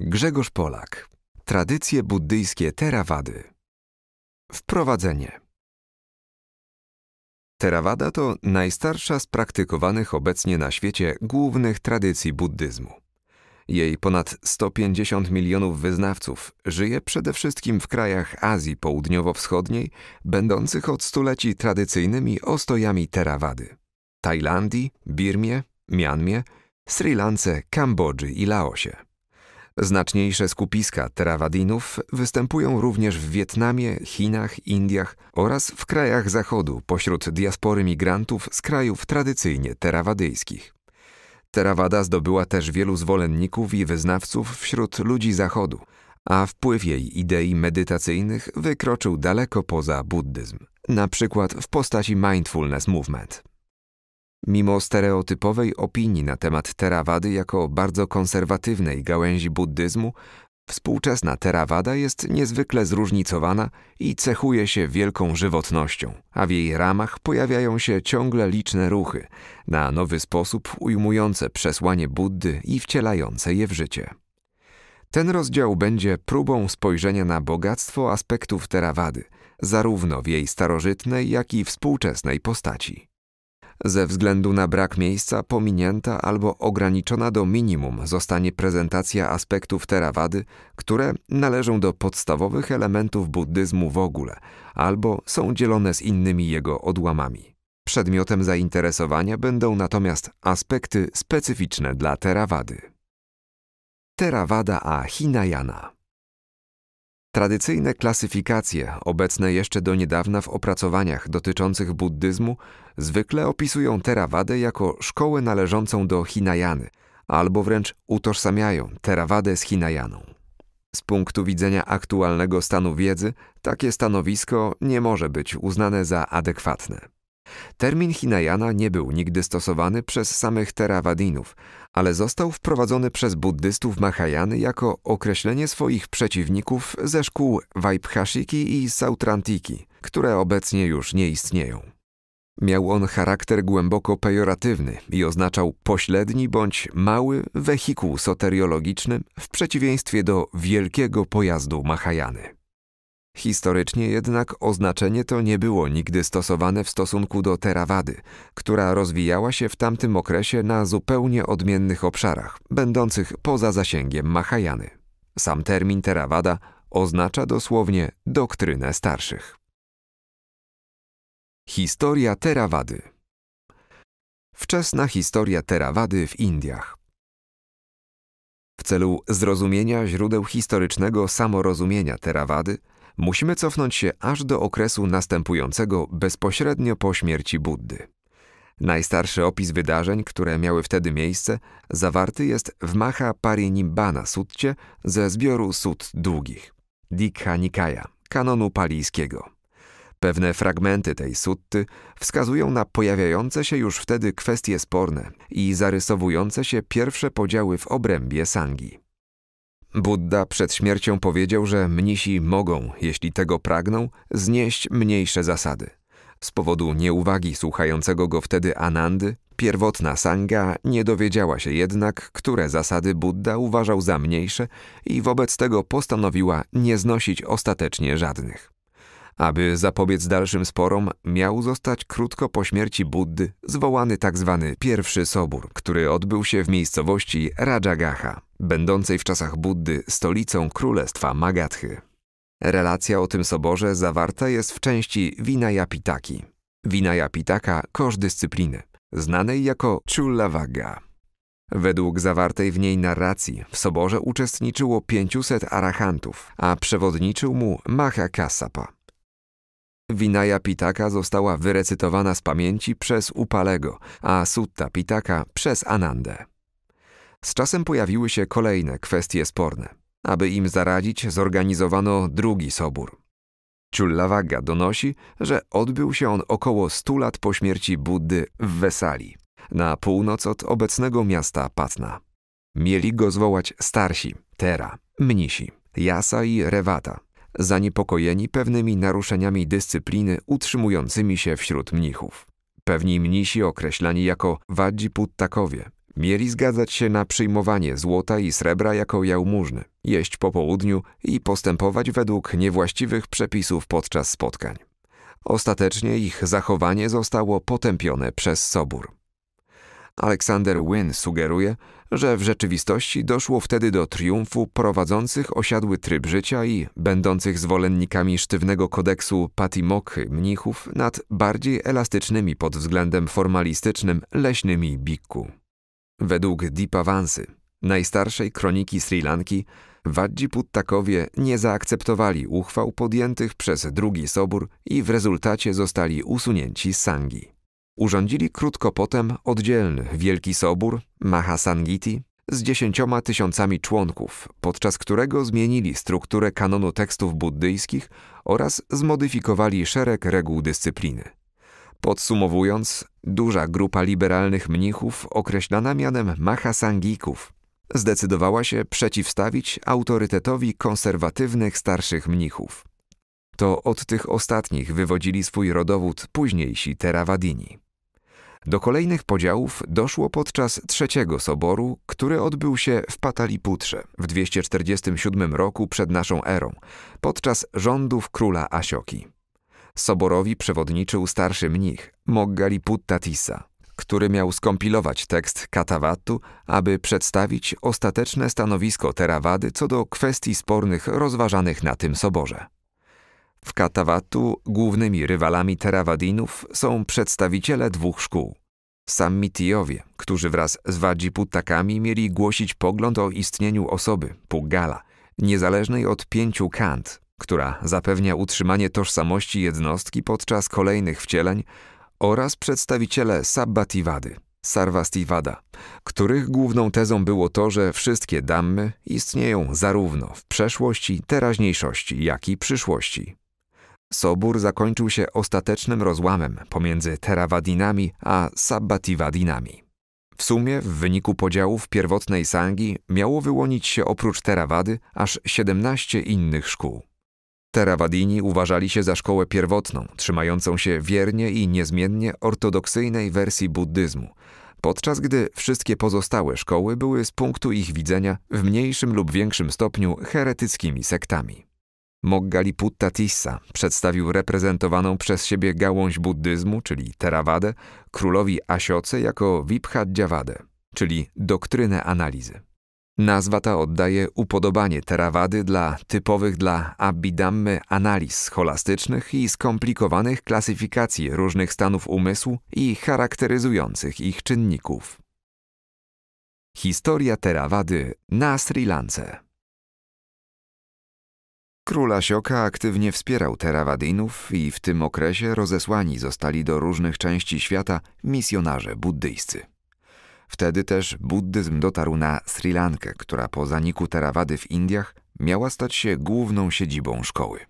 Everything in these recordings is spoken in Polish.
Grzegorz Polak. Tradycje buddyjskie Terawady. Wprowadzenie. Terawada to najstarsza z praktykowanych obecnie na świecie głównych tradycji buddyzmu. Jej ponad 150 milionów wyznawców żyje przede wszystkim w krajach Azji Południowo-Wschodniej, będących od stuleci tradycyjnymi ostojami Terawady. Tajlandii, Birmie, Mianmie, Sri Lance, Kambodży i Laosie. Znaczniejsze skupiska terawadinów występują również w Wietnamie, Chinach, Indiach oraz w krajach zachodu pośród diaspory migrantów z krajów tradycyjnie terawadyjskich. Terawada zdobyła też wielu zwolenników i wyznawców wśród ludzi zachodu, a wpływ jej idei medytacyjnych wykroczył daleko poza buddyzm, na przykład w postaci Mindfulness Movement. Mimo stereotypowej opinii na temat terawady jako bardzo konserwatywnej gałęzi buddyzmu, współczesna terawada jest niezwykle zróżnicowana i cechuje się wielką żywotnością, a w jej ramach pojawiają się ciągle liczne ruchy, na nowy sposób ujmujące przesłanie Buddy i wcielające je w życie. Ten rozdział będzie próbą spojrzenia na bogactwo aspektów terawady, zarówno w jej starożytnej, jak i współczesnej postaci. Ze względu na brak miejsca pominięta albo ograniczona do minimum zostanie prezentacja aspektów terawady, które należą do podstawowych elementów buddyzmu w ogóle, albo są dzielone z innymi jego odłamami. Przedmiotem zainteresowania będą natomiast aspekty specyficzne dla terawady. Terawada a Hinayana Tradycyjne klasyfikacje, obecne jeszcze do niedawna w opracowaniach dotyczących buddyzmu, zwykle opisują Terawadę jako szkołę należącą do Hinajany, albo wręcz utożsamiają Terawadę z Hinajaną. Z punktu widzenia aktualnego stanu wiedzy, takie stanowisko nie może być uznane za adekwatne. Termin Hinajana nie był nigdy stosowany przez samych Terawadinów, ale został wprowadzony przez buddystów Mahajany jako określenie swoich przeciwników ze szkół Vaibhashiki i Sautrantiki, które obecnie już nie istnieją. Miał on charakter głęboko pejoratywny i oznaczał pośredni bądź mały wehikuł soteriologiczny w przeciwieństwie do wielkiego pojazdu Mahajany. Historycznie jednak oznaczenie to nie było nigdy stosowane w stosunku do terawady, która rozwijała się w tamtym okresie na zupełnie odmiennych obszarach, będących poza zasięgiem Mahajany. Sam termin terawada oznacza dosłownie doktrynę starszych. Historia terawady Wczesna historia terawady w Indiach w celu zrozumienia źródeł historycznego samorozumienia terawady musimy cofnąć się aż do okresu następującego bezpośrednio po śmierci Buddy. Najstarszy opis wydarzeń, które miały wtedy miejsce, zawarty jest w Maha Parinibbana Sutcie ze zbioru Sut Długich, Dikha Nikaya, kanonu palijskiego. Pewne fragmenty tej sutty wskazują na pojawiające się już wtedy kwestie sporne i zarysowujące się pierwsze podziały w obrębie sangi. Buddha przed śmiercią powiedział, że mnisi mogą, jeśli tego pragną, znieść mniejsze zasady. Z powodu nieuwagi słuchającego go wtedy Anandy, pierwotna Sangha nie dowiedziała się jednak, które zasady Buddha uważał za mniejsze i wobec tego postanowiła nie znosić ostatecznie żadnych. Aby zapobiec dalszym sporom, miał zostać krótko po śmierci Buddy zwołany tzw. Tak pierwszy sobór, który odbył się w miejscowości Rajagaha, będącej w czasach Buddy stolicą królestwa Magadhy. Relacja o tym soborze zawarta jest w części Vinaya Pitaki. Vinaya Pitaka – kosz dyscypliny, znanej jako Chullavagga. Według zawartej w niej narracji w soborze uczestniczyło 500 arahantów, a przewodniczył mu Maha Kassapa. Winaja Pitaka została wyrecytowana z pamięci przez Upalego, a Sutta Pitaka przez Anandę. Z czasem pojawiły się kolejne kwestie sporne. Aby im zaradzić, zorganizowano drugi sobór. Ciullawagga donosi, że odbył się on około 100 lat po śmierci Buddy w Wesali, na północ od obecnego miasta Patna. Mieli go zwołać starsi, tera, mnisi, jasa i rewata, zaniepokojeni pewnymi naruszeniami dyscypliny utrzymującymi się wśród mnichów. Pewni mnisi określani jako wadzi puttakowie mieli zgadzać się na przyjmowanie złota i srebra jako jałmużny, jeść po południu i postępować według niewłaściwych przepisów podczas spotkań. Ostatecznie ich zachowanie zostało potępione przez Sobór. Aleksander Wynne sugeruje, że w rzeczywistości doszło wtedy do triumfu prowadzących osiadły tryb życia i będących zwolennikami sztywnego kodeksu patimokhy mnichów nad bardziej elastycznymi pod względem formalistycznym leśnymi bikku. Według Dipawansy, najstarszej kroniki Sri Lanki, Wadziputtakowie nie zaakceptowali uchwał podjętych przez drugi sobór i w rezultacie zostali usunięci z sangi. Urządzili krótko potem oddzielny Wielki Sobór, Maha Sangiti, z dziesięcioma tysiącami członków, podczas którego zmienili strukturę kanonu tekstów buddyjskich oraz zmodyfikowali szereg reguł dyscypliny. Podsumowując, duża grupa liberalnych mnichów, określana mianem mahasangików, zdecydowała się przeciwstawić autorytetowi konserwatywnych starszych mnichów. To od tych ostatnich wywodzili swój rodowód późniejsi Terawadzini. Do kolejnych podziałów doszło podczas trzeciego soboru, który odbył się w Pataliputrze w 247 roku przed naszą erą, podczas rządów króla Asioki. Soborowi przewodniczył starszy mnich Moggaliputta Tissa, który miał skompilować tekst Katawattu, aby przedstawić ostateczne stanowisko Terawady co do kwestii spornych rozważanych na tym soborze. W Katawatu głównymi rywalami Terawadinów są przedstawiciele dwóch szkół. Sammitijowie, którzy wraz z Wadziputtakami mieli głosić pogląd o istnieniu osoby, Pugala, niezależnej od pięciu kant, która zapewnia utrzymanie tożsamości jednostki podczas kolejnych wcieleń oraz przedstawiciele Sabbativady, Sarvastivada, których główną tezą było to, że wszystkie dammy istnieją zarówno w przeszłości, teraźniejszości, jak i przyszłości. Sobór zakończył się ostatecznym rozłamem pomiędzy Terawadinami a Sabbatiwadinami. W sumie w wyniku podziałów pierwotnej Sangi miało wyłonić się oprócz Terawady aż 17 innych szkół. Terawadini uważali się za szkołę pierwotną, trzymającą się wiernie i niezmiennie ortodoksyjnej wersji buddyzmu, podczas gdy wszystkie pozostałe szkoły były z punktu ich widzenia w mniejszym lub większym stopniu heretyckimi sektami. Moggaliputta Tissa przedstawił reprezentowaną przez siebie gałąź buddyzmu, czyli Theravadę, królowi Asioce jako Vibhadjavadę, czyli doktrynę analizy. Nazwa ta oddaje upodobanie Theravady dla typowych dla Abhidhammy analiz scholastycznych i skomplikowanych klasyfikacji różnych stanów umysłu i charakteryzujących ich czynników. Historia Theravady na Sri Lance Król Asioka aktywnie wspierał Terawadinów i w tym okresie rozesłani zostali do różnych części świata misjonarze buddyjscy. Wtedy też buddyzm dotarł na Sri Lankę, która po zaniku Terawady w Indiach miała stać się główną siedzibą szkoły.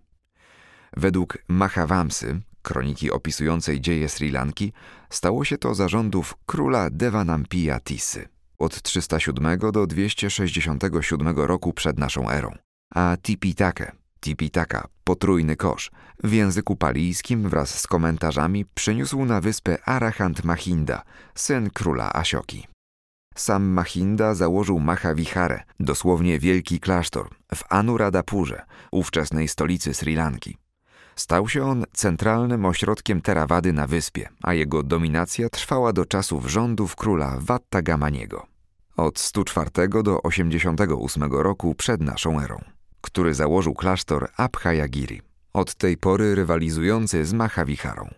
Według Mahavamsy, kroniki opisującej dzieje Sri Lanki, stało się to zarządów króla Devanampiya Tisy od 307 do 267 roku przed naszą erą, a Tipitake, Tipitaka, potrójny kosz, w języku palijskim wraz z komentarzami przyniósł na wyspę Arahant Mahinda, syn króla Asioki. Sam Mahinda założył Mahavihare, dosłownie wielki klasztor, w Anuradhapurze, ówczesnej stolicy Sri Lanki. Stał się on centralnym ośrodkiem terawady na wyspie, a jego dominacja trwała do czasów rządów króla Vattagamaniego od 104 do 88 roku przed naszą erą który założył klasztor Abhayagiri, od tej pory rywalizujący z Mahaviharą.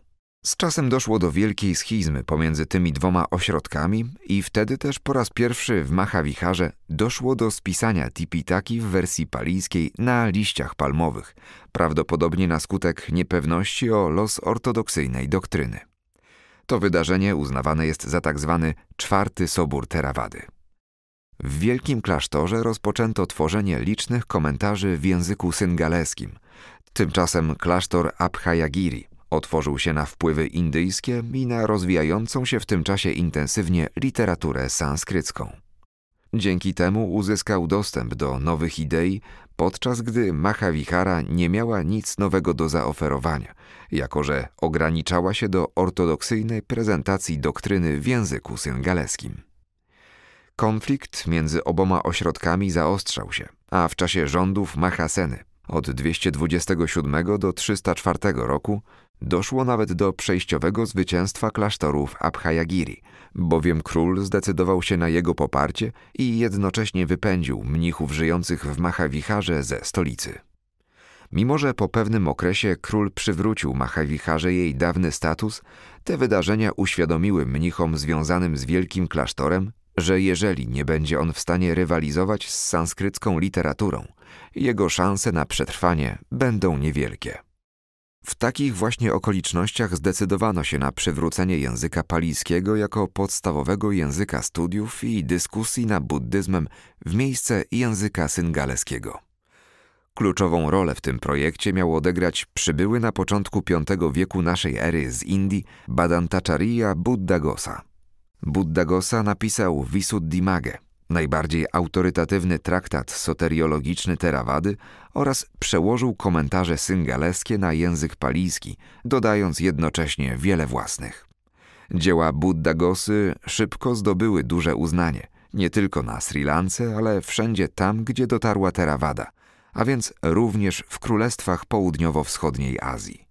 Z czasem doszło do wielkiej schizmy pomiędzy tymi dwoma ośrodkami i wtedy też po raz pierwszy w Mahaviharze doszło do spisania Tipitaki w wersji palijskiej na liściach palmowych, prawdopodobnie na skutek niepewności o los ortodoksyjnej doktryny. To wydarzenie uznawane jest za tak zwany czwarty sobór Terawady. W Wielkim Klasztorze rozpoczęto tworzenie licznych komentarzy w języku syngaleskim. Tymczasem klasztor Abhayagiri otworzył się na wpływy indyjskie i na rozwijającą się w tym czasie intensywnie literaturę sanskrycką. Dzięki temu uzyskał dostęp do nowych idei, podczas gdy Mahavihara nie miała nic nowego do zaoferowania, jako że ograniczała się do ortodoksyjnej prezentacji doktryny w języku syngaleskim. Konflikt między oboma ośrodkami zaostrzał się, a w czasie rządów Mahaseny od 227 do 304 roku doszło nawet do przejściowego zwycięstwa klasztorów Abhayagiri, bowiem król zdecydował się na jego poparcie i jednocześnie wypędził mnichów żyjących w Mahawiharze ze stolicy. Mimo, że po pewnym okresie król przywrócił Machawiharze jej dawny status, te wydarzenia uświadomiły mnichom związanym z wielkim klasztorem, że jeżeli nie będzie on w stanie rywalizować z sanskrycką literaturą, jego szanse na przetrwanie będą niewielkie. W takich właśnie okolicznościach zdecydowano się na przywrócenie języka palijskiego jako podstawowego języka studiów i dyskusji nad buddyzmem w miejsce języka syngaleskiego. Kluczową rolę w tym projekcie miał odegrać przybyły na początku V wieku naszej ery z Indii Badantacharya Buddha Gosa. Buddha Gosa napisał Visuddhimagę, najbardziej autorytatywny traktat soteriologiczny Terawady oraz przełożył komentarze syngaleskie na język palijski, dodając jednocześnie wiele własnych. Dzieła Gosy szybko zdobyły duże uznanie, nie tylko na Sri Lance, ale wszędzie tam, gdzie dotarła Terawada, a więc również w królestwach południowo-wschodniej Azji.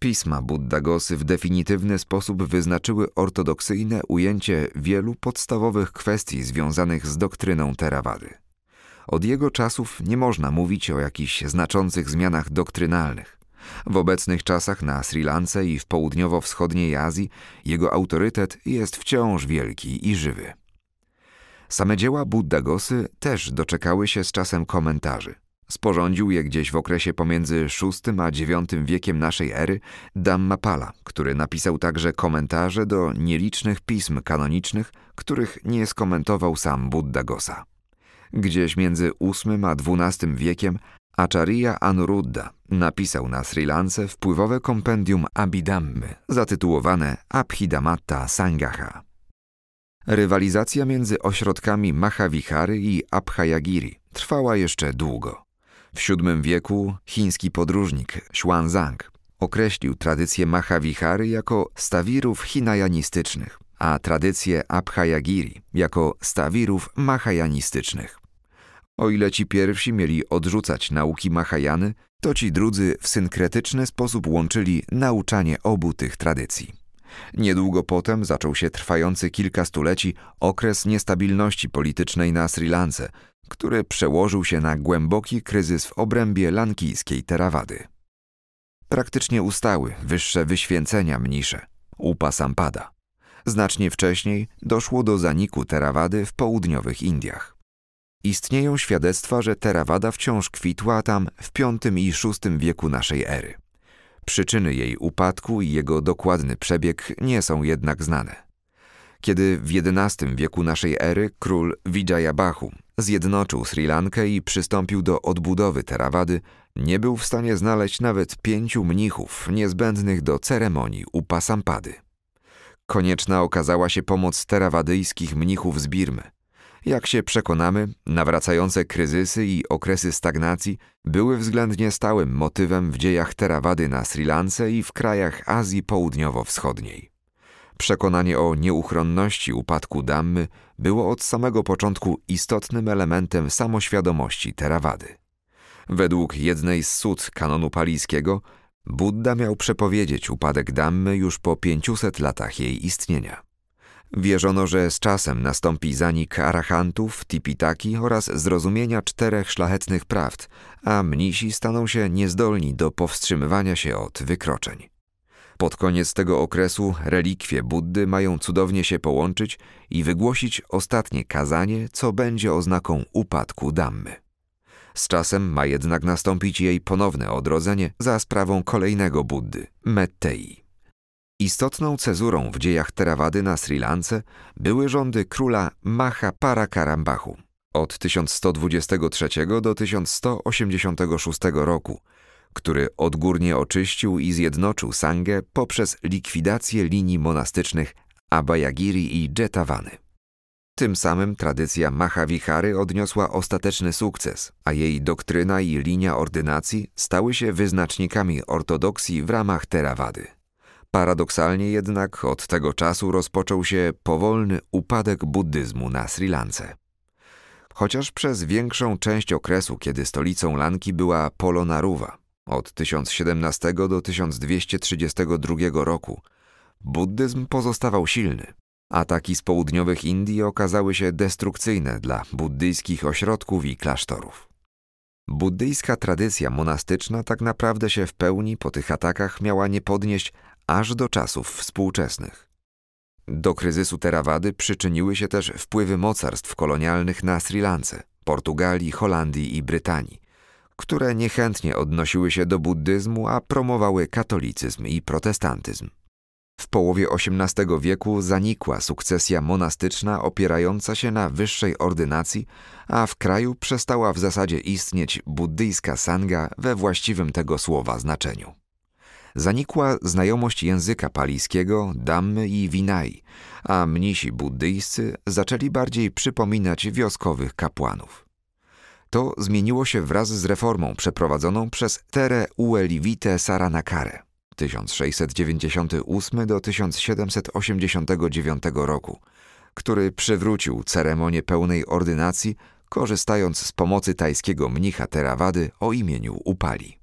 Pisma Buddagosy w definitywny sposób wyznaczyły ortodoksyjne ujęcie wielu podstawowych kwestii związanych z doktryną Terawady. Od jego czasów nie można mówić o jakichś znaczących zmianach doktrynalnych. W obecnych czasach na Sri Lance i w południowo-wschodniej Azji jego autorytet jest wciąż wielki i żywy. Same dzieła Buddagosy też doczekały się z czasem komentarzy – Sporządził je gdzieś w okresie pomiędzy VI a IX wiekiem naszej ery Dhammapala, który napisał także komentarze do nielicznych pism kanonicznych, których nie skomentował sam Buddha Gosa. Gdzieś między VIII a XII wiekiem Acharya Anuruddha napisał na Sri Lance wpływowe kompendium Abhidhammy zatytułowane Abhidhamatta Sangaha. Rywalizacja między ośrodkami Mahavihary i Abhayagiri trwała jeszcze długo. W VII wieku chiński podróżnik Xuanzang określił tradycję Mahavihary jako stawirów hinajanistycznych, a tradycję Abhayagiri jako stawirów mahajanistycznych. O ile ci pierwsi mieli odrzucać nauki Mahajany, to ci drudzy w synkretyczny sposób łączyli nauczanie obu tych tradycji. Niedługo potem zaczął się trwający kilka stuleci okres niestabilności politycznej na Sri Lance, który przełożył się na głęboki kryzys w obrębie lankijskiej terawady. Praktycznie ustały wyższe wyświęcenia mnisze, upa sampada. Znacznie wcześniej doszło do zaniku terawady w południowych Indiach. Istnieją świadectwa, że terawada wciąż kwitła tam w V i VI wieku naszej ery. Przyczyny jej upadku i jego dokładny przebieg nie są jednak znane kiedy w XI wieku naszej ery król Vijayabahu zjednoczył Sri Lankę i przystąpił do odbudowy Terawady, nie był w stanie znaleźć nawet pięciu mnichów niezbędnych do ceremonii Upasampady. Konieczna okazała się pomoc terawadyjskich mnichów z Birmy. Jak się przekonamy, nawracające kryzysy i okresy stagnacji były względnie stałym motywem w dziejach terawady na Sri Lance i w krajach Azji Południowo-Wschodniej. Przekonanie o nieuchronności upadku Dammy było od samego początku istotnym elementem samoświadomości Terawady. Według jednej z sud kanonu palijskiego, Buddha miał przepowiedzieć upadek Dammy już po 500 latach jej istnienia. Wierzono, że z czasem nastąpi zanik arahantów, tipitaki oraz zrozumienia czterech szlachetnych prawd, a mnisi staną się niezdolni do powstrzymywania się od wykroczeń. Pod koniec tego okresu relikwie Buddy mają cudownie się połączyć i wygłosić ostatnie kazanie, co będzie oznaką upadku damy. Z czasem ma jednak nastąpić jej ponowne odrodzenie za sprawą kolejnego Buddy, Mettei. Istotną cezurą w dziejach Terawady na Sri Lance były rządy króla Maha Parakarambahu od 1123 do 1186 roku – który odgórnie oczyścił i zjednoczył Sangę poprzez likwidację linii monastycznych Abhayagiri i Jetavany. Tym samym tradycja Mahavihary odniosła ostateczny sukces, a jej doktryna i linia ordynacji stały się wyznacznikami ortodoksji w ramach Theravady. Paradoksalnie jednak od tego czasu rozpoczął się powolny upadek buddyzmu na Sri Lance. Chociaż przez większą część okresu, kiedy stolicą Lanki była Polonaruwa, od 1017 do 1232 roku buddyzm pozostawał silny. Ataki z południowych Indii okazały się destrukcyjne dla buddyjskich ośrodków i klasztorów. Buddyjska tradycja monastyczna tak naprawdę się w pełni po tych atakach miała nie podnieść aż do czasów współczesnych. Do kryzysu Terawady przyczyniły się też wpływy mocarstw kolonialnych na Sri Lance, Portugalii, Holandii i Brytanii, które niechętnie odnosiły się do buddyzmu, a promowały katolicyzm i protestantyzm. W połowie XVIII wieku zanikła sukcesja monastyczna opierająca się na wyższej ordynacji, a w kraju przestała w zasadzie istnieć buddyjska sanga we właściwym tego słowa znaczeniu. Zanikła znajomość języka palijskiego, Dammy i Winai, a mnisi buddyjscy zaczęli bardziej przypominać wioskowych kapłanów. To zmieniło się wraz z reformą przeprowadzoną przez Tere Uelivite Saranakare 1698 do 1789 roku, który przywrócił ceremonię pełnej ordynacji, korzystając z pomocy tajskiego mnicha Terawady o imieniu Upali.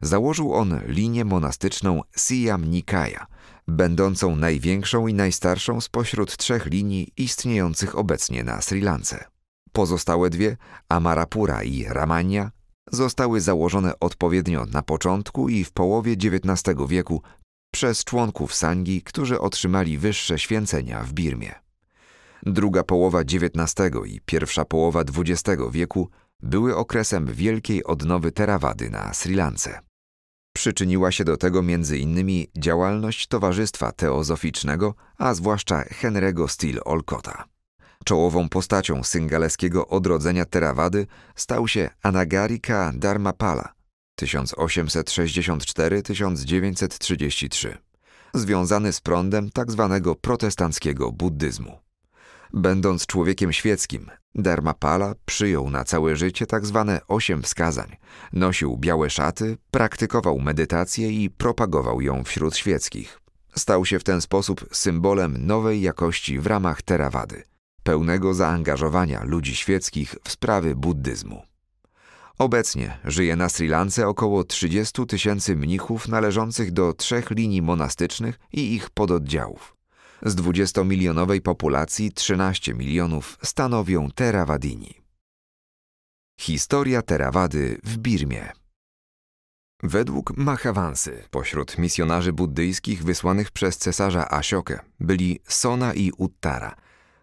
Założył on linię monastyczną Siam Nikaya, będącą największą i najstarszą spośród trzech linii istniejących obecnie na Sri Lance. Pozostałe dwie, Amarapura i Ramania, zostały założone odpowiednio na początku i w połowie XIX wieku przez członków Sangi, którzy otrzymali wyższe święcenia w Birmie. Druga połowa XIX i pierwsza połowa XX wieku były okresem wielkiej odnowy terawady na Sri Lance. Przyczyniła się do tego m.in. działalność Towarzystwa Teozoficznego, a zwłaszcza Henry'ego Steele Olcota. Czołową postacią syngaleskiego odrodzenia Terawady stał się Anagarika Dharmapala 1864-1933, związany z prądem tzw. Tak protestanckiego buddyzmu. Będąc człowiekiem świeckim, Dharmapala przyjął na całe życie tzw. Tak osiem wskazań, nosił białe szaty, praktykował medytację i propagował ją wśród świeckich. Stał się w ten sposób symbolem nowej jakości w ramach terawady, pełnego zaangażowania ludzi świeckich w sprawy buddyzmu. Obecnie żyje na Sri Lance około 30 tysięcy mnichów należących do trzech linii monastycznych i ich pododdziałów. Z 20-milionowej populacji 13 milionów stanowią Terawadini. Historia Terawady w Birmie Według Mahavansy, pośród misjonarzy buddyjskich wysłanych przez cesarza Asiokę byli Sona i Uttara –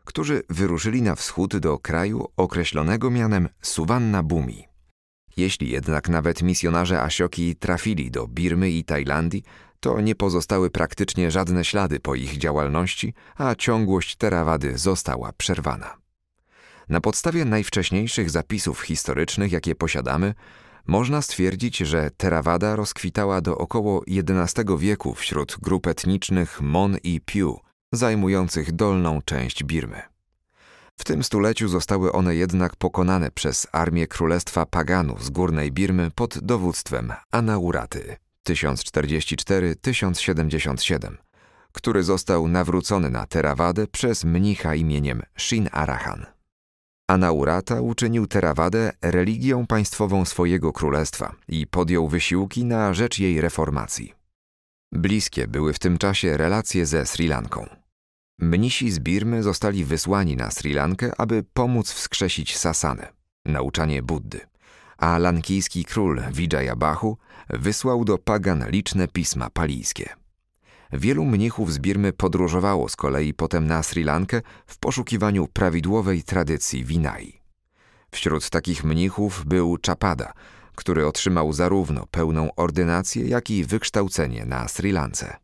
którzy wyruszyli na wschód do kraju określonego mianem Suwanna Bumi. Jeśli jednak nawet misjonarze Asioki trafili do Birmy i Tajlandii, to nie pozostały praktycznie żadne ślady po ich działalności, a ciągłość terawady została przerwana. Na podstawie najwcześniejszych zapisów historycznych, jakie posiadamy, można stwierdzić, że terawada rozkwitała do około XI wieku wśród grup etnicznych Mon i Piu, zajmujących dolną część Birmy. W tym stuleciu zostały one jednak pokonane przez armię Królestwa Paganów z górnej Birmy pod dowództwem Anauraty 1044-1077, który został nawrócony na Terawadę przez mnicha imieniem Shin Arahan. Anaurata uczynił Terawadę religią państwową swojego królestwa i podjął wysiłki na rzecz jej reformacji. Bliskie były w tym czasie relacje ze Sri Lanką. Mnisi z Birmy zostali wysłani na Sri Lankę, aby pomóc wskrzesić Sasanę, nauczanie Buddy, a lankijski król Vijayabahu wysłał do pagan liczne pisma palijskie. Wielu mnichów z Birmy podróżowało z kolei potem na Sri Lankę w poszukiwaniu prawidłowej tradycji Vinai. Wśród takich mnichów był Chapada – który otrzymał zarówno pełną ordynację, jak i wykształcenie na Sri Lance.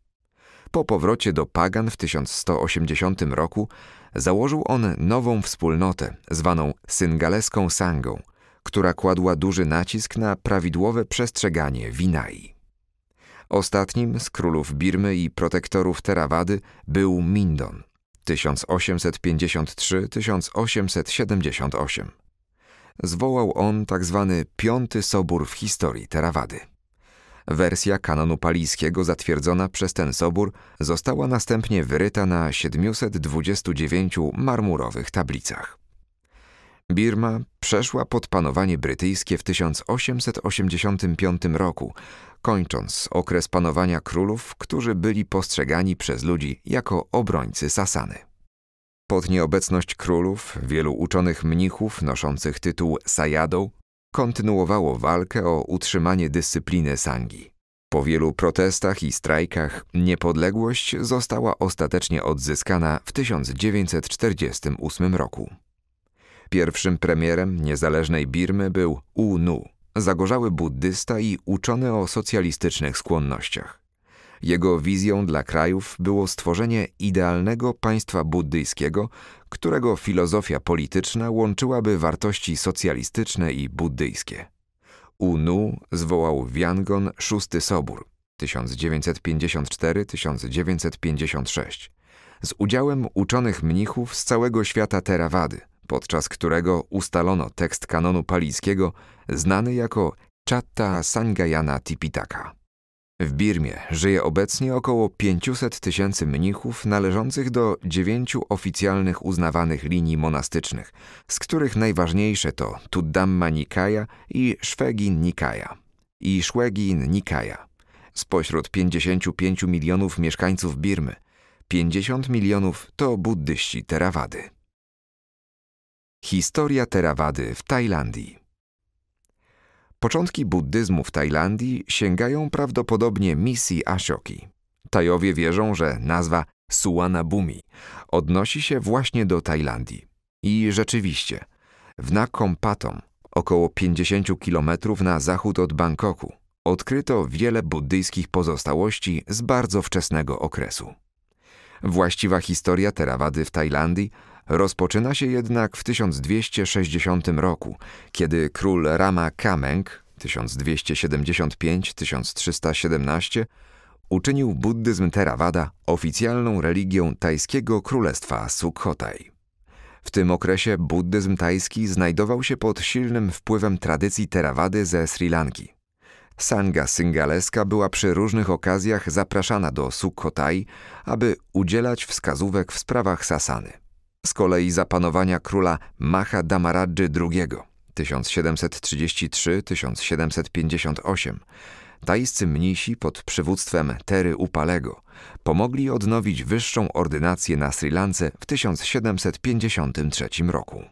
Po powrocie do Pagan w 1180 roku założył on nową wspólnotę, zwaną Syngaleską Sangą, która kładła duży nacisk na prawidłowe przestrzeganie Winai. Ostatnim z królów Birmy i protektorów Terawady był Mindon 1853-1878 zwołał on tzw. Tak Piąty Sobór w historii Terawady. Wersja kanonu palijskiego zatwierdzona przez ten sobór została następnie wyryta na 729 marmurowych tablicach. Birma przeszła pod panowanie brytyjskie w 1885 roku, kończąc okres panowania królów, którzy byli postrzegani przez ludzi jako obrońcy Sasany pod nieobecność królów, wielu uczonych mnichów noszących tytuł sajadą kontynuowało walkę o utrzymanie dyscypliny sangi. Po wielu protestach i strajkach niepodległość została ostatecznie odzyskana w 1948 roku. Pierwszym premierem niezależnej Birmy był U Nu, zagorzały buddysta i uczony o socjalistycznych skłonnościach. Jego wizją dla krajów było stworzenie idealnego państwa buddyjskiego, którego filozofia polityczna łączyłaby wartości socjalistyczne i buddyjskie. Nu zwołał Wiangon VI Sobór 1954-1956 z udziałem uczonych mnichów z całego świata Terawady, podczas którego ustalono tekst kanonu palijskiego znany jako Chatta Sangayana Tipitaka. W Birmie żyje obecnie około 500 tysięcy mnichów należących do dziewięciu oficjalnych uznawanych linii monastycznych, z których najważniejsze to Tuddhamma Nikaya i Szwegin Nikaya. I Szwegin Nikaya. Spośród 55 milionów mieszkańców Birmy, 50 milionów to buddyści Terawady. Historia Terawady w Tajlandii Początki buddyzmu w Tajlandii sięgają prawdopodobnie misji Ashoki. Tajowie wierzą, że nazwa Suanabumi odnosi się właśnie do Tajlandii. I rzeczywiście, w Nakhon Patom, około 50 km na zachód od Bangkoku, odkryto wiele buddyjskich pozostałości z bardzo wczesnego okresu. Właściwa historia terawady w Tajlandii Rozpoczyna się jednak w 1260 roku, kiedy król Rama Kameng 1275-1317 uczynił buddyzm Theravada oficjalną religią tajskiego królestwa Sukhothai. W tym okresie buddyzm tajski znajdował się pod silnym wpływem tradycji Theravady ze Sri Lanki. Sanga syngaleska była przy różnych okazjach zapraszana do Sukhothai, aby udzielać wskazówek w sprawach sasany z kolei za panowania króla Maha Damaradży II 1733-1758 tajscy mnisi pod przywództwem Tery Upalego pomogli odnowić wyższą ordynację na Sri Lance w 1753 roku.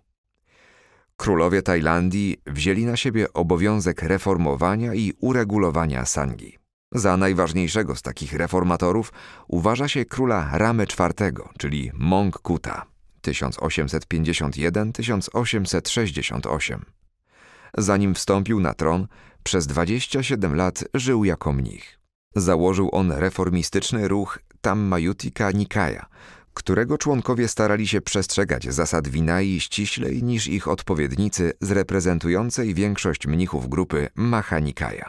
Królowie Tajlandii wzięli na siebie obowiązek reformowania i uregulowania sangi. Za najważniejszego z takich reformatorów uważa się króla Ramy IV, czyli Mong Kuta. 1851-1868. Zanim wstąpił na tron, przez 27 lat żył jako mnich. Założył on reformistyczny ruch Tammayutika Nikaya, którego członkowie starali się przestrzegać zasad Winai ściślej niż ich odpowiednicy z reprezentującej większość mnichów grupy Mahanikaya.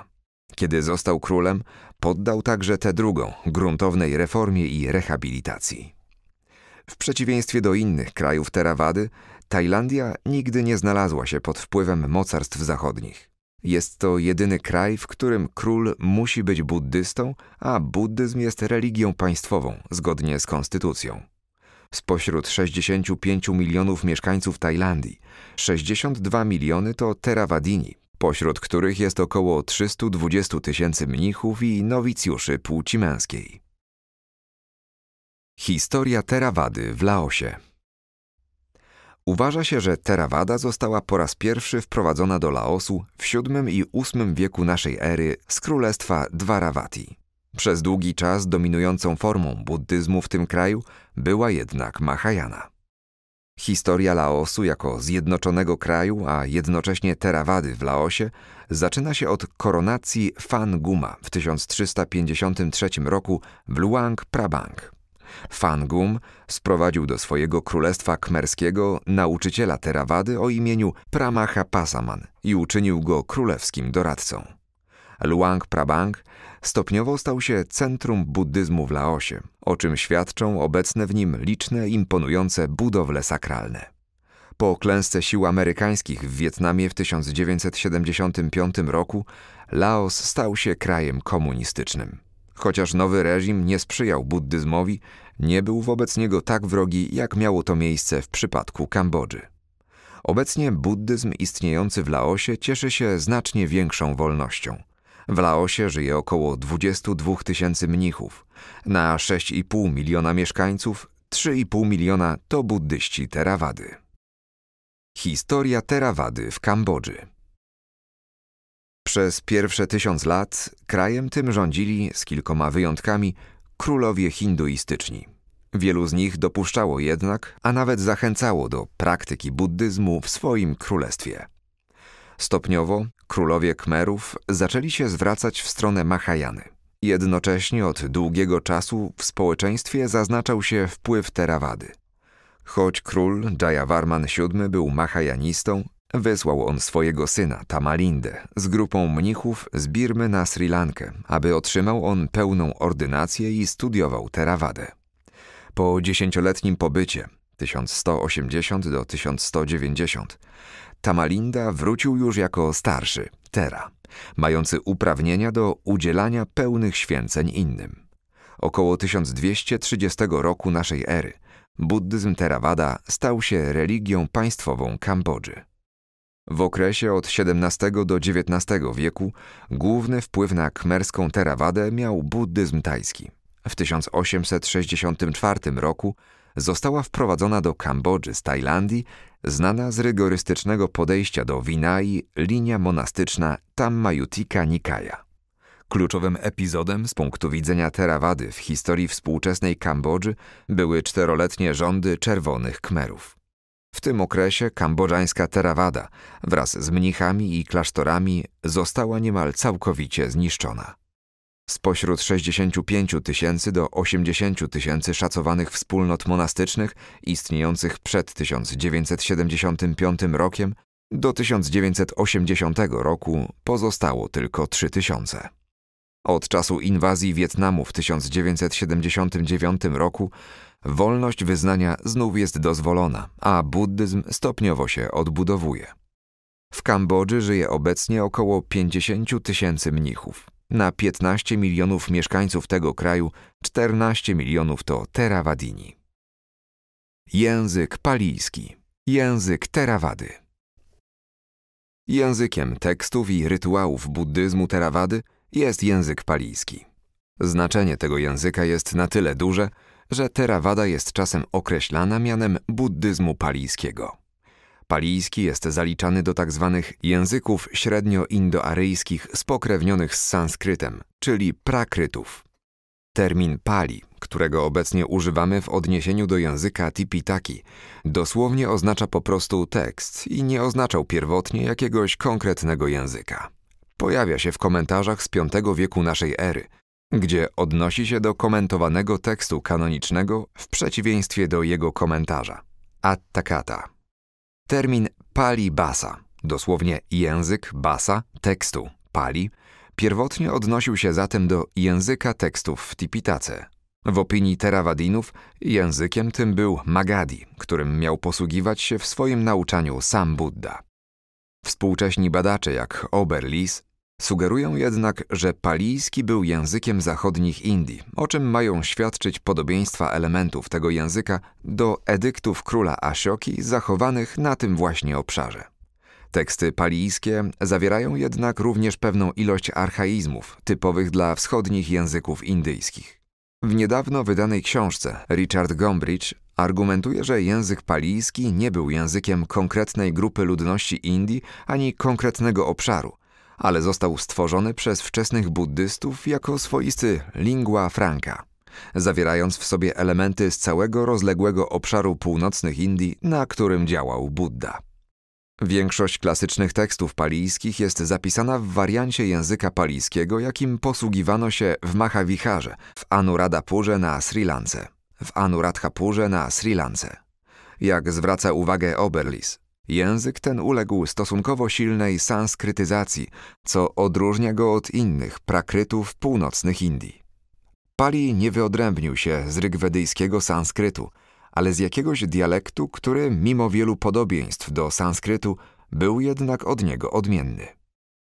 Kiedy został królem, poddał także tę drugą, gruntownej reformie i rehabilitacji. W przeciwieństwie do innych krajów Terawady, Tajlandia nigdy nie znalazła się pod wpływem mocarstw zachodnich. Jest to jedyny kraj, w którym król musi być buddystą, a buddyzm jest religią państwową zgodnie z konstytucją. Spośród 65 milionów mieszkańców Tajlandii, 62 miliony to terawadini, pośród których jest około 320 tysięcy mnichów i nowicjuszy płci męskiej. Historia Terawady w Laosie. Uważa się, że Terawada została po raz pierwszy wprowadzona do Laosu w VII i VIII wieku naszej ery z królestwa Dvaravati. Przez długi czas dominującą formą buddyzmu w tym kraju była jednak Mahajana. Historia Laosu jako zjednoczonego kraju, a jednocześnie Terawady w Laosie zaczyna się od koronacji Fan Guma w 1353 roku w Luang Prabang. Fangum sprowadził do swojego królestwa kmerskiego nauczyciela terawady o imieniu Pramacha Pasaman i uczynił go królewskim doradcą. Luang Prabang stopniowo stał się centrum buddyzmu w Laosie, o czym świadczą obecne w nim liczne imponujące budowle sakralne. Po klęsce sił amerykańskich w Wietnamie w 1975 roku Laos stał się krajem komunistycznym. Chociaż nowy reżim nie sprzyjał buddyzmowi, nie był wobec niego tak wrogi, jak miało to miejsce w przypadku Kambodży. Obecnie buddyzm istniejący w Laosie cieszy się znacznie większą wolnością. W Laosie żyje około 22 tysięcy mnichów. Na 6,5 miliona mieszkańców 3,5 miliona to buddyści Terawady. Historia Terawady w Kambodży przez pierwsze tysiąc lat krajem tym rządzili, z kilkoma wyjątkami, królowie hinduistyczni. Wielu z nich dopuszczało jednak, a nawet zachęcało do praktyki buddyzmu w swoim królestwie. Stopniowo królowie kmerów zaczęli się zwracać w stronę Mahajany. Jednocześnie od długiego czasu w społeczeństwie zaznaczał się wpływ Terawady. Choć król Jayavarman VII był mahajanistą, Wysłał on swojego syna, Tamalindę, z grupą mnichów z Birmy na Sri Lankę, aby otrzymał on pełną ordynację i studiował terawadę. Po dziesięcioletnim pobycie 1180 do 1190 Tamalinda wrócił już jako starszy, tera, mający uprawnienia do udzielania pełnych święceń innym. Około 1230 roku naszej ery buddyzm Theravada stał się religią państwową Kambodży. W okresie od XVII do XIX wieku główny wpływ na kmerską terawadę miał buddyzm tajski. W 1864 roku została wprowadzona do Kambodży z Tajlandii znana z rygorystycznego podejścia do Winai linia monastyczna Tammayutika Nikaya. Kluczowym epizodem z punktu widzenia terawady w historii współczesnej Kambodży były czteroletnie rządy Czerwonych kmerów. W tym okresie kambodżańska Theravada wraz z mnichami i klasztorami została niemal całkowicie zniszczona. Spośród 65 tysięcy do 80 tysięcy szacowanych wspólnot monastycznych istniejących przed 1975 rokiem do 1980 roku pozostało tylko 3 tysiące. Od czasu inwazji Wietnamu w 1979 roku wolność wyznania znów jest dozwolona, a buddyzm stopniowo się odbudowuje. W Kambodży żyje obecnie około 50 tysięcy mnichów. Na 15 milionów mieszkańców tego kraju 14 milionów to terawadini. Język palijski. Język terawady. Językiem tekstów i rytuałów buddyzmu terawady jest język palijski. Znaczenie tego języka jest na tyle duże, że Theravada jest czasem określana mianem buddyzmu palijskiego. Palijski jest zaliczany do tzw. Tak języków średnioindoaryjskich spokrewnionych z sanskrytem, czyli prakrytów. Termin pali, którego obecnie używamy w odniesieniu do języka tipitaki, dosłownie oznacza po prostu tekst i nie oznaczał pierwotnie jakiegoś konkretnego języka. Pojawia się w komentarzach z V wieku naszej ery, gdzie odnosi się do komentowanego tekstu kanonicznego w przeciwieństwie do jego komentarza. Attakata. Termin pali basa, dosłownie język basa tekstu pali, pierwotnie odnosił się zatem do języka tekstów w Tipitace. W opinii Terawadinów językiem tym był Magadi, którym miał posługiwać się w swoim nauczaniu sam Buddha. Współcześni badacze jak Oberlis Sugerują jednak, że palijski był językiem zachodnich Indii, o czym mają świadczyć podobieństwa elementów tego języka do edyktów króla Asioki zachowanych na tym właśnie obszarze. Teksty palijskie zawierają jednak również pewną ilość archaizmów typowych dla wschodnich języków indyjskich. W niedawno wydanej książce Richard Gombrich argumentuje, że język palijski nie był językiem konkretnej grupy ludności Indii ani konkretnego obszaru, ale został stworzony przez wczesnych buddystów jako swoisty lingua franca, zawierając w sobie elementy z całego rozległego obszaru północnych Indii, na którym działał Buddha. Większość klasycznych tekstów palijskich jest zapisana w wariancie języka palijskiego, jakim posługiwano się w Mahaviharze, w Anuradhapurze na Sri Lance, w Anuradhapurze na Sri Lance. Jak zwraca uwagę Oberlis, Język ten uległ stosunkowo silnej sanskrytyzacji, co odróżnia go od innych prakrytów północnych Indii. Pali nie wyodrębnił się z rygwedyjskiego sanskrytu, ale z jakiegoś dialektu, który mimo wielu podobieństw do sanskrytu był jednak od niego odmienny.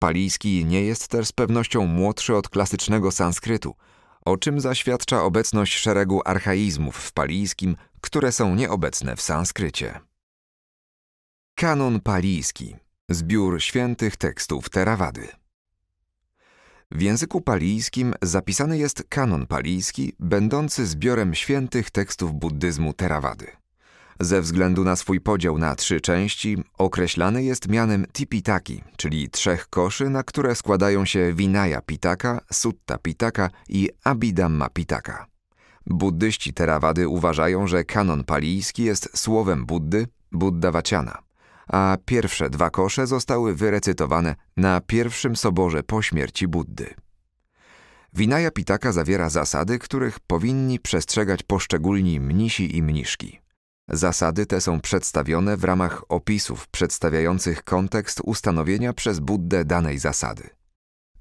Palijski nie jest też z pewnością młodszy od klasycznego sanskrytu, o czym zaświadcza obecność szeregu archaizmów w palijskim, które są nieobecne w sanskrycie. Kanon palijski. Zbiór świętych tekstów Terawady. W języku palijskim zapisany jest kanon palijski, będący zbiorem świętych tekstów buddyzmu Terawady. Ze względu na swój podział na trzy części, określany jest mianem tipitaki, czyli trzech koszy, na które składają się Vinaya Pitaka, Sutta Pitaka i Abhidhamma Pitaka. Buddyści Terawady uważają, że kanon palijski jest słowem Buddy, Buddha Vaciana a pierwsze dwa kosze zostały wyrecytowane na pierwszym soborze po śmierci Buddy. Winaja Pitaka zawiera zasady, których powinni przestrzegać poszczególni mnisi i mniszki. Zasady te są przedstawione w ramach opisów przedstawiających kontekst ustanowienia przez Buddę danej zasady.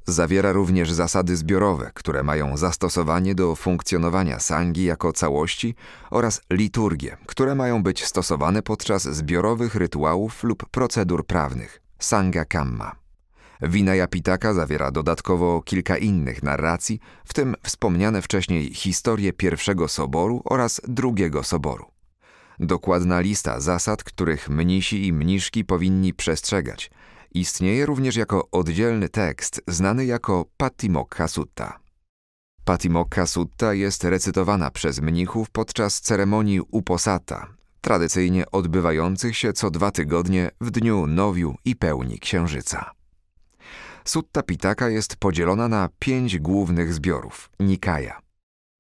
Zawiera również zasady zbiorowe, które mają zastosowanie do funkcjonowania sangi jako całości oraz liturgie, które mają być stosowane podczas zbiorowych rytuałów lub procedur prawnych. Sanga Kamma. Winaya Pitaka zawiera dodatkowo kilka innych narracji, w tym wspomniane wcześniej historie pierwszego soboru oraz drugiego soboru. Dokładna lista zasad, których mnisi i mniszki powinni przestrzegać – Istnieje również jako oddzielny tekst znany jako Patimokkha Sutta. Patimokkha Sutta jest recytowana przez mnichów podczas ceremonii uposata, tradycyjnie odbywających się co dwa tygodnie w dniu nowiu i pełni księżyca. Sutta Pitaka jest podzielona na pięć głównych zbiorów – Nikaya.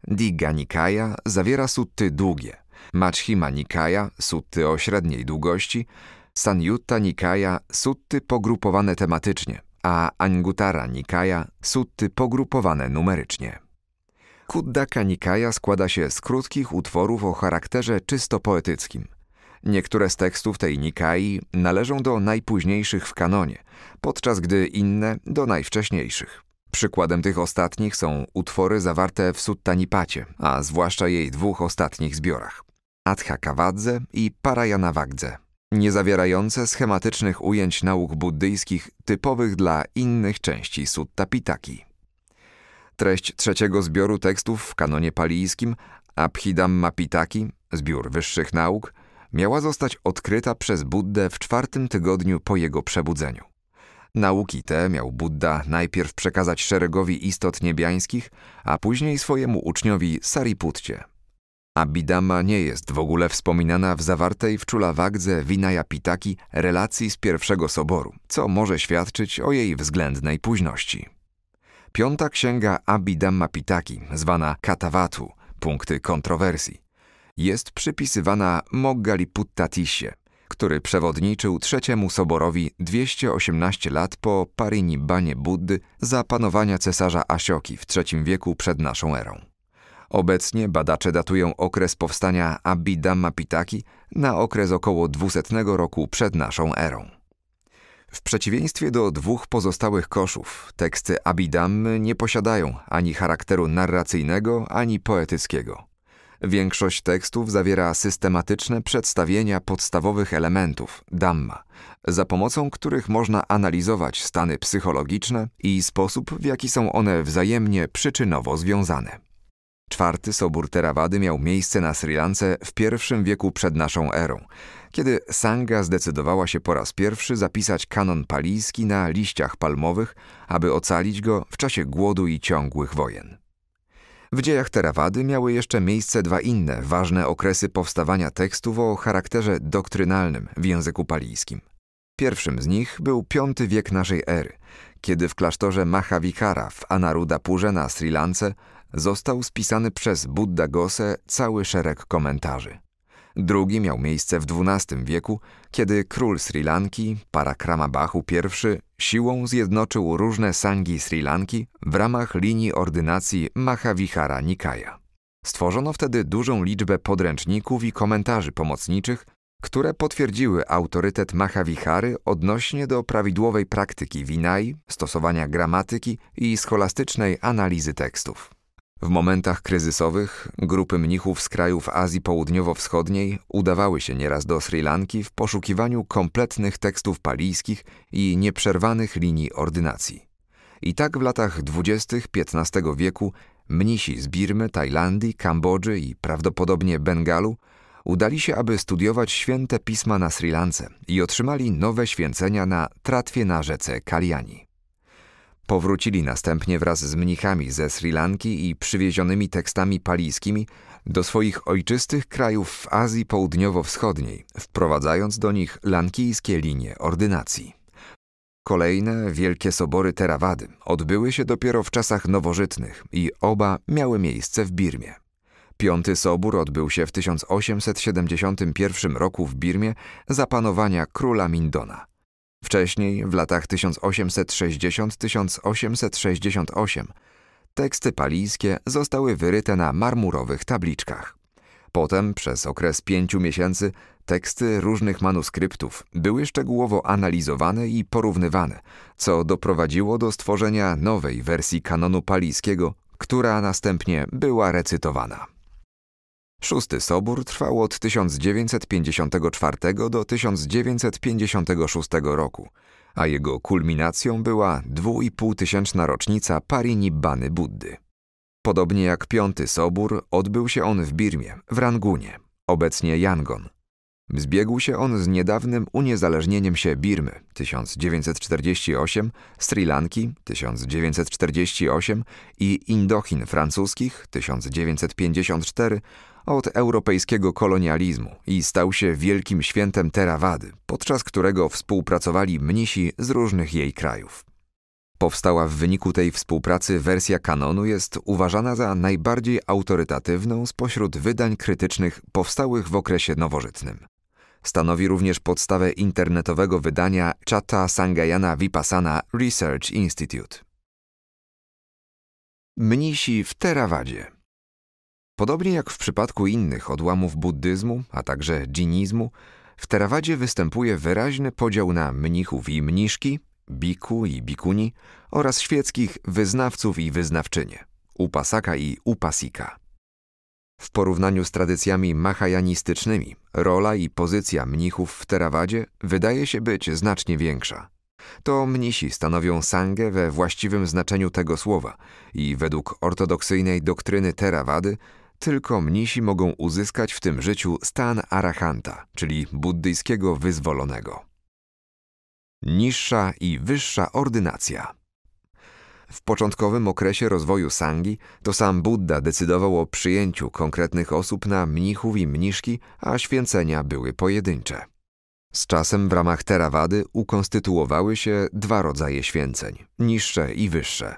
Digga Nikaya zawiera sutty długie, Machima Nikaya – sutty o średniej długości, Sanyutta Nikaya sutty pogrupowane tematycznie, a Anguttara Nikaya sutty pogrupowane numerycznie. Kuddaka Nikaya składa się z krótkich utworów o charakterze czysto poetyckim. Niektóre z tekstów tej Nikai należą do najpóźniejszych w kanonie, podczas gdy inne do najwcześniejszych. Przykładem tych ostatnich są utwory zawarte w Suttanipacie, a zwłaszcza jej dwóch ostatnich zbiorach – Adha Kawadze i Parayanavagdze nie zawierające schematycznych ujęć nauk buddyjskich typowych dla innych części Sutta Pitaki. Treść trzeciego zbioru tekstów w kanonie palijskim Abhidhamma Pitaki, zbiór wyższych nauk, miała zostać odkryta przez Buddę w czwartym tygodniu po jego przebudzeniu. Nauki te miał Buddha najpierw przekazać szeregowi istot niebiańskich, a później swojemu uczniowi Sariputcie – Abidama nie jest w ogóle wspominana w zawartej w Czulawagdze Winaya Pitaki relacji z pierwszego soboru, co może świadczyć o jej względnej późności. Piąta księga Abidhamma Pitaki, zwana Katawatu, punkty kontrowersji, jest przypisywana Moggaliputtatissie, który przewodniczył trzeciemu soborowi 218 lat po Parinibbanie Buddy za panowania cesarza Asioki w III wieku przed naszą erą. Obecnie badacze datują okres powstania Abhidhamma Pitaki na okres około 200 roku przed naszą erą. W przeciwieństwie do dwóch pozostałych koszów, teksty Abhidhammy nie posiadają ani charakteru narracyjnego, ani poetyckiego. Większość tekstów zawiera systematyczne przedstawienia podstawowych elementów Dhamma, za pomocą których można analizować stany psychologiczne i sposób, w jaki są one wzajemnie przyczynowo związane. Czwarty sobór Terawady miał miejsce na Sri Lance w I wieku przed naszą erą, kiedy Sangha zdecydowała się po raz pierwszy zapisać kanon palijski na liściach palmowych, aby ocalić go w czasie głodu i ciągłych wojen. W dziejach Terawady miały jeszcze miejsce dwa inne ważne okresy powstawania tekstów o charakterze doktrynalnym w języku palijskim. Pierwszym z nich był V wiek naszej ery, kiedy w klasztorze Mahavikara w Anarudapurze na Sri Lance został spisany przez Buddha Gose cały szereg komentarzy. Drugi miał miejsce w XII wieku, kiedy król Sri Lanki, Parakramabahu I, siłą zjednoczył różne sangi Sri Lanki w ramach linii ordynacji Mahavihara Nikaya. Stworzono wtedy dużą liczbę podręczników i komentarzy pomocniczych, które potwierdziły autorytet Mahavihary odnośnie do prawidłowej praktyki winaj, stosowania gramatyki i scholastycznej analizy tekstów. W momentach kryzysowych grupy mnichów z krajów Azji Południowo-Wschodniej udawały się nieraz do Sri Lanki w poszukiwaniu kompletnych tekstów palijskich i nieprzerwanych linii ordynacji. I tak w latach dwudziestych XV wieku mnisi z Birmy, Tajlandii, Kambodży i prawdopodobnie Bengalu udali się, aby studiować święte pisma na Sri Lance i otrzymali nowe święcenia na tratwie na rzece Kaliani. Powrócili następnie wraz z mnichami ze Sri Lanki i przywiezionymi tekstami palijskimi do swoich ojczystych krajów w Azji Południowo-Wschodniej, wprowadzając do nich lankijskie linie ordynacji. Kolejne wielkie sobory Terawady odbyły się dopiero w czasach nowożytnych i oba miały miejsce w Birmie. Piąty Sobór odbył się w 1871 roku w Birmie za panowania króla Mindona. Wcześniej, w latach 1860-1868, teksty palijskie zostały wyryte na marmurowych tabliczkach. Potem, przez okres pięciu miesięcy, teksty różnych manuskryptów były szczegółowo analizowane i porównywane, co doprowadziło do stworzenia nowej wersji kanonu palijskiego, która następnie była recytowana. Szósty Sobór trwał od 1954 do 1956 roku, a jego kulminacją była 2500 rocznica Parinibbany Buddy. Podobnie jak Piąty Sobór, odbył się on w Birmie, w Rangunie, obecnie Yangon. Zbiegł się on z niedawnym uniezależnieniem się Birmy 1948, Sri Lanki 1948 i Indochin francuskich 1954, od europejskiego kolonializmu i stał się wielkim świętem Terawady, podczas którego współpracowali mnisi z różnych jej krajów. Powstała w wyniku tej współpracy wersja kanonu jest uważana za najbardziej autorytatywną spośród wydań krytycznych powstałych w okresie nowożytnym. Stanowi również podstawę internetowego wydania Chata Sangayana Vipassana Research Institute. Mnisi w Terawadzie Podobnie jak w przypadku innych odłamów buddyzmu, a także dżinizmu, w Terawadzie występuje wyraźny podział na mnichów i mniszki, biku i bikuni oraz świeckich wyznawców i wyznawczynie, upasaka i upasika. W porównaniu z tradycjami mahajanistycznymi, rola i pozycja mnichów w Terawadzie wydaje się być znacznie większa. To mnisi stanowią sangę we właściwym znaczeniu tego słowa i według ortodoksyjnej doktryny Terawady tylko mnisi mogą uzyskać w tym życiu stan arahanta, czyli buddyjskiego wyzwolonego. Niższa i wyższa ordynacja. W początkowym okresie rozwoju sangi to sam Buddha decydował o przyjęciu konkretnych osób na mnichów i mniszki, a święcenia były pojedyncze. Z czasem w ramach terawady ukonstytuowały się dwa rodzaje święceń niższe i wyższe.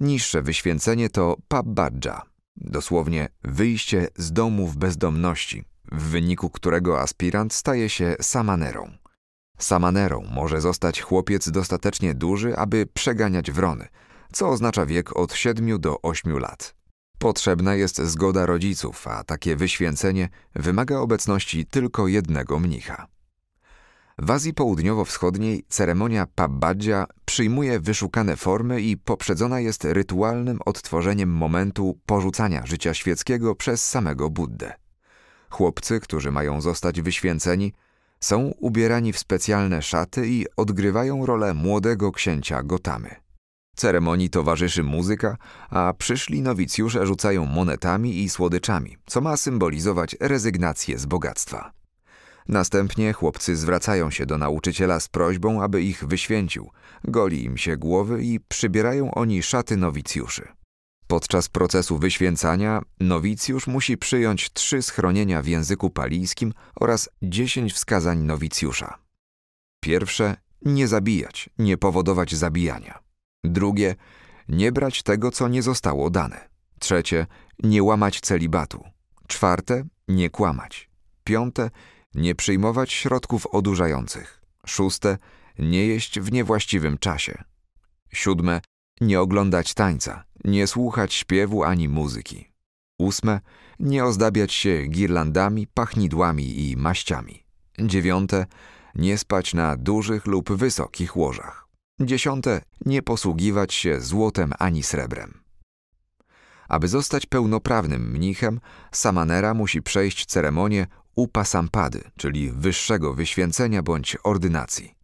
Niższe wyświęcenie to pabbadża, dosłownie wyjście z domu w bezdomności, w wyniku którego aspirant staje się samanerą. Samanerą może zostać chłopiec dostatecznie duży, aby przeganiać wrony, co oznacza wiek od 7 do 8 lat. Potrzebna jest zgoda rodziców, a takie wyświęcenie wymaga obecności tylko jednego mnicha. W Azji Południowo-Wschodniej ceremonia pabbadzia przyjmuje wyszukane formy i poprzedzona jest rytualnym odtworzeniem momentu porzucania życia świeckiego przez samego Buddę. Chłopcy, którzy mają zostać wyświęceni, są ubierani w specjalne szaty i odgrywają rolę młodego księcia Gotamy. Ceremonii towarzyszy muzyka, a przyszli nowicjusze rzucają monetami i słodyczami, co ma symbolizować rezygnację z bogactwa. Następnie chłopcy zwracają się do nauczyciela z prośbą, aby ich wyświęcił. Goli im się głowy i przybierają oni szaty nowicjuszy. Podczas procesu wyświęcania nowicjusz musi przyjąć trzy schronienia w języku palijskim oraz dziesięć wskazań nowicjusza. Pierwsze – nie zabijać, nie powodować zabijania. Drugie – nie brać tego, co nie zostało dane. Trzecie – nie łamać celibatu. Czwarte – nie kłamać. Piąte – nie przyjmować środków odurzających. Szóste, nie jeść w niewłaściwym czasie. Siódme, nie oglądać tańca, nie słuchać śpiewu ani muzyki. Ósme, nie ozdabiać się girlandami, pachnidłami i maściami. Dziewiąte, nie spać na dużych lub wysokich łożach. Dziesiąte, nie posługiwać się złotem ani srebrem. Aby zostać pełnoprawnym mnichem, samanera musi przejść ceremonię upasampady, czyli wyższego wyświęcenia bądź ordynacji.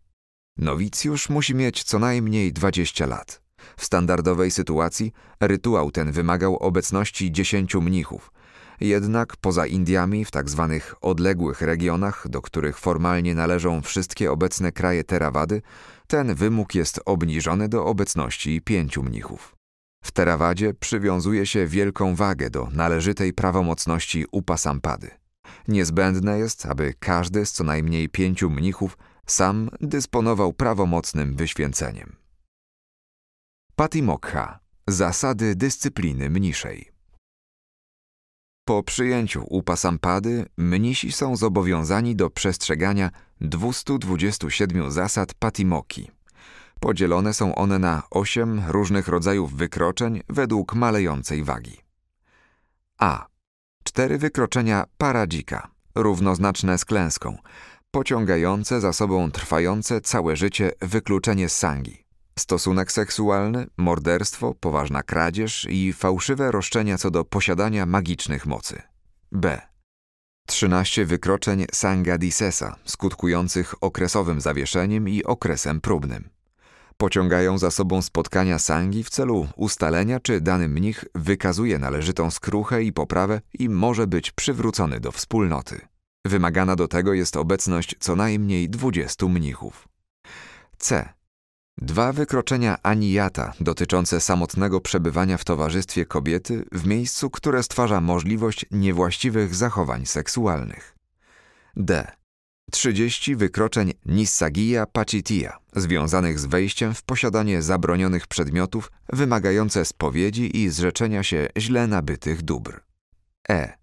Nowicjusz musi mieć co najmniej 20 lat. W standardowej sytuacji rytuał ten wymagał obecności 10 mnichów. Jednak poza Indiami, w tak zwanych odległych regionach, do których formalnie należą wszystkie obecne kraje Terawady, ten wymóg jest obniżony do obecności 5 mnichów. W Terawadzie przywiązuje się wielką wagę do należytej prawomocności upasampady. Niezbędne jest, aby każdy z co najmniej pięciu mnichów sam dysponował prawomocnym wyświęceniem. Patimokha Zasady dyscypliny mniszej Po przyjęciu upasampady mnisi są zobowiązani do przestrzegania 227 zasad patimoki. Podzielone są one na 8 różnych rodzajów wykroczeń według malejącej wagi. A. Cztery wykroczenia paradzika, równoznaczne z klęską, pociągające za sobą trwające całe życie wykluczenie z sangi. Stosunek seksualny, morderstwo, poważna kradzież i fałszywe roszczenia co do posiadania magicznych mocy. B. 13 wykroczeń sanga disesa, skutkujących okresowym zawieszeniem i okresem próbnym. Pociągają za sobą spotkania sangi w celu ustalenia, czy dany mnich wykazuje należytą skruchę i poprawę i może być przywrócony do wspólnoty. Wymagana do tego jest obecność co najmniej 20 mnichów. C. Dwa wykroczenia anijata dotyczące samotnego przebywania w towarzystwie kobiety w miejscu, które stwarza możliwość niewłaściwych zachowań seksualnych. D. 30 wykroczeń Nissagia Pacitia związanych z wejściem w posiadanie zabronionych przedmiotów wymagające spowiedzi i zrzeczenia się źle nabytych dóbr. E.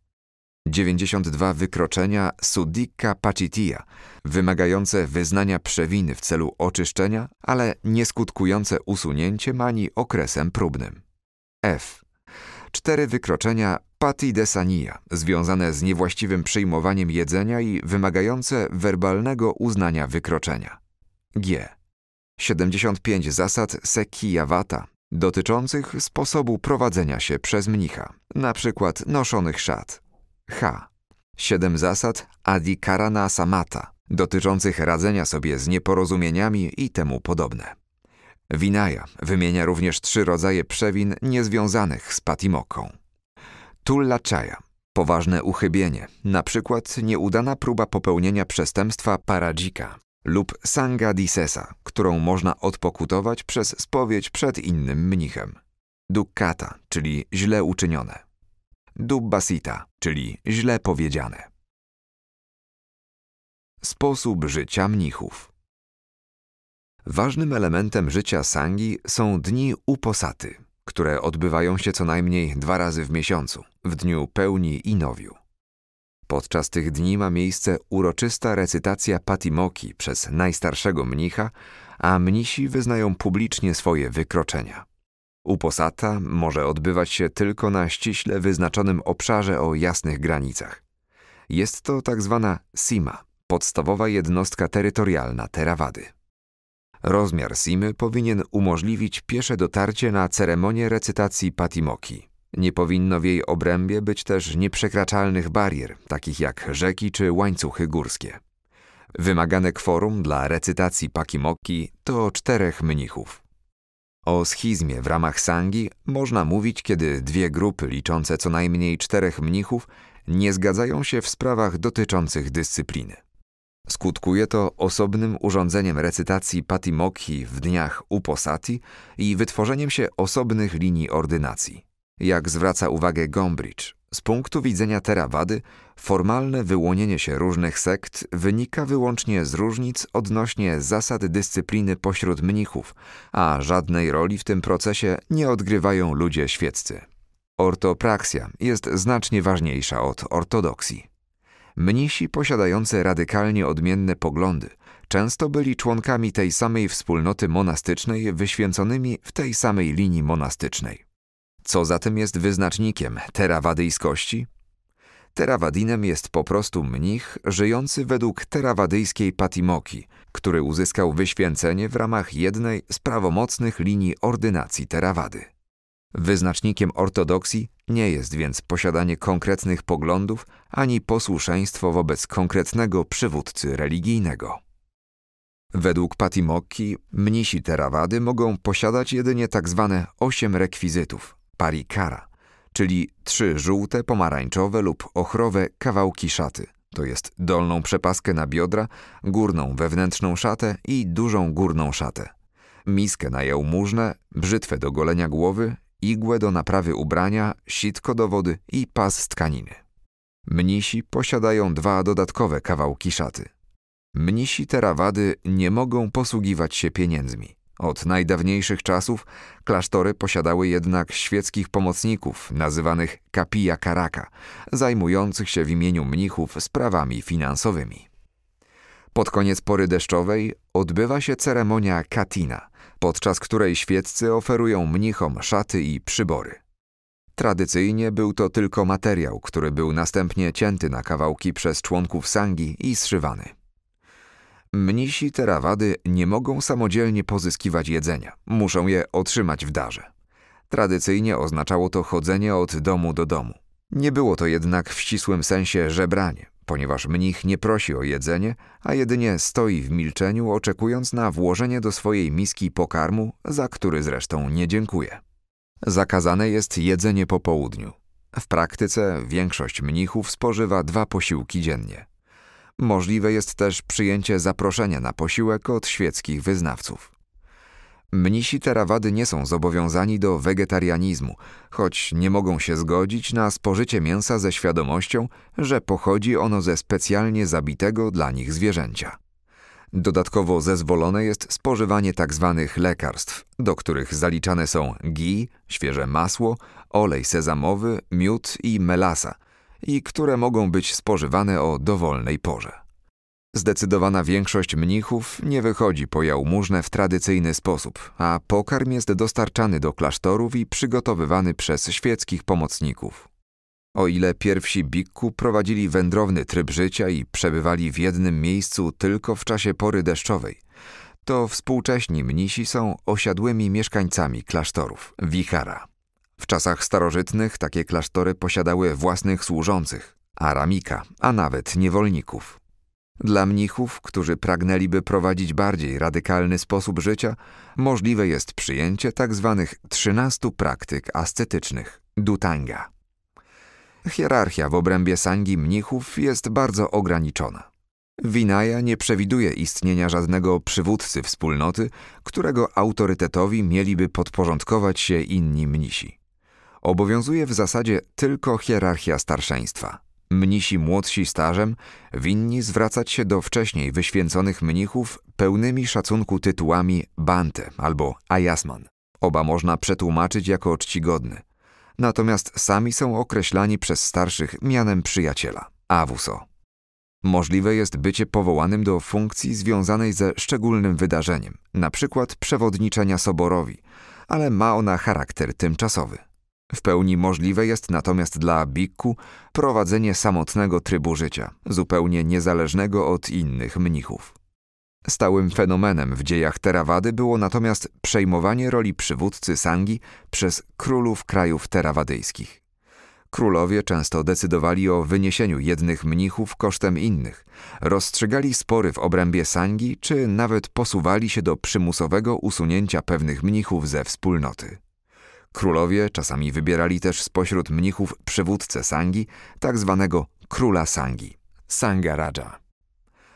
92 wykroczenia Sudika Pacitia wymagające wyznania przewiny w celu oczyszczenia, ale nieskutkujące usunięciem ani okresem próbnym. F. 4 wykroczenia Patty Desania, związane z niewłaściwym przyjmowaniem jedzenia i wymagające werbalnego uznania wykroczenia. G. 75 zasad Sekijawata dotyczących sposobu prowadzenia się przez mnicha, np. noszonych szat. H. 7 zasad Adikarana Samata dotyczących radzenia sobie z nieporozumieniami i temu podobne. Winaja wymienia również trzy rodzaje przewin niezwiązanych z patimoką. Tulla Chaya. Poważne uchybienie, na przykład nieudana próba popełnienia przestępstwa paradzika lub sanga disesa, którą można odpokutować przez spowiedź przed innym mnichem. Dukkata, czyli źle uczynione. Dubbasita, czyli źle powiedziane. Sposób życia mnichów Ważnym elementem życia sangi są dni uposaty – które odbywają się co najmniej dwa razy w miesiącu, w dniu pełni i nowiu. Podczas tych dni ma miejsce uroczysta recytacja patimoki przez najstarszego mnicha, a mnisi wyznają publicznie swoje wykroczenia. Uposata może odbywać się tylko na ściśle wyznaczonym obszarze o jasnych granicach. Jest to tak zwana SIMA, podstawowa jednostka terytorialna Terawady. Rozmiar simy powinien umożliwić piesze dotarcie na ceremonię recytacji patimoki. Nie powinno w jej obrębie być też nieprzekraczalnych barier, takich jak rzeki czy łańcuchy górskie. Wymagane kworum dla recytacji pakimoki to czterech mnichów. O schizmie w ramach sangi można mówić, kiedy dwie grupy liczące co najmniej czterech mnichów nie zgadzają się w sprawach dotyczących dyscypliny. Skutkuje to osobnym urządzeniem recytacji patimokhi w dniach uposati i wytworzeniem się osobnych linii ordynacji. Jak zwraca uwagę Gombrich, z punktu widzenia Terawady formalne wyłonienie się różnych sekt wynika wyłącznie z różnic odnośnie zasad dyscypliny pośród mnichów, a żadnej roli w tym procesie nie odgrywają ludzie świeccy. Ortopraksja jest znacznie ważniejsza od ortodoksji. Mnisi posiadający radykalnie odmienne poglądy często byli członkami tej samej wspólnoty monastycznej, wyświęconymi w tej samej linii monastycznej. Co zatem jest wyznacznikiem terawadyjskości? Terawadinem jest po prostu mnich żyjący według terawadyjskiej patimoki, który uzyskał wyświęcenie w ramach jednej z prawomocnych linii ordynacji terawady. Wyznacznikiem ortodoksji nie jest więc posiadanie konkretnych poglądów ani posłuszeństwo wobec konkretnego przywódcy religijnego. Według Patimokki mnisi terawady mogą posiadać jedynie tzw. Tak osiem rekwizytów parikara, czyli trzy żółte, pomarańczowe lub ochrowe kawałki szaty, to jest dolną przepaskę na biodra, górną wewnętrzną szatę i dużą górną szatę miskę na jałmużnę, brzytwę do golenia głowy igłę do naprawy ubrania, sitko do wody i pas z tkaniny. Mnisi posiadają dwa dodatkowe kawałki szaty. Mnisi terawady nie mogą posługiwać się pieniędzmi. Od najdawniejszych czasów klasztory posiadały jednak świeckich pomocników, nazywanych kapija karaka, zajmujących się w imieniu mnichów sprawami finansowymi. Pod koniec pory deszczowej odbywa się ceremonia katina – podczas której świeccy oferują mnichom szaty i przybory. Tradycyjnie był to tylko materiał, który był następnie cięty na kawałki przez członków sangi i zszywany. Mnisi terawady nie mogą samodzielnie pozyskiwać jedzenia, muszą je otrzymać w darze. Tradycyjnie oznaczało to chodzenie od domu do domu. Nie było to jednak w ścisłym sensie żebranie ponieważ mnich nie prosi o jedzenie, a jedynie stoi w milczeniu, oczekując na włożenie do swojej miski pokarmu, za który zresztą nie dziękuje. Zakazane jest jedzenie po południu. W praktyce większość mnichów spożywa dwa posiłki dziennie. Możliwe jest też przyjęcie zaproszenia na posiłek od świeckich wyznawców. Mnisi terawady nie są zobowiązani do wegetarianizmu, choć nie mogą się zgodzić na spożycie mięsa ze świadomością, że pochodzi ono ze specjalnie zabitego dla nich zwierzęcia. Dodatkowo zezwolone jest spożywanie tzw. Tak lekarstw, do których zaliczane są gi, świeże masło, olej sezamowy, miód i melasa, i które mogą być spożywane o dowolnej porze. Zdecydowana większość mnichów nie wychodzi po jałmużnę w tradycyjny sposób, a pokarm jest dostarczany do klasztorów i przygotowywany przez świeckich pomocników. O ile pierwsi bikku prowadzili wędrowny tryb życia i przebywali w jednym miejscu tylko w czasie pory deszczowej, to współcześni mnisi są osiadłymi mieszkańcami klasztorów, wichara. W czasach starożytnych takie klasztory posiadały własnych służących, aramika, a nawet niewolników. Dla mnichów, którzy pragnęliby prowadzić bardziej radykalny sposób życia, możliwe jest przyjęcie tzw. Tak 13 praktyk ascetycznych Dutanga. Hierarchia w obrębie sangi mnichów jest bardzo ograniczona. Winaja nie przewiduje istnienia żadnego przywódcy wspólnoty, którego autorytetowi mieliby podporządkować się inni mnisi. Obowiązuje w zasadzie tylko hierarchia starszeństwa – mnisi młodsi starzem winni zwracać się do wcześniej wyświęconych mnichów pełnymi szacunku tytułami Bante albo Ajasman. Oba można przetłumaczyć jako czcigodny. Natomiast sami są określani przez starszych mianem przyjaciela, awuso. Możliwe jest bycie powołanym do funkcji związanej ze szczególnym wydarzeniem, na przykład przewodniczenia soborowi, ale ma ona charakter tymczasowy. W pełni możliwe jest natomiast dla bhikkhu prowadzenie samotnego trybu życia, zupełnie niezależnego od innych mnichów. Stałym fenomenem w dziejach Terawady było natomiast przejmowanie roli przywódcy Sangi przez królów krajów terawadyjskich. Królowie często decydowali o wyniesieniu jednych mnichów kosztem innych, rozstrzygali spory w obrębie Sangi czy nawet posuwali się do przymusowego usunięcia pewnych mnichów ze wspólnoty. Królowie czasami wybierali też spośród mnichów przywódcę Sangi, tak zwanego króla Sangi, Sanga Raja.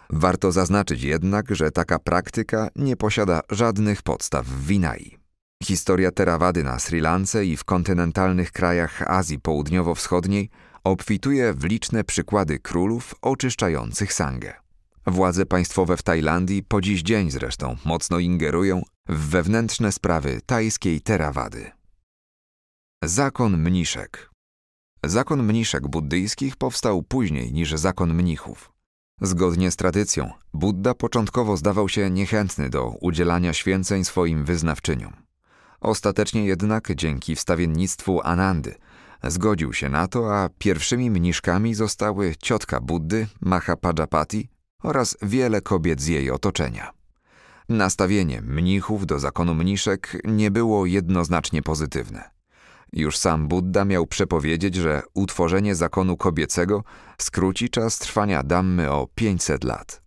Warto zaznaczyć jednak, że taka praktyka nie posiada żadnych podstaw w Winai. Historia Terawady na Sri Lance i w kontynentalnych krajach Azji Południowo-Wschodniej obfituje w liczne przykłady królów oczyszczających sangę. Władze państwowe w Tajlandii po dziś dzień zresztą mocno ingerują w wewnętrzne sprawy tajskiej Terawady. Zakon mniszek. Zakon mniszek buddyjskich powstał później niż zakon mnichów. Zgodnie z tradycją, Buddha początkowo zdawał się niechętny do udzielania święceń swoim wyznawczyniom. Ostatecznie jednak, dzięki wstawiennictwu Anandy, zgodził się na to, a pierwszymi mniszkami zostały ciotka Buddy, Mahapajapati oraz wiele kobiet z jej otoczenia. Nastawienie mnichów do zakonu mniszek nie było jednoznacznie pozytywne. Już sam Buddha miał przepowiedzieć, że utworzenie zakonu kobiecego skróci czas trwania dammy o 500 lat.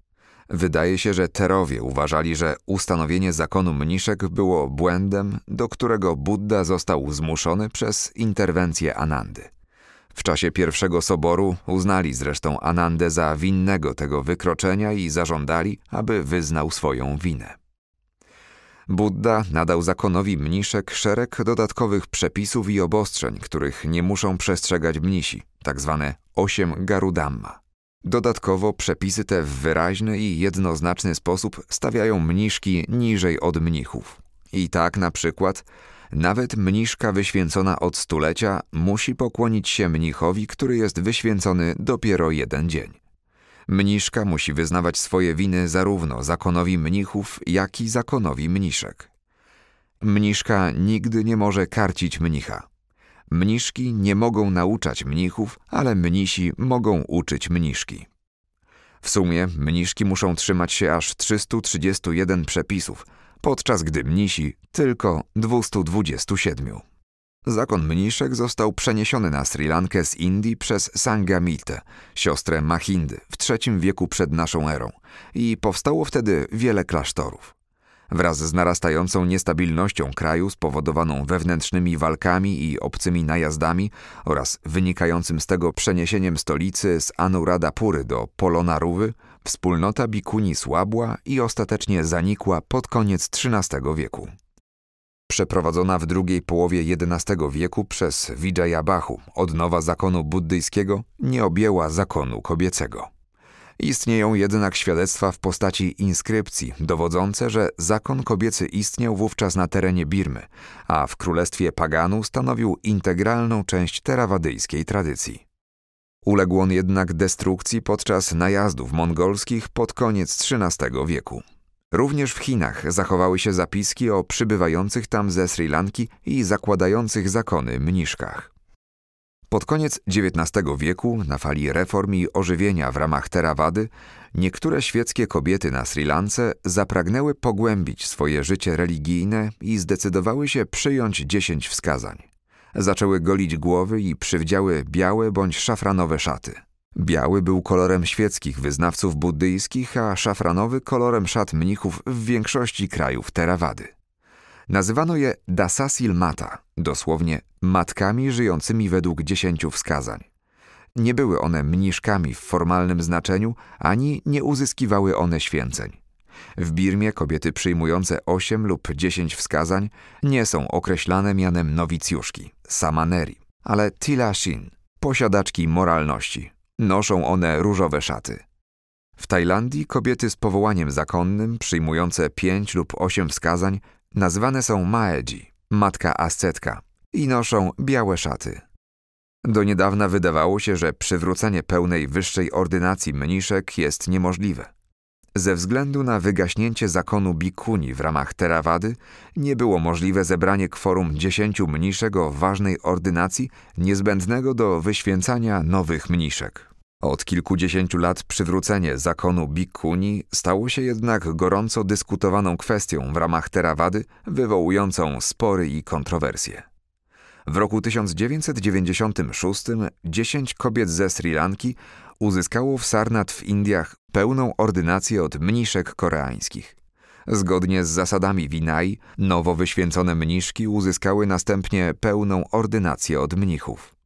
Wydaje się, że Terowie uważali, że ustanowienie zakonu mniszek było błędem, do którego Buddha został zmuszony przez interwencję Anandy. W czasie pierwszego soboru uznali zresztą Anandę za winnego tego wykroczenia i zażądali, aby wyznał swoją winę. Budda nadał zakonowi mniszek szereg dodatkowych przepisów i obostrzeń, których nie muszą przestrzegać mnisi, tak zwane osiem garudamma. Dodatkowo przepisy te w wyraźny i jednoznaczny sposób stawiają mniszki niżej od mnichów. I tak na przykład nawet mniszka wyświęcona od stulecia musi pokłonić się mnichowi, który jest wyświęcony dopiero jeden dzień. Mniszka musi wyznawać swoje winy zarówno zakonowi mnichów, jak i zakonowi mniszek. Mniszka nigdy nie może karcić mnicha. Mniszki nie mogą nauczać mnichów, ale mnisi mogą uczyć mniszki. W sumie mniszki muszą trzymać się aż 331 przepisów, podczas gdy mnisi tylko 227. Zakon mniszek został przeniesiony na Sri Lankę z Indii przez Sangamite, siostrę Mahindy, w III wieku przed naszą erą i powstało wtedy wiele klasztorów. Wraz z narastającą niestabilnością kraju spowodowaną wewnętrznymi walkami i obcymi najazdami oraz wynikającym z tego przeniesieniem stolicy z Anuradhapury do Polonaruwy, wspólnota Bikuni słabła i ostatecznie zanikła pod koniec XIII wieku przeprowadzona w drugiej połowie XI wieku przez Vijaya Bahu, odnowa zakonu buddyjskiego, nie objęła zakonu kobiecego. Istnieją jednak świadectwa w postaci inskrypcji, dowodzące, że zakon kobiecy istniał wówczas na terenie Birmy, a w królestwie Paganu stanowił integralną część terawadyjskiej tradycji. Uległ on jednak destrukcji podczas najazdów mongolskich pod koniec XIII wieku. Również w Chinach zachowały się zapiski o przybywających tam ze Sri Lanki i zakładających zakony mniszkach. Pod koniec XIX wieku, na fali reform i ożywienia w ramach terawady, niektóre świeckie kobiety na Sri Lance zapragnęły pogłębić swoje życie religijne i zdecydowały się przyjąć dziesięć wskazań. Zaczęły golić głowy i przywdziały białe bądź szafranowe szaty. Biały był kolorem świeckich wyznawców buddyjskich, a szafranowy kolorem szat mnichów w większości krajów Terawady. Nazywano je Dasasil Mata, dosłownie matkami żyjącymi według dziesięciu wskazań. Nie były one mniszkami w formalnym znaczeniu, ani nie uzyskiwały one święceń. W Birmie kobiety przyjmujące osiem lub dziesięć wskazań nie są określane mianem nowicjuszki, samaneri, ale tilashin, posiadaczki moralności. Noszą one różowe szaty. W Tajlandii kobiety z powołaniem zakonnym, przyjmujące pięć lub osiem wskazań, nazywane są maedzi, matka ascetka, i noszą białe szaty. Do niedawna wydawało się, że przywrócenie pełnej wyższej ordynacji mniszek jest niemożliwe. Ze względu na wygaśnięcie zakonu Bikuni w ramach Terawady nie było możliwe zebranie kworum dziesięciu mniszek o ważnej ordynacji niezbędnego do wyświęcania nowych mniszek. Od kilkudziesięciu lat przywrócenie zakonu Bikuni stało się jednak gorąco dyskutowaną kwestią w ramach Terawady, wywołującą spory i kontrowersje. W roku 1996 dziesięć kobiet ze Sri Lanki uzyskało w Sarnat w Indiach pełną ordynację od mniszek koreańskich. Zgodnie z zasadami Winai, nowo wyświęcone mniszki uzyskały następnie pełną ordynację od mnichów.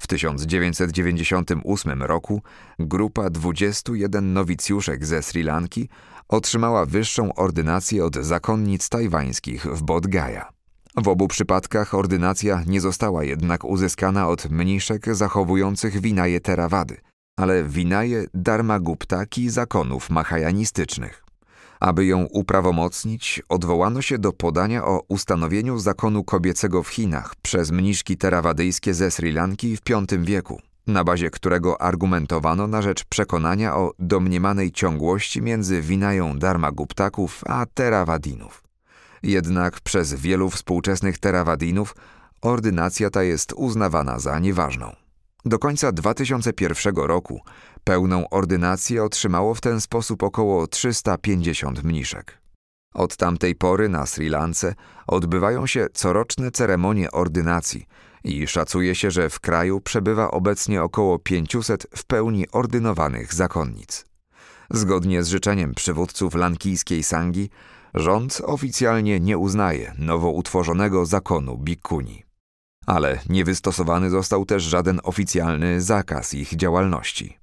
W 1998 roku grupa 21 nowicjuszek ze Sri Lanki otrzymała wyższą ordynację od zakonnic tajwańskich w Bodh W obu przypadkach ordynacja nie została jednak uzyskana od mniszek zachowujących winaje terawady, ale winaje Dharmaguptaki zakonów mahajanistycznych. Aby ją uprawomocnić, odwołano się do podania o ustanowieniu zakonu kobiecego w Chinach przez mniszki terawadyjskie ze Sri Lanki w V wieku, na bazie którego argumentowano na rzecz przekonania o domniemanej ciągłości między winają dharma-guptaków a terawadinów. Jednak przez wielu współczesnych terawadinów ordynacja ta jest uznawana za nieważną. Do końca 2001 roku Pełną ordynację otrzymało w ten sposób około 350 mniszek. Od tamtej pory na Sri Lance odbywają się coroczne ceremonie ordynacji i szacuje się, że w kraju przebywa obecnie około 500 w pełni ordynowanych zakonnic. Zgodnie z życzeniem przywódców lankijskiej sangi, rząd oficjalnie nie uznaje nowo utworzonego zakonu Bikuni. Ale niewystosowany został też żaden oficjalny zakaz ich działalności.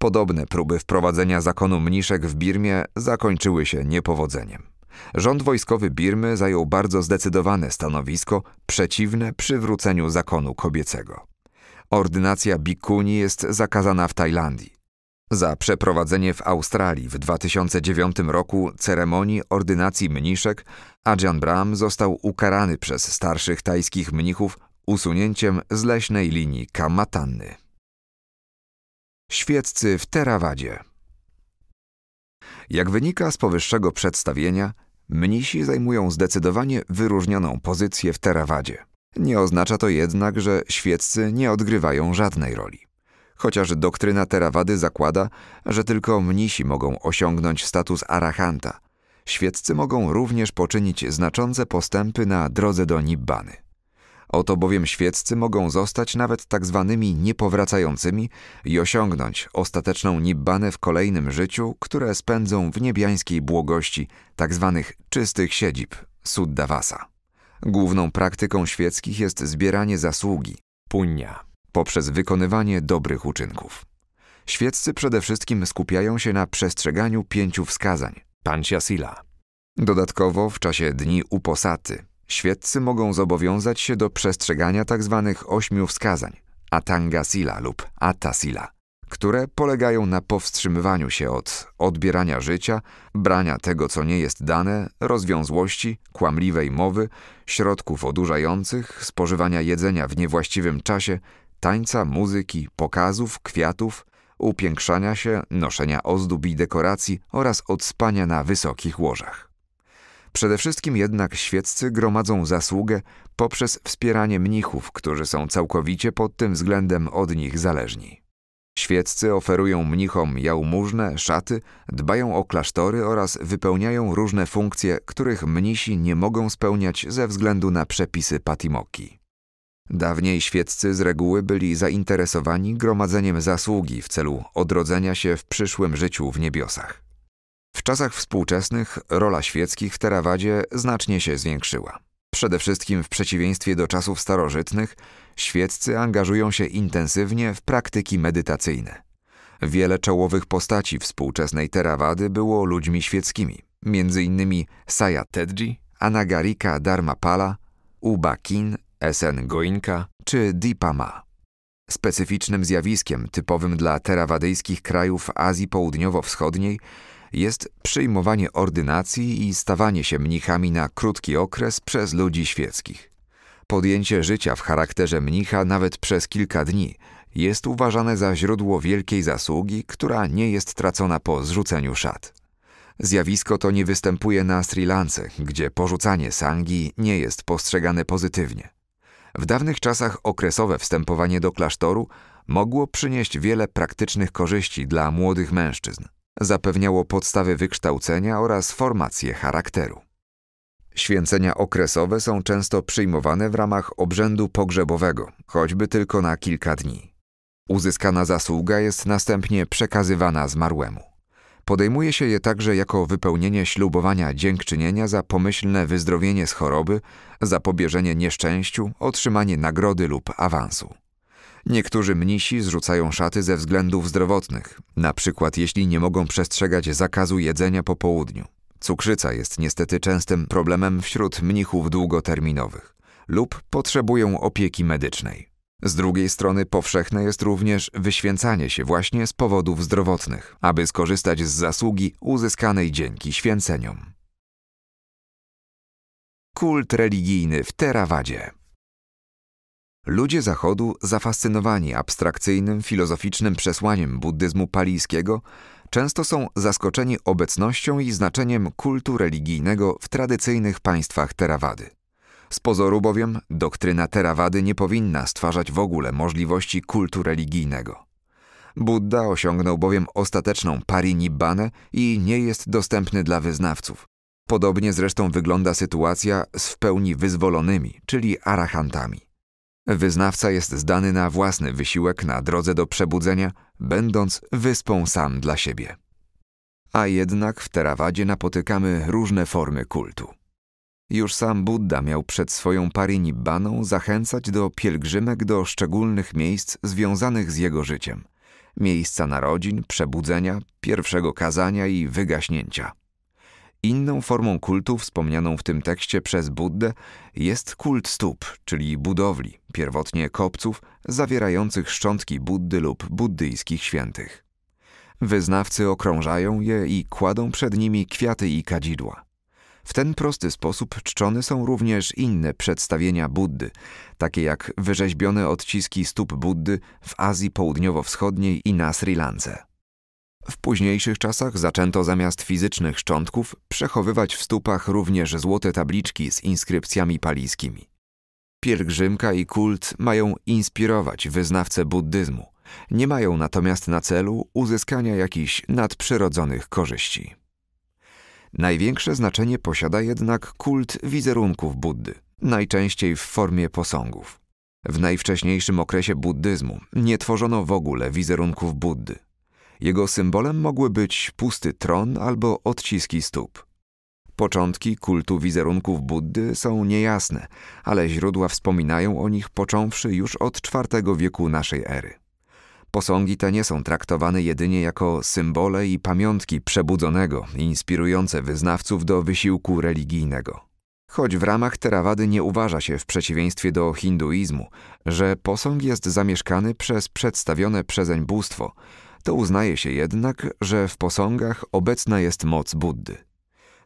Podobne próby wprowadzenia zakonu mniszek w Birmie zakończyły się niepowodzeniem. Rząd wojskowy Birmy zajął bardzo zdecydowane stanowisko przeciwne przywróceniu zakonu kobiecego. Ordynacja bikuni jest zakazana w Tajlandii. Za przeprowadzenie w Australii w 2009 roku ceremonii ordynacji mniszek Ajahn Brahm został ukarany przez starszych tajskich mnichów usunięciem z leśnej linii Kamatanny. Świeccy w Terawadzie. Jak wynika z powyższego przedstawienia, mnisi zajmują zdecydowanie wyróżnioną pozycję w Terawadzie. Nie oznacza to jednak, że świeccy nie odgrywają żadnej roli. Chociaż doktryna Terawady zakłada, że tylko mnisi mogą osiągnąć status arahanta, świeccy mogą również poczynić znaczące postępy na drodze do Nibbany. Oto bowiem świeccy mogą zostać nawet tak zwanymi niepowracającymi i osiągnąć ostateczną nibbanę w kolejnym życiu, które spędzą w niebiańskiej błogości tak zwanych czystych siedzib, suddawasa. Główną praktyką świeckich jest zbieranie zasługi, punia, poprzez wykonywanie dobrych uczynków. Świeccy przede wszystkim skupiają się na przestrzeganiu pięciu wskazań, pancia sila. Dodatkowo w czasie dni uposaty, Świadcy mogą zobowiązać się do przestrzegania tzw. Tak ośmiu wskazań atangasila lub atasila, które polegają na powstrzymywaniu się od odbierania życia, brania tego, co nie jest dane, rozwiązłości, kłamliwej mowy, środków odurzających, spożywania jedzenia w niewłaściwym czasie, tańca, muzyki, pokazów, kwiatów, upiększania się, noszenia ozdób i dekoracji oraz odspania na wysokich łożach. Przede wszystkim jednak świeccy gromadzą zasługę poprzez wspieranie mnichów, którzy są całkowicie pod tym względem od nich zależni. Świeccy oferują mnichom jałmużne, szaty, dbają o klasztory oraz wypełniają różne funkcje, których mnisi nie mogą spełniać ze względu na przepisy patimoki. Dawniej świeccy z reguły byli zainteresowani gromadzeniem zasługi w celu odrodzenia się w przyszłym życiu w niebiosach. W czasach współczesnych rola świeckich w Terawadzie znacznie się zwiększyła. Przede wszystkim w przeciwieństwie do czasów starożytnych, świeccy angażują się intensywnie w praktyki medytacyjne. Wiele czołowych postaci współczesnej Terawady było ludźmi świeckimi, m.in. Saya Tedji, Anagarika Dharmapala, Uba Kin, S.N. Goinka czy Dipa Ma. Specyficznym zjawiskiem typowym dla terawadyjskich krajów Azji Południowo-Wschodniej jest przyjmowanie ordynacji i stawanie się mnichami na krótki okres przez ludzi świeckich. Podjęcie życia w charakterze mnicha nawet przez kilka dni jest uważane za źródło wielkiej zasługi, która nie jest tracona po zrzuceniu szat. Zjawisko to nie występuje na Sri Lance, gdzie porzucanie sangi nie jest postrzegane pozytywnie. W dawnych czasach okresowe wstępowanie do klasztoru mogło przynieść wiele praktycznych korzyści dla młodych mężczyzn zapewniało podstawy wykształcenia oraz formację charakteru. Święcenia okresowe są często przyjmowane w ramach obrzędu pogrzebowego, choćby tylko na kilka dni. Uzyskana zasługa jest następnie przekazywana zmarłemu. Podejmuje się je także jako wypełnienie ślubowania dziękczynienia za pomyślne wyzdrowienie z choroby, zapobieżenie nieszczęściu, otrzymanie nagrody lub awansu. Niektórzy mnisi zrzucają szaty ze względów zdrowotnych, na przykład jeśli nie mogą przestrzegać zakazu jedzenia po południu. Cukrzyca jest niestety częstym problemem wśród mnichów długoterminowych lub potrzebują opieki medycznej. Z drugiej strony powszechne jest również wyświęcanie się właśnie z powodów zdrowotnych, aby skorzystać z zasługi uzyskanej dzięki święceniom. Kult religijny w Terawadzie Ludzie Zachodu, zafascynowani abstrakcyjnym, filozoficznym przesłaniem buddyzmu palijskiego, często są zaskoczeni obecnością i znaczeniem kultu religijnego w tradycyjnych państwach Terawady. Z pozoru bowiem doktryna Terawady nie powinna stwarzać w ogóle możliwości kultu religijnego. Buddha osiągnął bowiem ostateczną parinibbanę i nie jest dostępny dla wyznawców. Podobnie zresztą wygląda sytuacja z w pełni wyzwolonymi, czyli arahantami. Wyznawca jest zdany na własny wysiłek na drodze do przebudzenia, będąc wyspą sam dla siebie. A jednak w Terawadzie napotykamy różne formy kultu. Już sam Buddha miał przed swoją parinibbaną zachęcać do pielgrzymek do szczególnych miejsc związanych z jego życiem. Miejsca narodzin, przebudzenia, pierwszego kazania i wygaśnięcia. Inną formą kultu wspomnianą w tym tekście przez Buddę jest kult stóp, czyli budowli, pierwotnie kopców, zawierających szczątki Buddy lub buddyjskich świętych. Wyznawcy okrążają je i kładą przed nimi kwiaty i kadzidła. W ten prosty sposób czczone są również inne przedstawienia Buddy, takie jak wyrzeźbione odciski stóp Buddy w Azji Południowo-Wschodniej i na Sri Lance. W późniejszych czasach zaczęto zamiast fizycznych szczątków przechowywać w stópach również złote tabliczki z inskrypcjami palijskimi. Pielgrzymka i kult mają inspirować wyznawcę buddyzmu, nie mają natomiast na celu uzyskania jakichś nadprzyrodzonych korzyści. Największe znaczenie posiada jednak kult wizerunków Buddy, najczęściej w formie posągów. W najwcześniejszym okresie buddyzmu nie tworzono w ogóle wizerunków Buddy. Jego symbolem mogły być pusty tron albo odciski stóp. Początki kultu wizerunków Buddy są niejasne, ale źródła wspominają o nich począwszy już od IV wieku naszej ery. Posągi te nie są traktowane jedynie jako symbole i pamiątki przebudzonego, inspirujące wyznawców do wysiłku religijnego. Choć w ramach terawady nie uważa się, w przeciwieństwie do hinduizmu, że posąg jest zamieszkany przez przedstawione przezeń bóstwo, to uznaje się jednak, że w posągach obecna jest moc Buddy.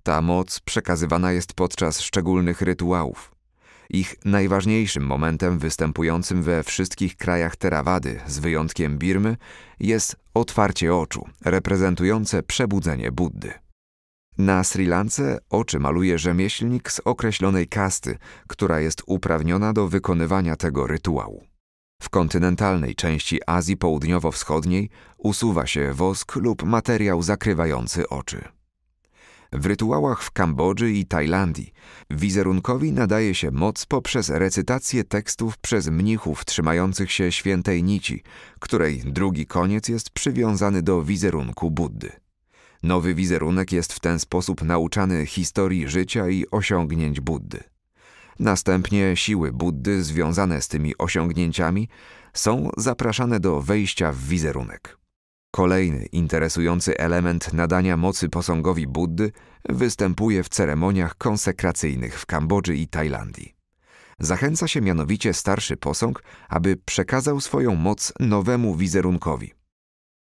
Ta moc przekazywana jest podczas szczególnych rytuałów. Ich najważniejszym momentem występującym we wszystkich krajach Terawady, z wyjątkiem Birmy, jest otwarcie oczu, reprezentujące przebudzenie Buddy. Na Sri Lance oczy maluje rzemieślnik z określonej kasty, która jest uprawniona do wykonywania tego rytuału. W kontynentalnej części Azji Południowo-Wschodniej usuwa się wosk lub materiał zakrywający oczy. W rytuałach w Kambodży i Tajlandii wizerunkowi nadaje się moc poprzez recytację tekstów przez mnichów trzymających się świętej nici, której drugi koniec jest przywiązany do wizerunku Buddy. Nowy wizerunek jest w ten sposób nauczany historii życia i osiągnięć Buddy. Następnie siły Buddy związane z tymi osiągnięciami są zapraszane do wejścia w wizerunek. Kolejny interesujący element nadania mocy posągowi Buddy występuje w ceremoniach konsekracyjnych w Kambodży i Tajlandii. Zachęca się mianowicie starszy posąg, aby przekazał swoją moc nowemu wizerunkowi.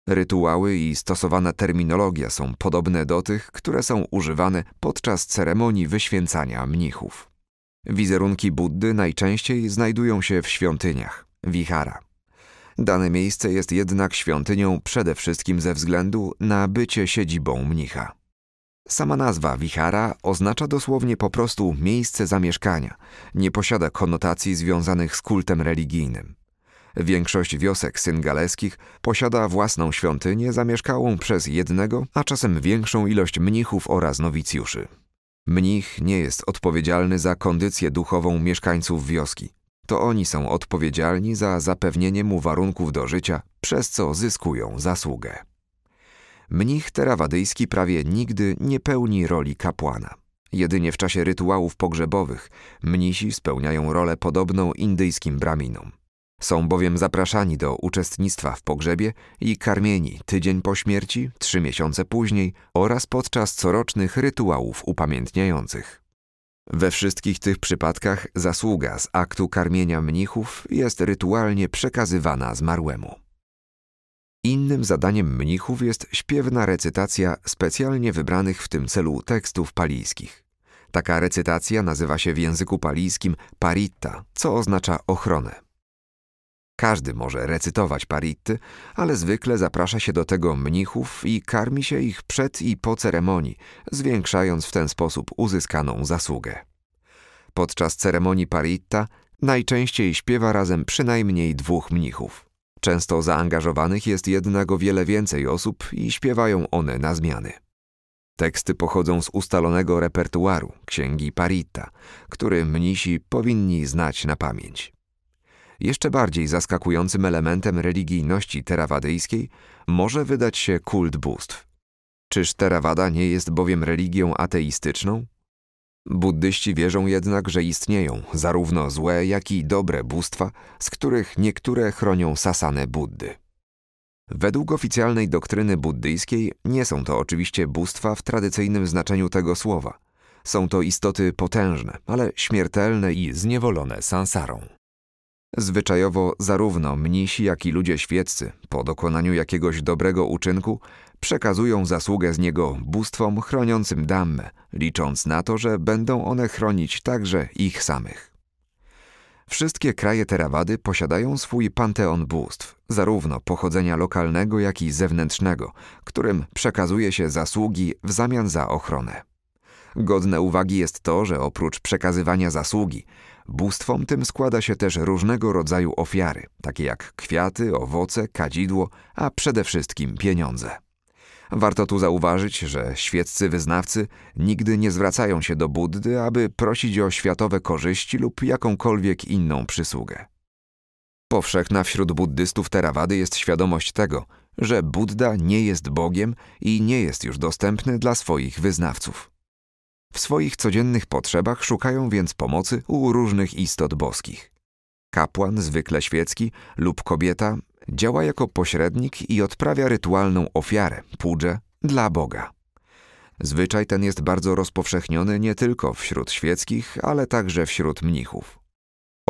Rytuały i stosowana terminologia są podobne do tych, które są używane podczas ceremonii wyświęcania mnichów. Wizerunki Buddy najczęściej znajdują się w świątyniach, wichara. Dane miejsce jest jednak świątynią przede wszystkim ze względu na bycie siedzibą mnicha. Sama nazwa wichara oznacza dosłownie po prostu miejsce zamieszkania, nie posiada konotacji związanych z kultem religijnym. Większość wiosek syngaleskich posiada własną świątynię zamieszkałą przez jednego, a czasem większą ilość mnichów oraz nowicjuszy. Mnich nie jest odpowiedzialny za kondycję duchową mieszkańców wioski. To oni są odpowiedzialni za zapewnienie mu warunków do życia, przez co zyskują zasługę. Mnich terawadyjski prawie nigdy nie pełni roli kapłana. Jedynie w czasie rytuałów pogrzebowych mnisi spełniają rolę podobną indyjskim braminom. Są bowiem zapraszani do uczestnictwa w pogrzebie i karmieni tydzień po śmierci, trzy miesiące później oraz podczas corocznych rytuałów upamiętniających. We wszystkich tych przypadkach zasługa z aktu karmienia mnichów jest rytualnie przekazywana zmarłemu. Innym zadaniem mnichów jest śpiewna recytacja specjalnie wybranych w tym celu tekstów palijskich. Taka recytacja nazywa się w języku palijskim paritta, co oznacza ochronę. Każdy może recytować paritty, ale zwykle zaprasza się do tego mnichów i karmi się ich przed i po ceremonii, zwiększając w ten sposób uzyskaną zasługę. Podczas ceremonii paritta najczęściej śpiewa razem przynajmniej dwóch mnichów. Często zaangażowanych jest jednak o wiele więcej osób i śpiewają one na zmiany. Teksty pochodzą z ustalonego repertuaru księgi Paritta, który mnisi powinni znać na pamięć. Jeszcze bardziej zaskakującym elementem religijności terawadyjskiej może wydać się kult bóstw. Czyż terawada nie jest bowiem religią ateistyczną? Buddyści wierzą jednak, że istnieją zarówno złe, jak i dobre bóstwa, z których niektóre chronią sasane Buddy. Według oficjalnej doktryny buddyjskiej nie są to oczywiście bóstwa w tradycyjnym znaczeniu tego słowa. Są to istoty potężne, ale śmiertelne i zniewolone sansarą. Zwyczajowo zarówno mnisi, jak i ludzie świeccy, po dokonaniu jakiegoś dobrego uczynku, przekazują zasługę z niego bóstwom chroniącym Dhammę, licząc na to, że będą one chronić także ich samych. Wszystkie kraje Terawady posiadają swój panteon bóstw, zarówno pochodzenia lokalnego, jak i zewnętrznego, którym przekazuje się zasługi w zamian za ochronę. Godne uwagi jest to, że oprócz przekazywania zasługi, Bóstwom tym składa się też różnego rodzaju ofiary, takie jak kwiaty, owoce, kadzidło, a przede wszystkim pieniądze. Warto tu zauważyć, że świeccy wyznawcy nigdy nie zwracają się do Buddy, aby prosić o światowe korzyści lub jakąkolwiek inną przysługę. Powszechna wśród buddystów terawady jest świadomość tego, że Buddha nie jest Bogiem i nie jest już dostępny dla swoich wyznawców. W swoich codziennych potrzebach szukają więc pomocy u różnych istot boskich. Kapłan, zwykle świecki, lub kobieta działa jako pośrednik i odprawia rytualną ofiarę, pudżę, dla Boga. Zwyczaj ten jest bardzo rozpowszechniony nie tylko wśród świeckich, ale także wśród mnichów.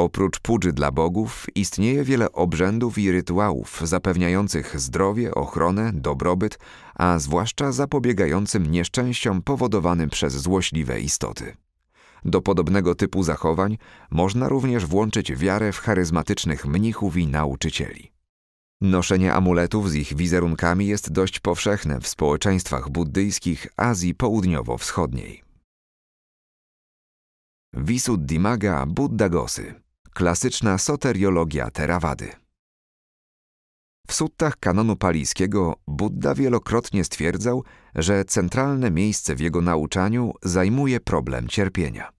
Oprócz pudży dla bogów istnieje wiele obrzędów i rytuałów zapewniających zdrowie, ochronę, dobrobyt, a zwłaszcza zapobiegającym nieszczęściom powodowanym przez złośliwe istoty. Do podobnego typu zachowań można również włączyć wiarę w charyzmatycznych mnichów i nauczycieli. Noszenie amuletów z ich wizerunkami jest dość powszechne w społeczeństwach buddyjskich Azji Południowo-Wschodniej. Visuddhimagga Buddha Gosy Klasyczna soteriologia Terawady. W suttach kanonu palijskiego Buddha wielokrotnie stwierdzał, że centralne miejsce w jego nauczaniu zajmuje problem cierpienia.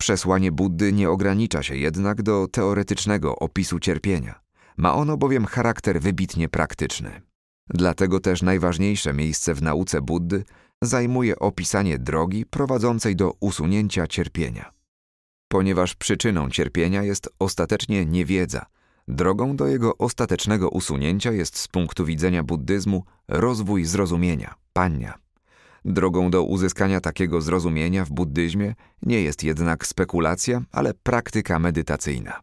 Przesłanie Buddy nie ogranicza się jednak do teoretycznego opisu cierpienia. Ma ono bowiem charakter wybitnie praktyczny. Dlatego też najważniejsze miejsce w nauce Buddy zajmuje opisanie drogi prowadzącej do usunięcia cierpienia ponieważ przyczyną cierpienia jest ostatecznie niewiedza. Drogą do jego ostatecznego usunięcia jest z punktu widzenia buddyzmu rozwój zrozumienia, pania. Drogą do uzyskania takiego zrozumienia w buddyzmie nie jest jednak spekulacja, ale praktyka medytacyjna.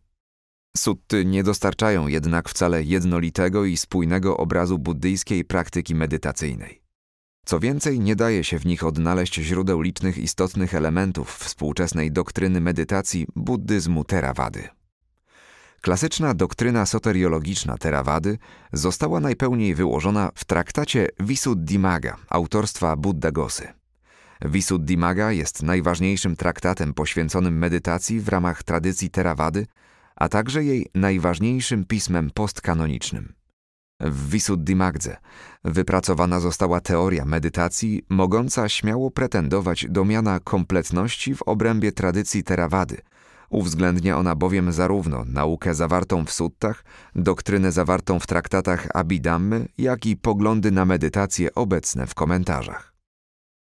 Sutty nie dostarczają jednak wcale jednolitego i spójnego obrazu buddyjskiej praktyki medytacyjnej. Co więcej, nie daje się w nich odnaleźć źródeł licznych istotnych elementów współczesnej doktryny medytacji buddyzmu Terawady. Klasyczna doktryna soteriologiczna Terawady została najpełniej wyłożona w traktacie Visuddhimagga autorstwa Buddhagosy. Visuddhimagga jest najważniejszym traktatem poświęconym medytacji w ramach tradycji Terawady, a także jej najważniejszym pismem postkanonicznym. W Wisuddhi Magdze wypracowana została teoria medytacji mogąca śmiało pretendować do miana kompletności w obrębie tradycji terawady. Uwzględnia ona bowiem zarówno naukę zawartą w suttach, doktrynę zawartą w traktatach Abhidhammy, jak i poglądy na medytację obecne w komentarzach.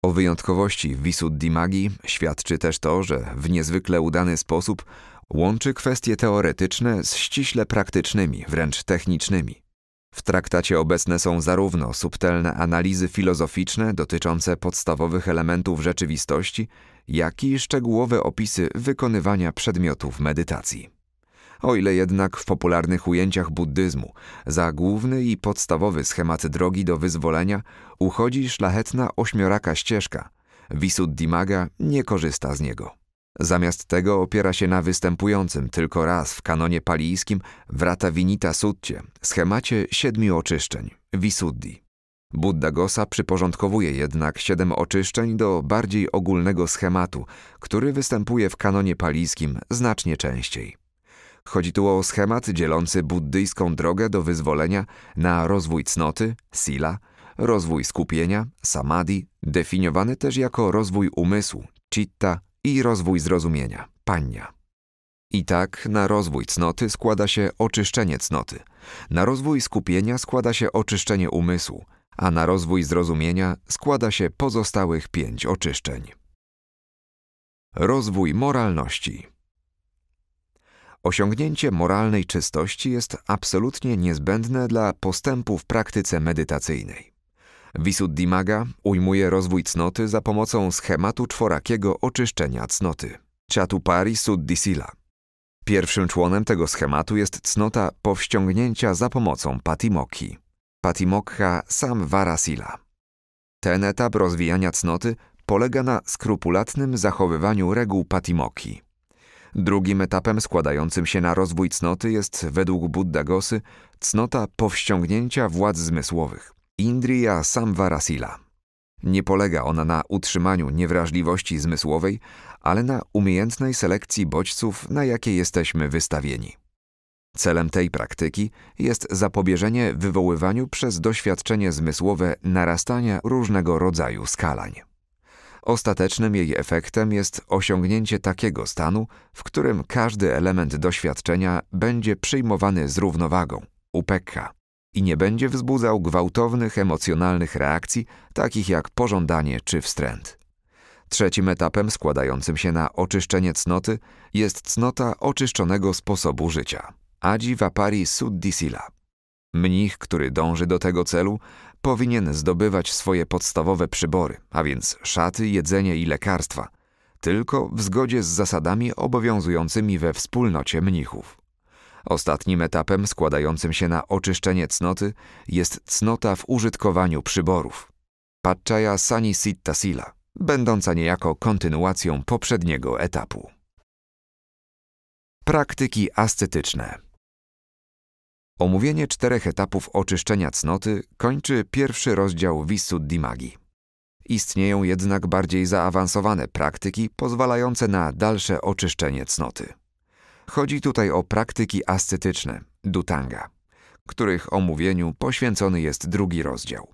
O wyjątkowości Visuddhi Magii świadczy też to, że w niezwykle udany sposób łączy kwestie teoretyczne z ściśle praktycznymi, wręcz technicznymi. W traktacie obecne są zarówno subtelne analizy filozoficzne dotyczące podstawowych elementów rzeczywistości, jak i szczegółowe opisy wykonywania przedmiotów medytacji. O ile jednak w popularnych ujęciach buddyzmu za główny i podstawowy schemat drogi do wyzwolenia uchodzi szlachetna ośmioraka ścieżka, Visuddhimaga nie korzysta z niego. Zamiast tego opiera się na występującym tylko raz w kanonie palijskim Vrata Vinita Sutcie, schemacie siedmiu oczyszczeń, Visuddhi. Buddha Gosa przyporządkowuje jednak siedem oczyszczeń do bardziej ogólnego schematu, który występuje w kanonie palijskim znacznie częściej. Chodzi tu o schemat dzielący buddyjską drogę do wyzwolenia na rozwój cnoty, sila, rozwój skupienia, samadhi, definiowany też jako rozwój umysłu, citta i rozwój zrozumienia, pania. I tak na rozwój cnoty składa się oczyszczenie cnoty, na rozwój skupienia składa się oczyszczenie umysłu, a na rozwój zrozumienia składa się pozostałych pięć oczyszczeń. Rozwój moralności. Osiągnięcie moralnej czystości jest absolutnie niezbędne dla postępu w praktyce medytacyjnej. Visuddhimaga ujmuje rozwój cnoty za pomocą schematu czworakiego oczyszczenia cnoty. Chatupari Suddhisila. Pierwszym członem tego schematu jest cnota powściągnięcia za pomocą patimokhi. Patimokha samvarasila. Ten etap rozwijania cnoty polega na skrupulatnym zachowywaniu reguł patimokhi. Drugim etapem składającym się na rozwój cnoty jest według Buddha Gosy cnota powściągnięcia władz zmysłowych. Indriya Samvarasila. Nie polega ona na utrzymaniu niewrażliwości zmysłowej, ale na umiejętnej selekcji bodźców, na jakie jesteśmy wystawieni. Celem tej praktyki jest zapobieżenie wywoływaniu przez doświadczenie zmysłowe narastania różnego rodzaju skalań. Ostatecznym jej efektem jest osiągnięcie takiego stanu, w którym każdy element doświadczenia będzie przyjmowany z równowagą, upekka i nie będzie wzbudzał gwałtownych emocjonalnych reakcji, takich jak pożądanie czy wstręt. Trzecim etapem składającym się na oczyszczenie cnoty jest cnota oczyszczonego sposobu życia. Adi Vapari Suddhisila. Mnich, który dąży do tego celu, powinien zdobywać swoje podstawowe przybory, a więc szaty, jedzenie i lekarstwa, tylko w zgodzie z zasadami obowiązującymi we wspólnocie mnichów. Ostatnim etapem składającym się na oczyszczenie cnoty jest cnota w użytkowaniu przyborów. Paczaja Sani Sitta Sila, będąca niejako kontynuacją poprzedniego etapu. Praktyki ascetyczne Omówienie czterech etapów oczyszczenia cnoty kończy pierwszy rozdział Magi. Istnieją jednak bardziej zaawansowane praktyki pozwalające na dalsze oczyszczenie cnoty. Chodzi tutaj o praktyki ascetyczne, dutanga, których omówieniu poświęcony jest drugi rozdział.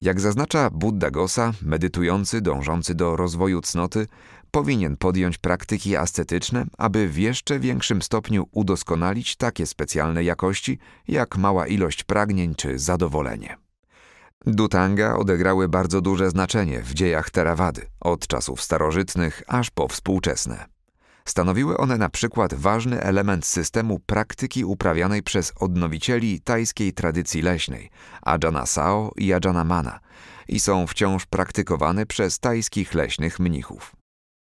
Jak zaznacza Buddha Gosa, medytujący dążący do rozwoju cnoty powinien podjąć praktyki ascetyczne, aby w jeszcze większym stopniu udoskonalić takie specjalne jakości, jak mała ilość pragnień czy zadowolenie. Dutanga odegrały bardzo duże znaczenie w dziejach Terawady, od czasów starożytnych aż po współczesne. Stanowiły one na przykład ważny element systemu praktyki uprawianej przez odnowicieli tajskiej tradycji leśnej Ajana Sao i Ajana Mana i są wciąż praktykowane przez tajskich leśnych mnichów.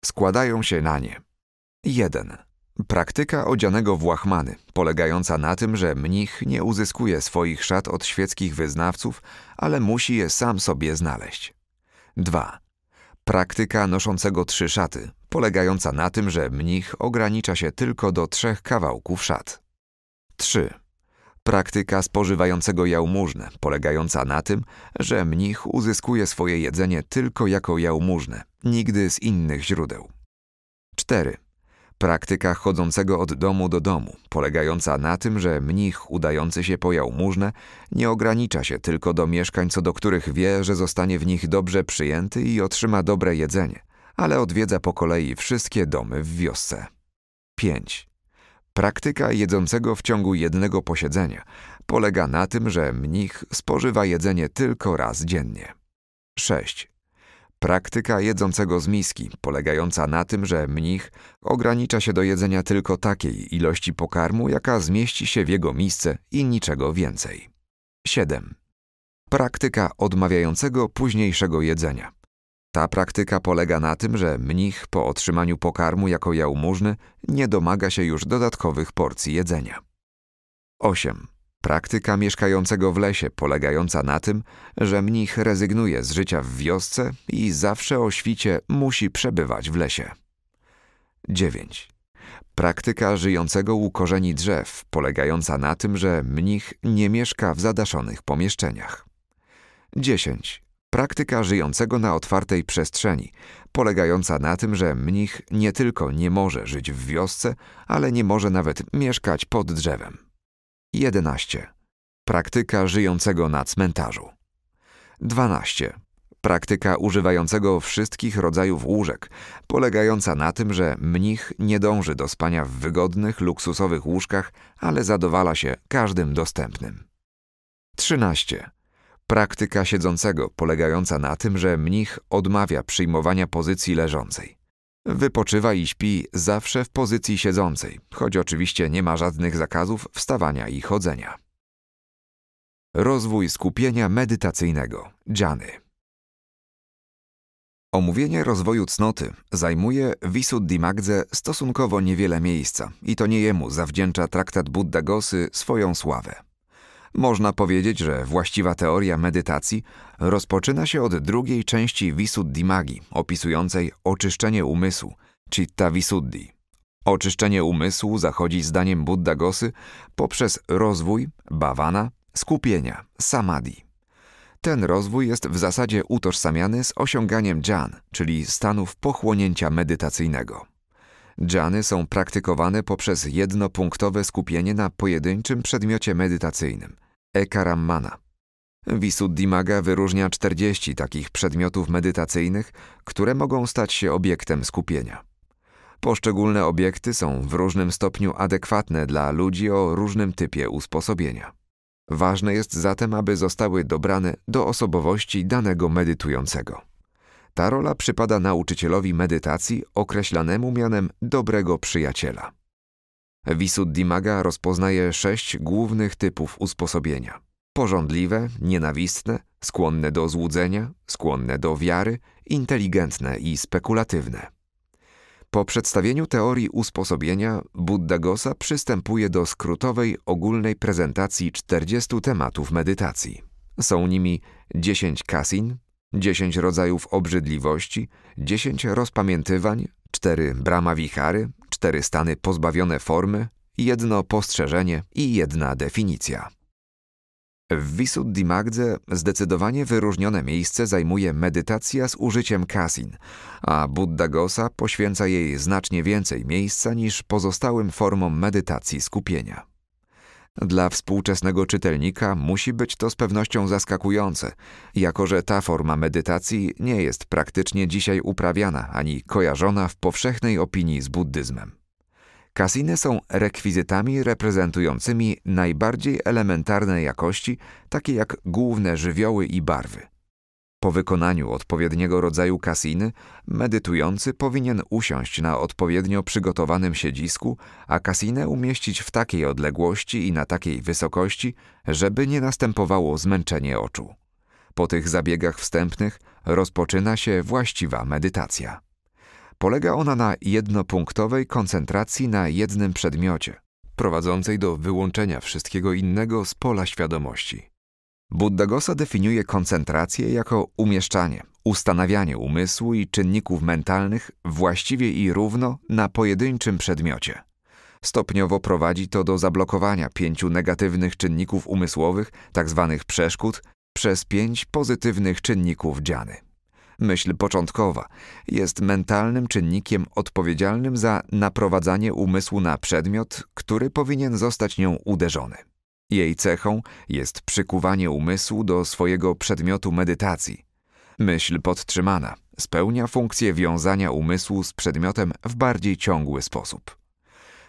Składają się na nie 1. Praktyka odzianego w łachmany, polegająca na tym, że mnich nie uzyskuje swoich szat od świeckich wyznawców, ale musi je sam sobie znaleźć. 2. Praktyka noszącego trzy szaty, polegająca na tym, że mnich ogranicza się tylko do trzech kawałków szat. 3. Praktyka spożywającego jałmużnę, polegająca na tym, że mnich uzyskuje swoje jedzenie tylko jako jałmużnę, nigdy z innych źródeł. 4. Praktyka chodzącego od domu do domu, polegająca na tym, że mnich udający się po jałmużnę nie ogranicza się tylko do mieszkań, co do których wie, że zostanie w nich dobrze przyjęty i otrzyma dobre jedzenie, ale odwiedza po kolei wszystkie domy w wiosce. 5. Praktyka jedzącego w ciągu jednego posiedzenia polega na tym, że mnich spożywa jedzenie tylko raz dziennie. 6. Praktyka jedzącego z miski, polegająca na tym, że mnich ogranicza się do jedzenia tylko takiej ilości pokarmu, jaka zmieści się w jego misce i niczego więcej. 7. Praktyka odmawiającego późniejszego jedzenia, ta praktyka polega na tym, że mnich po otrzymaniu pokarmu jako jałmużny nie domaga się już dodatkowych porcji jedzenia. 8. Praktyka mieszkającego w lesie polegająca na tym, że mnich rezygnuje z życia w wiosce i zawsze o świcie musi przebywać w lesie. 9. Praktyka żyjącego u korzeni drzew polegająca na tym, że mnich nie mieszka w zadaszonych pomieszczeniach. 10. Praktyka żyjącego na otwartej przestrzeni, polegająca na tym, że mnich nie tylko nie może żyć w wiosce, ale nie może nawet mieszkać pod drzewem. 11. Praktyka żyjącego na cmentarzu. 12. Praktyka używającego wszystkich rodzajów łóżek, polegająca na tym, że mnich nie dąży do spania w wygodnych, luksusowych łóżkach, ale zadowala się każdym dostępnym. 13. Praktyka siedzącego polegająca na tym, że mnich odmawia przyjmowania pozycji leżącej. Wypoczywa i śpi zawsze w pozycji siedzącej, choć oczywiście nie ma żadnych zakazów wstawania i chodzenia. Rozwój skupienia medytacyjnego dziany. Omówienie rozwoju cnoty zajmuje Visuddhimagdze stosunkowo niewiele miejsca i to nie jemu zawdzięcza traktat Buddha Gosy swoją sławę. Można powiedzieć, że właściwa teoria medytacji rozpoczyna się od drugiej części Visuddhimagi, opisującej oczyszczenie umysłu, Citta Visuddhi. Oczyszczenie umysłu zachodzi zdaniem Buddha Gosy poprzez rozwój, bhavana, skupienia, samadhi. Ten rozwój jest w zasadzie utożsamiany z osiąganiem dżan, czyli stanów pochłonięcia medytacyjnego. Dżany są praktykowane poprzez jednopunktowe skupienie na pojedynczym przedmiocie medytacyjnym, Eka Visuddhimaga wyróżnia 40 takich przedmiotów medytacyjnych, które mogą stać się obiektem skupienia. Poszczególne obiekty są w różnym stopniu adekwatne dla ludzi o różnym typie usposobienia. Ważne jest zatem, aby zostały dobrane do osobowości danego medytującego. Ta rola przypada nauczycielowi medytacji określanemu mianem dobrego przyjaciela. Visuddhimaga rozpoznaje sześć głównych typów usposobienia. Porządliwe, nienawistne, skłonne do złudzenia, skłonne do wiary, inteligentne i spekulatywne. Po przedstawieniu teorii usposobienia, Buddha Gosa przystępuje do skrótowej, ogólnej prezentacji 40 tematów medytacji. Są nimi 10 kasin, 10 rodzajów obrzydliwości, 10 rozpamiętywań, cztery brahma-wichary, cztery stany pozbawione formy, jedno postrzeżenie i jedna definicja. W Visuddhi Magdze zdecydowanie wyróżnione miejsce zajmuje medytacja z użyciem kasin, a Buddha Gosa poświęca jej znacznie więcej miejsca niż pozostałym formom medytacji skupienia. Dla współczesnego czytelnika musi być to z pewnością zaskakujące, jako że ta forma medytacji nie jest praktycznie dzisiaj uprawiana ani kojarzona w powszechnej opinii z buddyzmem. Kasiny są rekwizytami reprezentującymi najbardziej elementarne jakości, takie jak główne żywioły i barwy. Po wykonaniu odpowiedniego rodzaju kasiny, medytujący powinien usiąść na odpowiednio przygotowanym siedzisku, a kasinę umieścić w takiej odległości i na takiej wysokości, żeby nie następowało zmęczenie oczu. Po tych zabiegach wstępnych rozpoczyna się właściwa medytacja. Polega ona na jednopunktowej koncentracji na jednym przedmiocie, prowadzącej do wyłączenia wszystkiego innego z pola świadomości. Buddhagosa definiuje koncentrację jako umieszczanie, ustanawianie umysłu i czynników mentalnych właściwie i równo na pojedynczym przedmiocie. Stopniowo prowadzi to do zablokowania pięciu negatywnych czynników umysłowych, tzw. Tak przeszkód, przez pięć pozytywnych czynników dziany. Myśl początkowa jest mentalnym czynnikiem odpowiedzialnym za naprowadzanie umysłu na przedmiot, który powinien zostać nią uderzony. Jej cechą jest przykuwanie umysłu do swojego przedmiotu medytacji. Myśl podtrzymana spełnia funkcję wiązania umysłu z przedmiotem w bardziej ciągły sposób.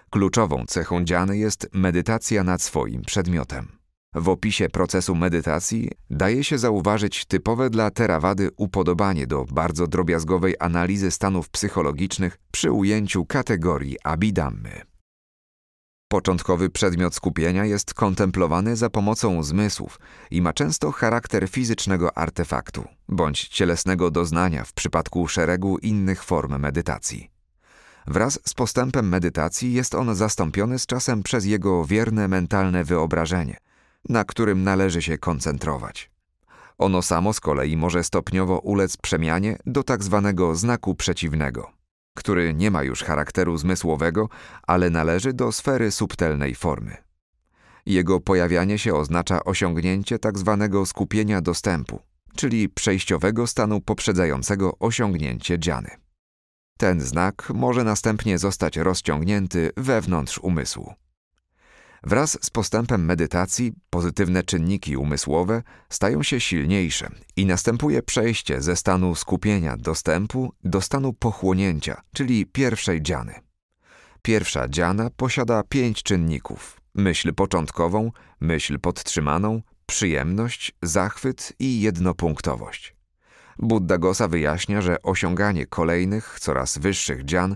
Kluczową cechą dziany jest medytacja nad swoim przedmiotem. W opisie procesu medytacji daje się zauważyć typowe dla terawady upodobanie do bardzo drobiazgowej analizy stanów psychologicznych przy ujęciu kategorii abidammy. Początkowy przedmiot skupienia jest kontemplowany za pomocą zmysłów i ma często charakter fizycznego artefaktu bądź cielesnego doznania w przypadku szeregu innych form medytacji. Wraz z postępem medytacji jest on zastąpiony z czasem przez jego wierne mentalne wyobrażenie, na którym należy się koncentrować. Ono samo z kolei może stopniowo ulec przemianie do tak zwanego znaku przeciwnego – który nie ma już charakteru zmysłowego, ale należy do sfery subtelnej formy. Jego pojawianie się oznacza osiągnięcie tzw. Tak skupienia dostępu, czyli przejściowego stanu poprzedzającego osiągnięcie dziany. Ten znak może następnie zostać rozciągnięty wewnątrz umysłu. Wraz z postępem medytacji pozytywne czynniki umysłowe stają się silniejsze i następuje przejście ze stanu skupienia dostępu do stanu pochłonięcia, czyli pierwszej dziany. Pierwsza dziana posiada pięć czynników: myśl początkową, myśl podtrzymaną, przyjemność, zachwyt i jednopunktowość. Buddha Gosa wyjaśnia, że osiąganie kolejnych, coraz wyższych dzian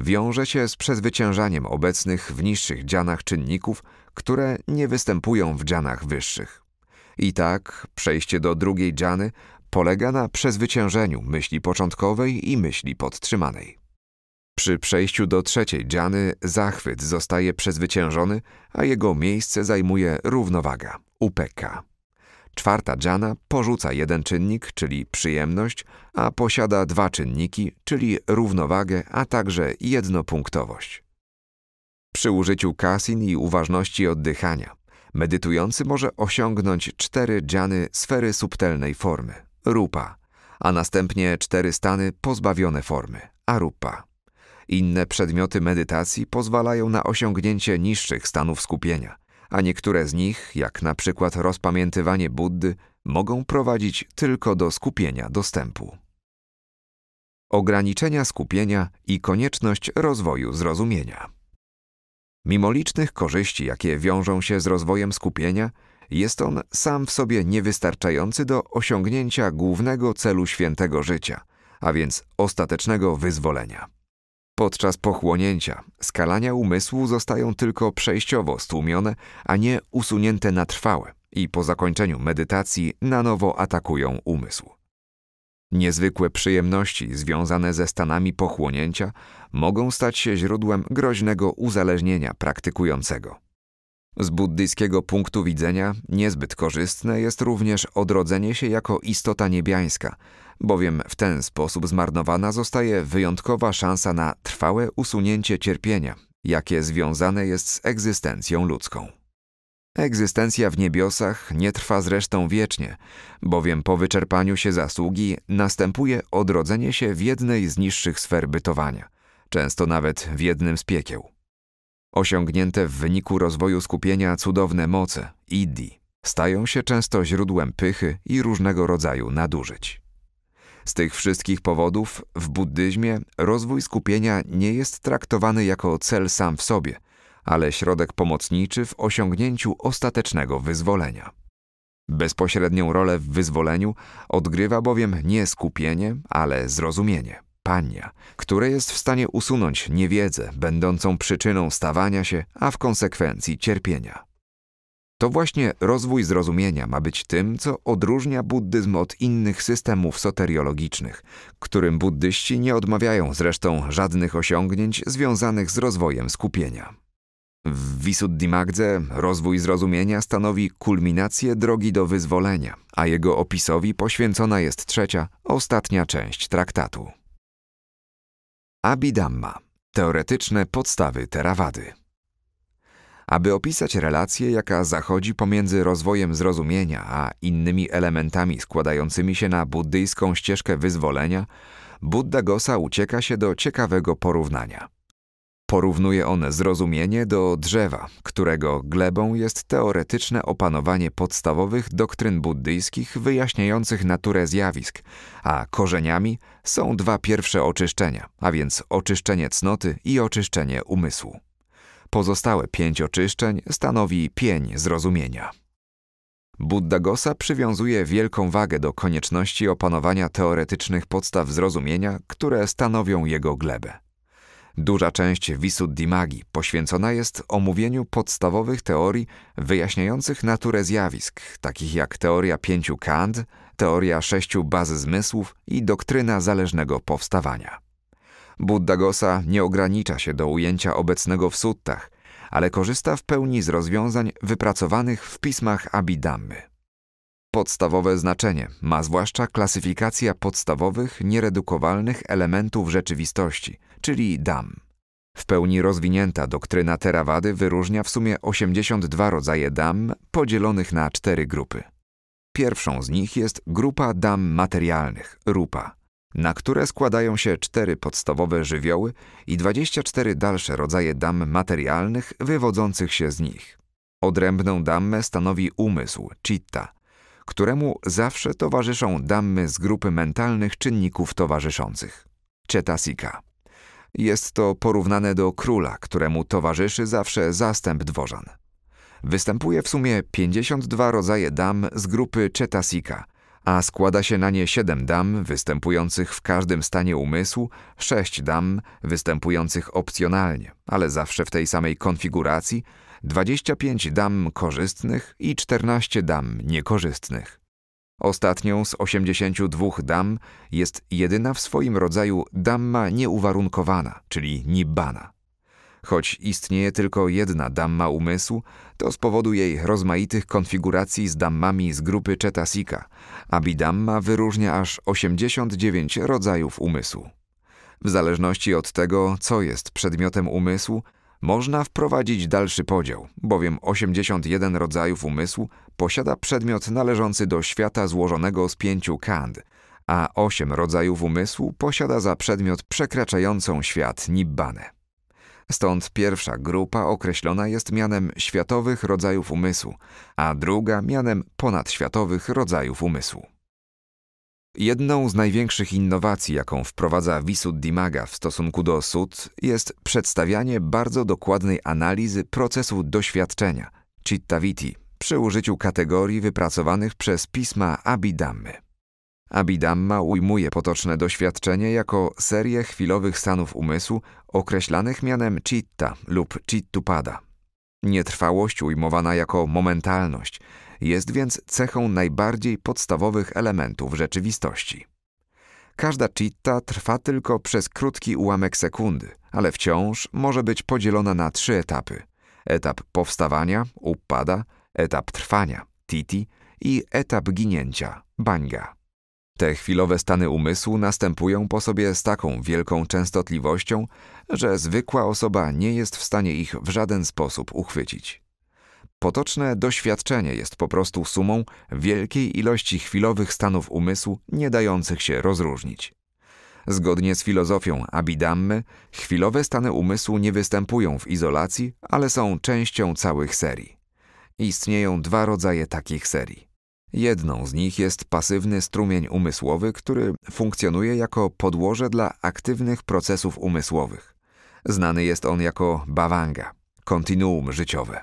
wiąże się z przezwyciężaniem obecnych w niższych dzianach czynników, które nie występują w dzianach wyższych. I tak przejście do drugiej dziany polega na przezwyciężeniu myśli początkowej i myśli podtrzymanej. Przy przejściu do trzeciej dziany zachwyt zostaje przezwyciężony, a jego miejsce zajmuje równowaga, upeka. Czwarta dżana porzuca jeden czynnik, czyli przyjemność, a posiada dwa czynniki, czyli równowagę, a także jednopunktowość. Przy użyciu kasin i uważności oddychania, medytujący może osiągnąć cztery dżany sfery subtelnej formy, rupa, a następnie cztery stany pozbawione formy, arupa. Inne przedmioty medytacji pozwalają na osiągnięcie niższych stanów skupienia, a niektóre z nich, jak na przykład rozpamiętywanie Buddy, mogą prowadzić tylko do skupienia dostępu. Ograniczenia skupienia i konieczność rozwoju zrozumienia. Mimo licznych korzyści, jakie wiążą się z rozwojem skupienia, jest on sam w sobie niewystarczający do osiągnięcia głównego celu świętego życia, a więc ostatecznego wyzwolenia. Podczas pochłonięcia skalania umysłu zostają tylko przejściowo stłumione, a nie usunięte na trwałe i po zakończeniu medytacji na nowo atakują umysł. Niezwykłe przyjemności związane ze stanami pochłonięcia mogą stać się źródłem groźnego uzależnienia praktykującego. Z buddyjskiego punktu widzenia niezbyt korzystne jest również odrodzenie się jako istota niebiańska, bowiem w ten sposób zmarnowana zostaje wyjątkowa szansa na trwałe usunięcie cierpienia, jakie związane jest z egzystencją ludzką. Egzystencja w niebiosach nie trwa zresztą wiecznie, bowiem po wyczerpaniu się zasługi następuje odrodzenie się w jednej z niższych sfer bytowania, często nawet w jednym z piekieł. Osiągnięte w wyniku rozwoju skupienia cudowne moce, iddi, stają się często źródłem pychy i różnego rodzaju nadużyć. Z tych wszystkich powodów w buddyzmie rozwój skupienia nie jest traktowany jako cel sam w sobie, ale środek pomocniczy w osiągnięciu ostatecznego wyzwolenia. Bezpośrednią rolę w wyzwoleniu odgrywa bowiem nie skupienie, ale zrozumienie, pania, które jest w stanie usunąć niewiedzę będącą przyczyną stawania się, a w konsekwencji cierpienia. To właśnie rozwój zrozumienia ma być tym, co odróżnia buddyzm od innych systemów soteriologicznych, którym buddyści nie odmawiają zresztą żadnych osiągnięć związanych z rozwojem skupienia. W Visuddhimagdze rozwój zrozumienia stanowi kulminację drogi do wyzwolenia, a jego opisowi poświęcona jest trzecia, ostatnia część traktatu. Abhidhamma – teoretyczne podstawy terawady aby opisać relację, jaka zachodzi pomiędzy rozwojem zrozumienia a innymi elementami składającymi się na buddyjską ścieżkę wyzwolenia, Buddha Gosa ucieka się do ciekawego porównania. Porównuje on zrozumienie do drzewa, którego glebą jest teoretyczne opanowanie podstawowych doktryn buddyjskich wyjaśniających naturę zjawisk, a korzeniami są dwa pierwsze oczyszczenia, a więc oczyszczenie cnoty i oczyszczenie umysłu. Pozostałe pięć oczyszczeń stanowi pień zrozumienia. Buddha Gosa przywiązuje wielką wagę do konieczności opanowania teoretycznych podstaw zrozumienia, które stanowią jego glebę. Duża część Visuddhimagi poświęcona jest omówieniu podstawowych teorii wyjaśniających naturę zjawisk, takich jak teoria pięciu kant, teoria sześciu baz zmysłów i doktryna zależnego powstawania. Buddha Gosa nie ogranicza się do ujęcia obecnego w suttach, ale korzysta w pełni z rozwiązań wypracowanych w pismach Abhidhammy. Podstawowe znaczenie ma zwłaszcza klasyfikacja podstawowych, nieredukowalnych elementów rzeczywistości, czyli dam. W pełni rozwinięta doktryna Terawady wyróżnia w sumie 82 rodzaje dam podzielonych na cztery grupy. Pierwszą z nich jest grupa dam materialnych, rupa na które składają się cztery podstawowe żywioły i 24 dalsze rodzaje dam materialnych wywodzących się z nich. Odrębną dammę stanowi umysł, citta, któremu zawsze towarzyszą dammy z grupy mentalnych czynników towarzyszących, cetasika. Jest to porównane do króla, któremu towarzyszy zawsze zastęp dworzan. Występuje w sumie 52 rodzaje dam z grupy cetasika – a składa się na nie siedem dam występujących w każdym stanie umysłu, sześć dam występujących opcjonalnie, ale zawsze w tej samej konfiguracji, 25 dam korzystnych i 14 dam niekorzystnych. Ostatnią z 82 dam jest jedyna w swoim rodzaju damma nieuwarunkowana, czyli nibbana. Choć istnieje tylko jedna damma umysłu, to z powodu jej rozmaitych konfiguracji z dammami z grupy Chetasika, abidamma wyróżnia aż 89 rodzajów umysłu. W zależności od tego, co jest przedmiotem umysłu, można wprowadzić dalszy podział, bowiem 81 rodzajów umysłu posiada przedmiot należący do świata złożonego z pięciu kand, a 8 rodzajów umysłu posiada za przedmiot przekraczającą świat nibbane. Stąd pierwsza grupa określona jest mianem światowych rodzajów umysłu, a druga mianem ponadświatowych rodzajów umysłu. Jedną z największych innowacji, jaką wprowadza Visuddhimagga w stosunku do sud, jest przedstawianie bardzo dokładnej analizy procesu doświadczenia, cittaviti, przy użyciu kategorii wypracowanych przez pisma Abhidhammy. Abidamma ujmuje potoczne doświadczenie jako serię chwilowych stanów umysłu określanych mianem citta lub chittupada. Nietrwałość ujmowana jako momentalność jest więc cechą najbardziej podstawowych elementów rzeczywistości. Każda citta trwa tylko przez krótki ułamek sekundy, ale wciąż może być podzielona na trzy etapy. Etap powstawania, upada, etap trwania, titi i etap ginięcia, banga. Te chwilowe stany umysłu następują po sobie z taką wielką częstotliwością, że zwykła osoba nie jest w stanie ich w żaden sposób uchwycić. Potoczne doświadczenie jest po prostu sumą wielkiej ilości chwilowych stanów umysłu nie dających się rozróżnić. Zgodnie z filozofią Abidammy, chwilowe stany umysłu nie występują w izolacji, ale są częścią całych serii. Istnieją dwa rodzaje takich serii. Jedną z nich jest pasywny strumień umysłowy, który funkcjonuje jako podłoże dla aktywnych procesów umysłowych. Znany jest on jako bawanga, kontinuum życiowe.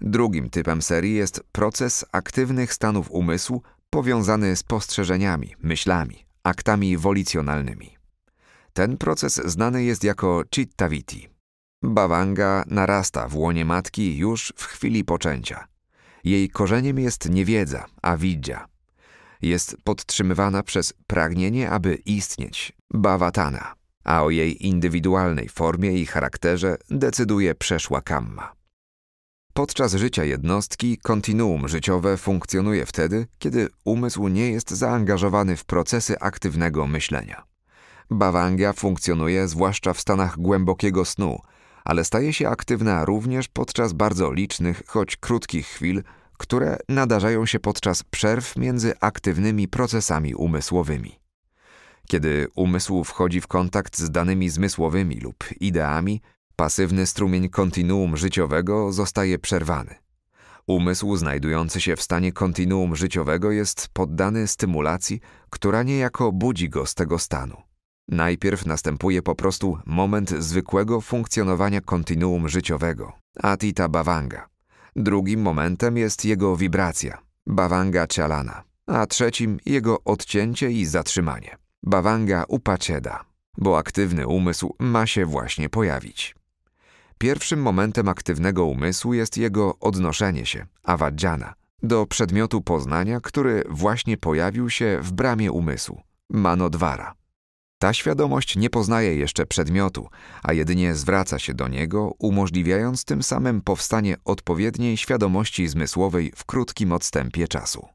Drugim typem serii jest proces aktywnych stanów umysłu powiązany z postrzeżeniami, myślami, aktami wolicjonalnymi. Ten proces znany jest jako cittaviti. Bawanga narasta w łonie matki już w chwili poczęcia – jej korzeniem jest niewiedza, widzia. Jest podtrzymywana przez pragnienie, aby istnieć, bawatana, a o jej indywidualnej formie i charakterze decyduje przeszła kamma. Podczas życia jednostki kontinuum życiowe funkcjonuje wtedy, kiedy umysł nie jest zaangażowany w procesy aktywnego myślenia. Bawangia funkcjonuje zwłaszcza w stanach głębokiego snu – ale staje się aktywna również podczas bardzo licznych, choć krótkich chwil, które nadarzają się podczas przerw między aktywnymi procesami umysłowymi. Kiedy umysł wchodzi w kontakt z danymi zmysłowymi lub ideami, pasywny strumień kontinuum życiowego zostaje przerwany. Umysł znajdujący się w stanie kontinuum życiowego jest poddany stymulacji, która niejako budzi go z tego stanu. Najpierw następuje po prostu moment zwykłego funkcjonowania kontinuum życiowego, atita bawanga. Drugim momentem jest jego wibracja, bawanga cialana, a trzecim jego odcięcie i zatrzymanie, bawanga upacieda, bo aktywny umysł ma się właśnie pojawić. Pierwszym momentem aktywnego umysłu jest jego odnoszenie się, avadjana, do przedmiotu poznania, który właśnie pojawił się w bramie umysłu, manodwara. Ta świadomość nie poznaje jeszcze przedmiotu, a jedynie zwraca się do niego, umożliwiając tym samym powstanie odpowiedniej świadomości zmysłowej w krótkim odstępie czasu.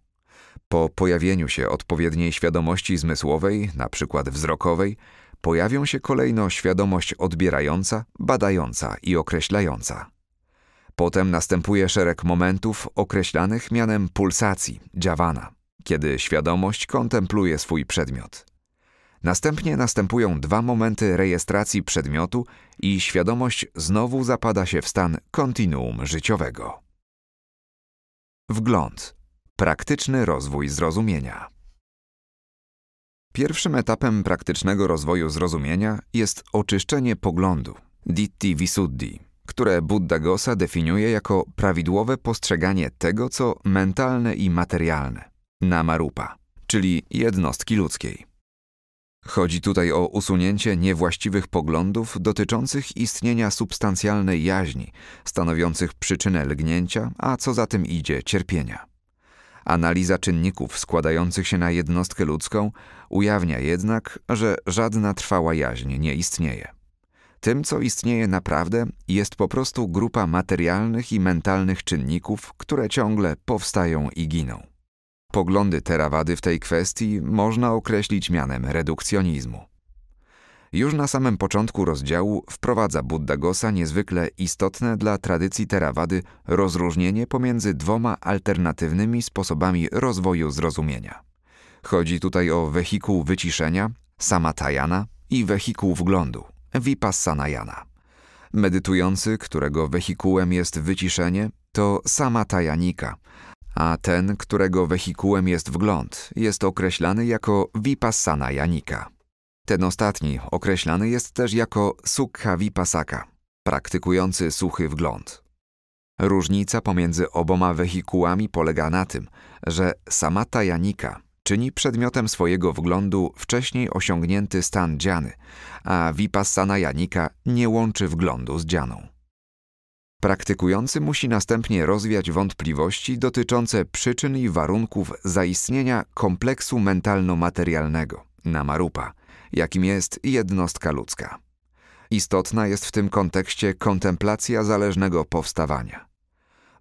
Po pojawieniu się odpowiedniej świadomości zmysłowej, np. wzrokowej, pojawią się kolejno świadomość odbierająca, badająca i określająca. Potem następuje szereg momentów określanych mianem pulsacji, dziawana, kiedy świadomość kontempluje swój przedmiot. Następnie następują dwa momenty rejestracji przedmiotu i świadomość znowu zapada się w stan kontinuum życiowego. Wgląd. Praktyczny rozwój zrozumienia. Pierwszym etapem praktycznego rozwoju zrozumienia jest oczyszczenie poglądu, ditti visuddhi, które Buddha Gosa definiuje jako prawidłowe postrzeganie tego, co mentalne i materialne, namarupa, czyli jednostki ludzkiej. Chodzi tutaj o usunięcie niewłaściwych poglądów dotyczących istnienia substancjalnej jaźni, stanowiących przyczynę lgnięcia, a co za tym idzie cierpienia. Analiza czynników składających się na jednostkę ludzką ujawnia jednak, że żadna trwała jaźń nie istnieje. Tym, co istnieje naprawdę, jest po prostu grupa materialnych i mentalnych czynników, które ciągle powstają i giną. Poglądy Terawady w tej kwestii można określić mianem redukcjonizmu. Już na samym początku rozdziału wprowadza Buddha Gosa niezwykle istotne dla tradycji Terawady rozróżnienie pomiędzy dwoma alternatywnymi sposobami rozwoju zrozumienia. Chodzi tutaj o wehikuł wyciszenia, samatayana i wehikuł wglądu, vipassanayana. Medytujący, którego wehikułem jest wyciszenie, to samatayanika, a ten, którego wehikułem jest wgląd, jest określany jako vipassana janika. Ten ostatni określany jest też jako sukha vipassaka, praktykujący suchy wgląd. Różnica pomiędzy oboma wehikułami polega na tym, że samata janika czyni przedmiotem swojego wglądu wcześniej osiągnięty stan dziany, a vipassana janika nie łączy wglądu z dzianą. Praktykujący musi następnie rozwiać wątpliwości dotyczące przyczyn i warunków zaistnienia kompleksu mentalno-materialnego, namarupa, jakim jest jednostka ludzka. Istotna jest w tym kontekście kontemplacja zależnego powstawania.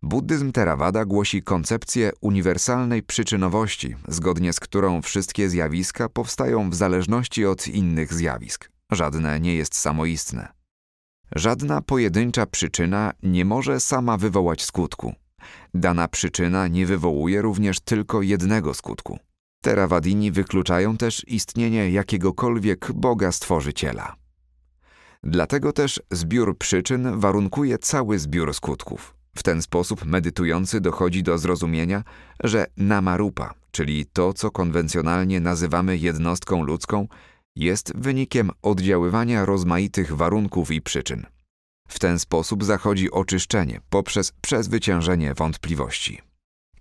Buddyzm Theravada głosi koncepcję uniwersalnej przyczynowości, zgodnie z którą wszystkie zjawiska powstają w zależności od innych zjawisk. Żadne nie jest samoistne. Żadna pojedyncza przyczyna nie może sama wywołać skutku. Dana przyczyna nie wywołuje również tylko jednego skutku. Terawardini wykluczają też istnienie jakiegokolwiek Boga Stworzyciela. Dlatego też zbiór przyczyn warunkuje cały zbiór skutków. W ten sposób medytujący dochodzi do zrozumienia, że namarupa, czyli to, co konwencjonalnie nazywamy jednostką ludzką, jest wynikiem oddziaływania rozmaitych warunków i przyczyn. W ten sposób zachodzi oczyszczenie poprzez przezwyciężenie wątpliwości.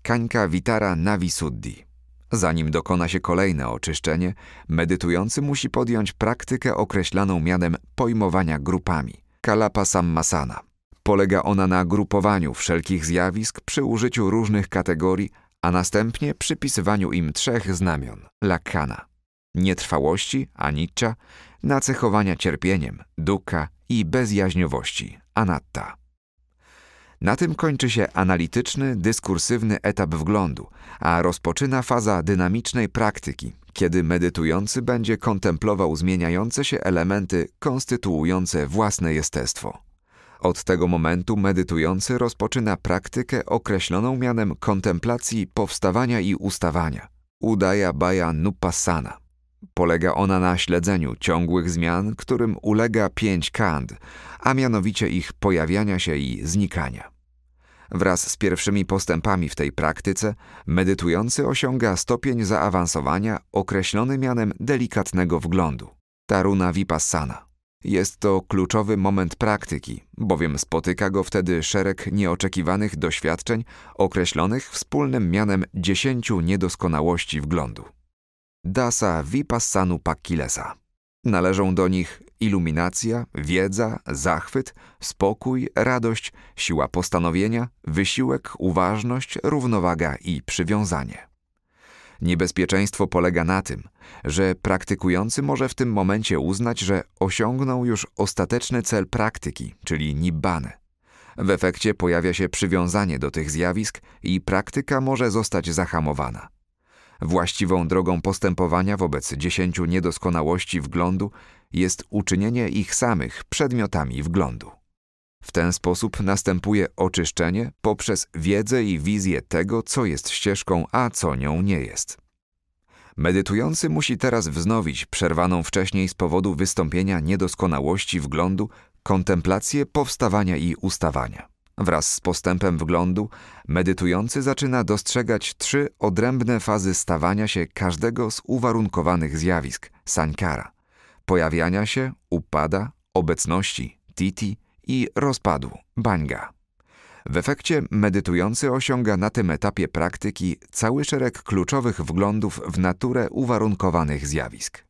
Kańka Witara Navisuddhi. Zanim dokona się kolejne oczyszczenie, medytujący musi podjąć praktykę określaną mianem pojmowania grupami kalapa sammasana. Polega ona na grupowaniu wszelkich zjawisk przy użyciu różnych kategorii, a następnie przypisywaniu im trzech znamion lakana nietrwałości, anicza, nacechowania cierpieniem, duka i bezjaźniowości, anatta. Na tym kończy się analityczny, dyskursywny etap wglądu, a rozpoczyna faza dynamicznej praktyki, kiedy medytujący będzie kontemplował zmieniające się elementy konstytuujące własne jestestwo. Od tego momentu medytujący rozpoczyna praktykę określoną mianem kontemplacji powstawania i ustawania, udaja baja nupassana. Polega ona na śledzeniu ciągłych zmian, którym ulega pięć kand, a mianowicie ich pojawiania się i znikania. Wraz z pierwszymi postępami w tej praktyce medytujący osiąga stopień zaawansowania określony mianem delikatnego wglądu taruna vipassana. Jest to kluczowy moment praktyki, bowiem spotyka go wtedy szereg nieoczekiwanych doświadczeń określonych wspólnym mianem dziesięciu niedoskonałości wglądu dasa vipassanu pakilesa. Należą do nich iluminacja, wiedza, zachwyt, spokój, radość, siła postanowienia, wysiłek, uważność, równowaga i przywiązanie. Niebezpieczeństwo polega na tym, że praktykujący może w tym momencie uznać, że osiągnął już ostateczny cel praktyki, czyli nibbane. W efekcie pojawia się przywiązanie do tych zjawisk i praktyka może zostać zahamowana. Właściwą drogą postępowania wobec dziesięciu niedoskonałości wglądu jest uczynienie ich samych przedmiotami wglądu. W ten sposób następuje oczyszczenie poprzez wiedzę i wizję tego, co jest ścieżką, a co nią nie jest. Medytujący musi teraz wznowić przerwaną wcześniej z powodu wystąpienia niedoskonałości wglądu kontemplację powstawania i ustawania. Wraz z postępem wglądu, medytujący zaczyna dostrzegać trzy odrębne fazy stawania się każdego z uwarunkowanych zjawisk sankara: pojawiania się, upada, obecności titi i rozpadu banga. W efekcie medytujący osiąga na tym etapie praktyki cały szereg kluczowych wglądów w naturę uwarunkowanych zjawisk.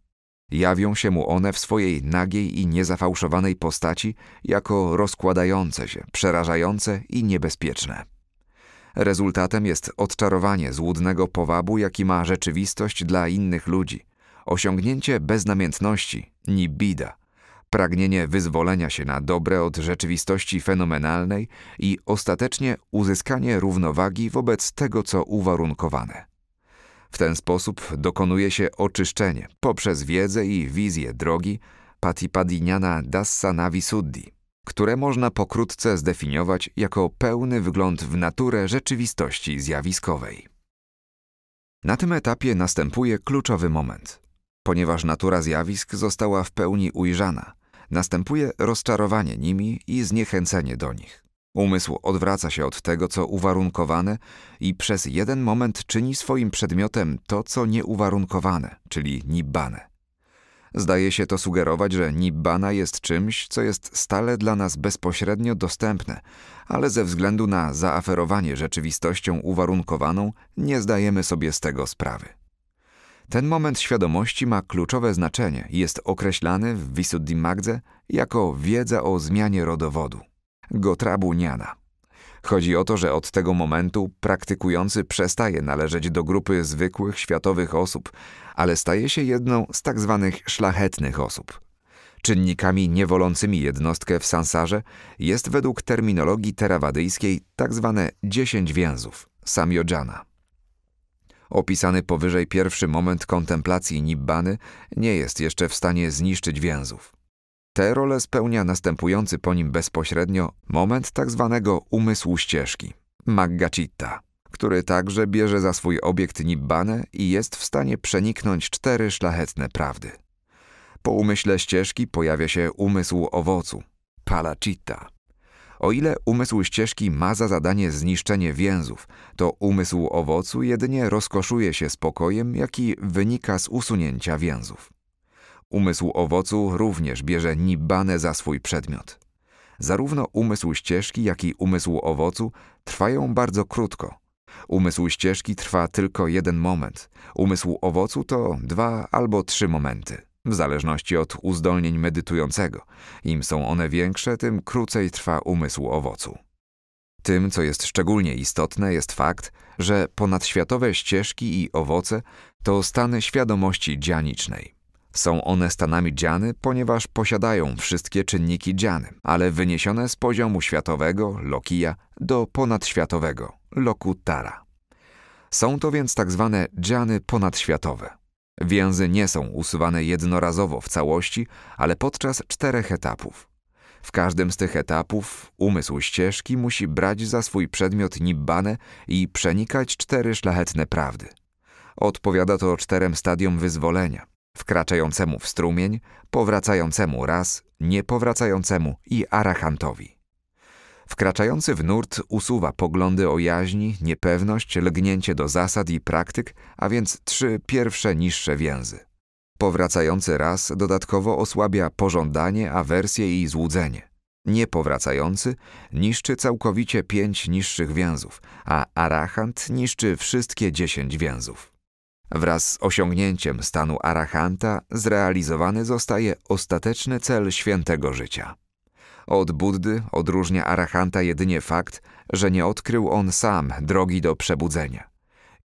Jawią się mu one w swojej nagiej i niezafałszowanej postaci jako rozkładające się, przerażające i niebezpieczne. Rezultatem jest odczarowanie złudnego powabu, jaki ma rzeczywistość dla innych ludzi, osiągnięcie beznamiętności, nibida, pragnienie wyzwolenia się na dobre od rzeczywistości fenomenalnej i ostatecznie uzyskanie równowagi wobec tego, co uwarunkowane. W ten sposób dokonuje się oczyszczenie poprzez wiedzę i wizję drogi Patipadiniana Suddhi, które można pokrótce zdefiniować jako pełny wgląd w naturę rzeczywistości zjawiskowej. Na tym etapie następuje kluczowy moment. Ponieważ natura zjawisk została w pełni ujrzana, następuje rozczarowanie nimi i zniechęcenie do nich. Umysł odwraca się od tego, co uwarunkowane i przez jeden moment czyni swoim przedmiotem to, co nieuwarunkowane, czyli nibbane. Zdaje się to sugerować, że nibbana jest czymś, co jest stale dla nas bezpośrednio dostępne, ale ze względu na zaaferowanie rzeczywistością uwarunkowaną nie zdajemy sobie z tego sprawy. Ten moment świadomości ma kluczowe znaczenie i jest określany w Visuddhimagdze jako wiedza o zmianie rodowodu. Gotrabuniana. Chodzi o to, że od tego momentu praktykujący przestaje należeć do grupy zwykłych światowych osób, ale staje się jedną z tak zwanych szlachetnych osób. Czynnikami niewolącymi jednostkę w sansarze jest według terminologii terawadyjskiej tak zwane dziesięć więzów, samyodżana. Opisany powyżej pierwszy moment kontemplacji Nibbany nie jest jeszcze w stanie zniszczyć więzów. Tę rolę spełnia następujący po nim bezpośrednio moment tak zwanego umysłu ścieżki, Maggacitta, który także bierze za swój obiekt Nibbane i jest w stanie przeniknąć cztery szlachetne prawdy. Po umyśle ścieżki pojawia się umysł owocu, Palacitta. O ile umysł ścieżki ma za zadanie zniszczenie więzów, to umysł owocu jedynie rozkoszuje się spokojem, jaki wynika z usunięcia więzów. Umysł owocu również bierze nibane za swój przedmiot. Zarówno umysł ścieżki, jak i umysł owocu trwają bardzo krótko. Umysł ścieżki trwa tylko jeden moment, umysł owocu to dwa albo trzy momenty, w zależności od uzdolnień medytującego. Im są one większe, tym krócej trwa umysł owocu. Tym, co jest szczególnie istotne, jest fakt, że ponadświatowe ścieżki i owoce to stany świadomości dzianicznej. Są one Stanami dziany, ponieważ posiadają wszystkie czynniki dziany, ale wyniesione z poziomu światowego, lokija, do ponadświatowego, lokutara. Są to więc tak zwane dziany ponadświatowe. Więzy nie są usuwane jednorazowo w całości, ale podczas czterech etapów. W każdym z tych etapów umysł ścieżki musi brać za swój przedmiot nibbane i przenikać cztery szlachetne prawdy. Odpowiada to czterem stadiom wyzwolenia, wkraczającemu w strumień, powracającemu raz, niepowracającemu i arachantowi. Wkraczający w nurt usuwa poglądy o jaźni, niepewność, lgnięcie do zasad i praktyk, a więc trzy pierwsze niższe więzy. Powracający raz dodatkowo osłabia pożądanie, awersję i złudzenie. Niepowracający niszczy całkowicie pięć niższych więzów, a arachant niszczy wszystkie dziesięć więzów. Wraz z osiągnięciem stanu arahanta zrealizowany zostaje ostateczny cel świętego życia. Od Buddy odróżnia arahanta jedynie fakt, że nie odkrył on sam drogi do przebudzenia.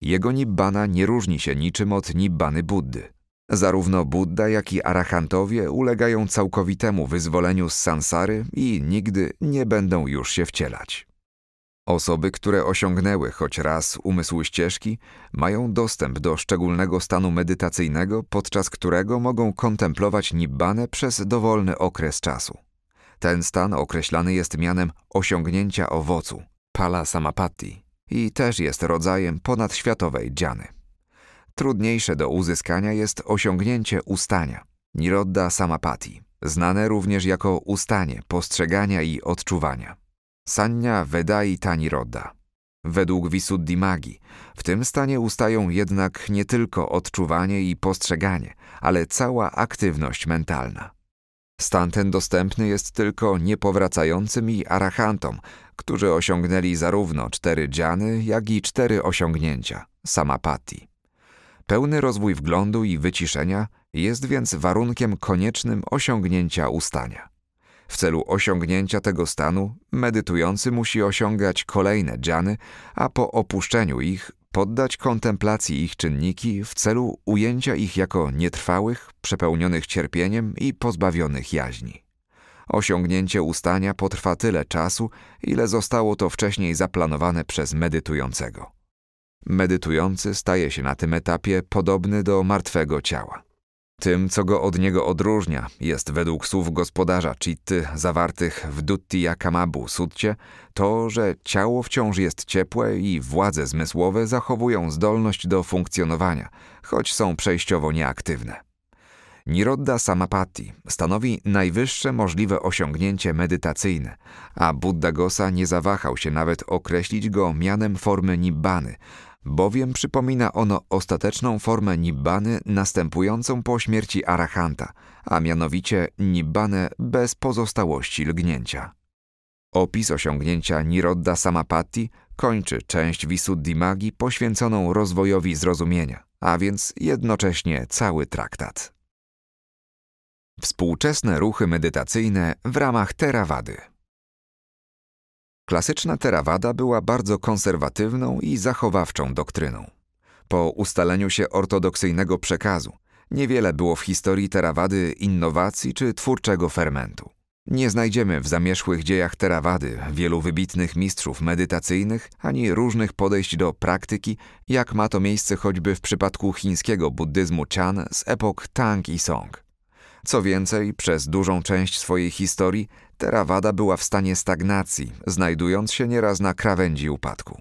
Jego nibbana nie różni się niczym od nibbany Buddy. Zarówno Buddha, jak i arahantowie ulegają całkowitemu wyzwoleniu z sansary i nigdy nie będą już się wcielać. Osoby, które osiągnęły choć raz umysł ścieżki, mają dostęp do szczególnego stanu medytacyjnego, podczas którego mogą kontemplować nibbane przez dowolny okres czasu. Ten stan określany jest mianem osiągnięcia owocu, pala samapati, i też jest rodzajem ponadświatowej dziany. Trudniejsze do uzyskania jest osiągnięcie ustania, nirodda samapati, znane również jako ustanie postrzegania i odczuwania. Sanya, Vedai i Tani Roda. Według Visuddhi Magi, w tym stanie ustają jednak nie tylko odczuwanie i postrzeganie, ale cała aktywność mentalna. Stan ten dostępny jest tylko niepowracającym i arahantom, którzy osiągnęli zarówno cztery dziany, jak i cztery osiągnięcia – samapati. Pełny rozwój wglądu i wyciszenia jest więc warunkiem koniecznym osiągnięcia ustania. W celu osiągnięcia tego stanu medytujący musi osiągać kolejne dżany, a po opuszczeniu ich poddać kontemplacji ich czynniki w celu ujęcia ich jako nietrwałych, przepełnionych cierpieniem i pozbawionych jaźni. Osiągnięcie ustania potrwa tyle czasu, ile zostało to wcześniej zaplanowane przez medytującego. Medytujący staje się na tym etapie podobny do martwego ciała. Tym, co go od niego odróżnia, jest według słów gospodarza Chitty zawartych w Duttia Kamabu sutcie, to, że ciało wciąż jest ciepłe i władze zmysłowe zachowują zdolność do funkcjonowania, choć są przejściowo nieaktywne. Nirodda Samapati stanowi najwyższe możliwe osiągnięcie medytacyjne, a Buddha Gosa nie zawahał się nawet określić go mianem formy nibbany, bowiem przypomina ono ostateczną formę nibbany następującą po śmierci arahanta, a mianowicie nibbane bez pozostałości lgnięcia. Opis osiągnięcia Nirodda Samapatti kończy część Visuddhi Magi poświęconą rozwojowi zrozumienia, a więc jednocześnie cały traktat. Współczesne ruchy medytacyjne w ramach terawady. Klasyczna terawada była bardzo konserwatywną i zachowawczą doktryną. Po ustaleniu się ortodoksyjnego przekazu, niewiele było w historii terawady innowacji czy twórczego fermentu. Nie znajdziemy w zamierzchłych dziejach terawady wielu wybitnych mistrzów medytacyjnych ani różnych podejść do praktyki, jak ma to miejsce choćby w przypadku chińskiego buddyzmu Chan z epok Tang i Song. Co więcej, przez dużą część swojej historii Terawada była w stanie stagnacji, znajdując się nieraz na krawędzi upadku.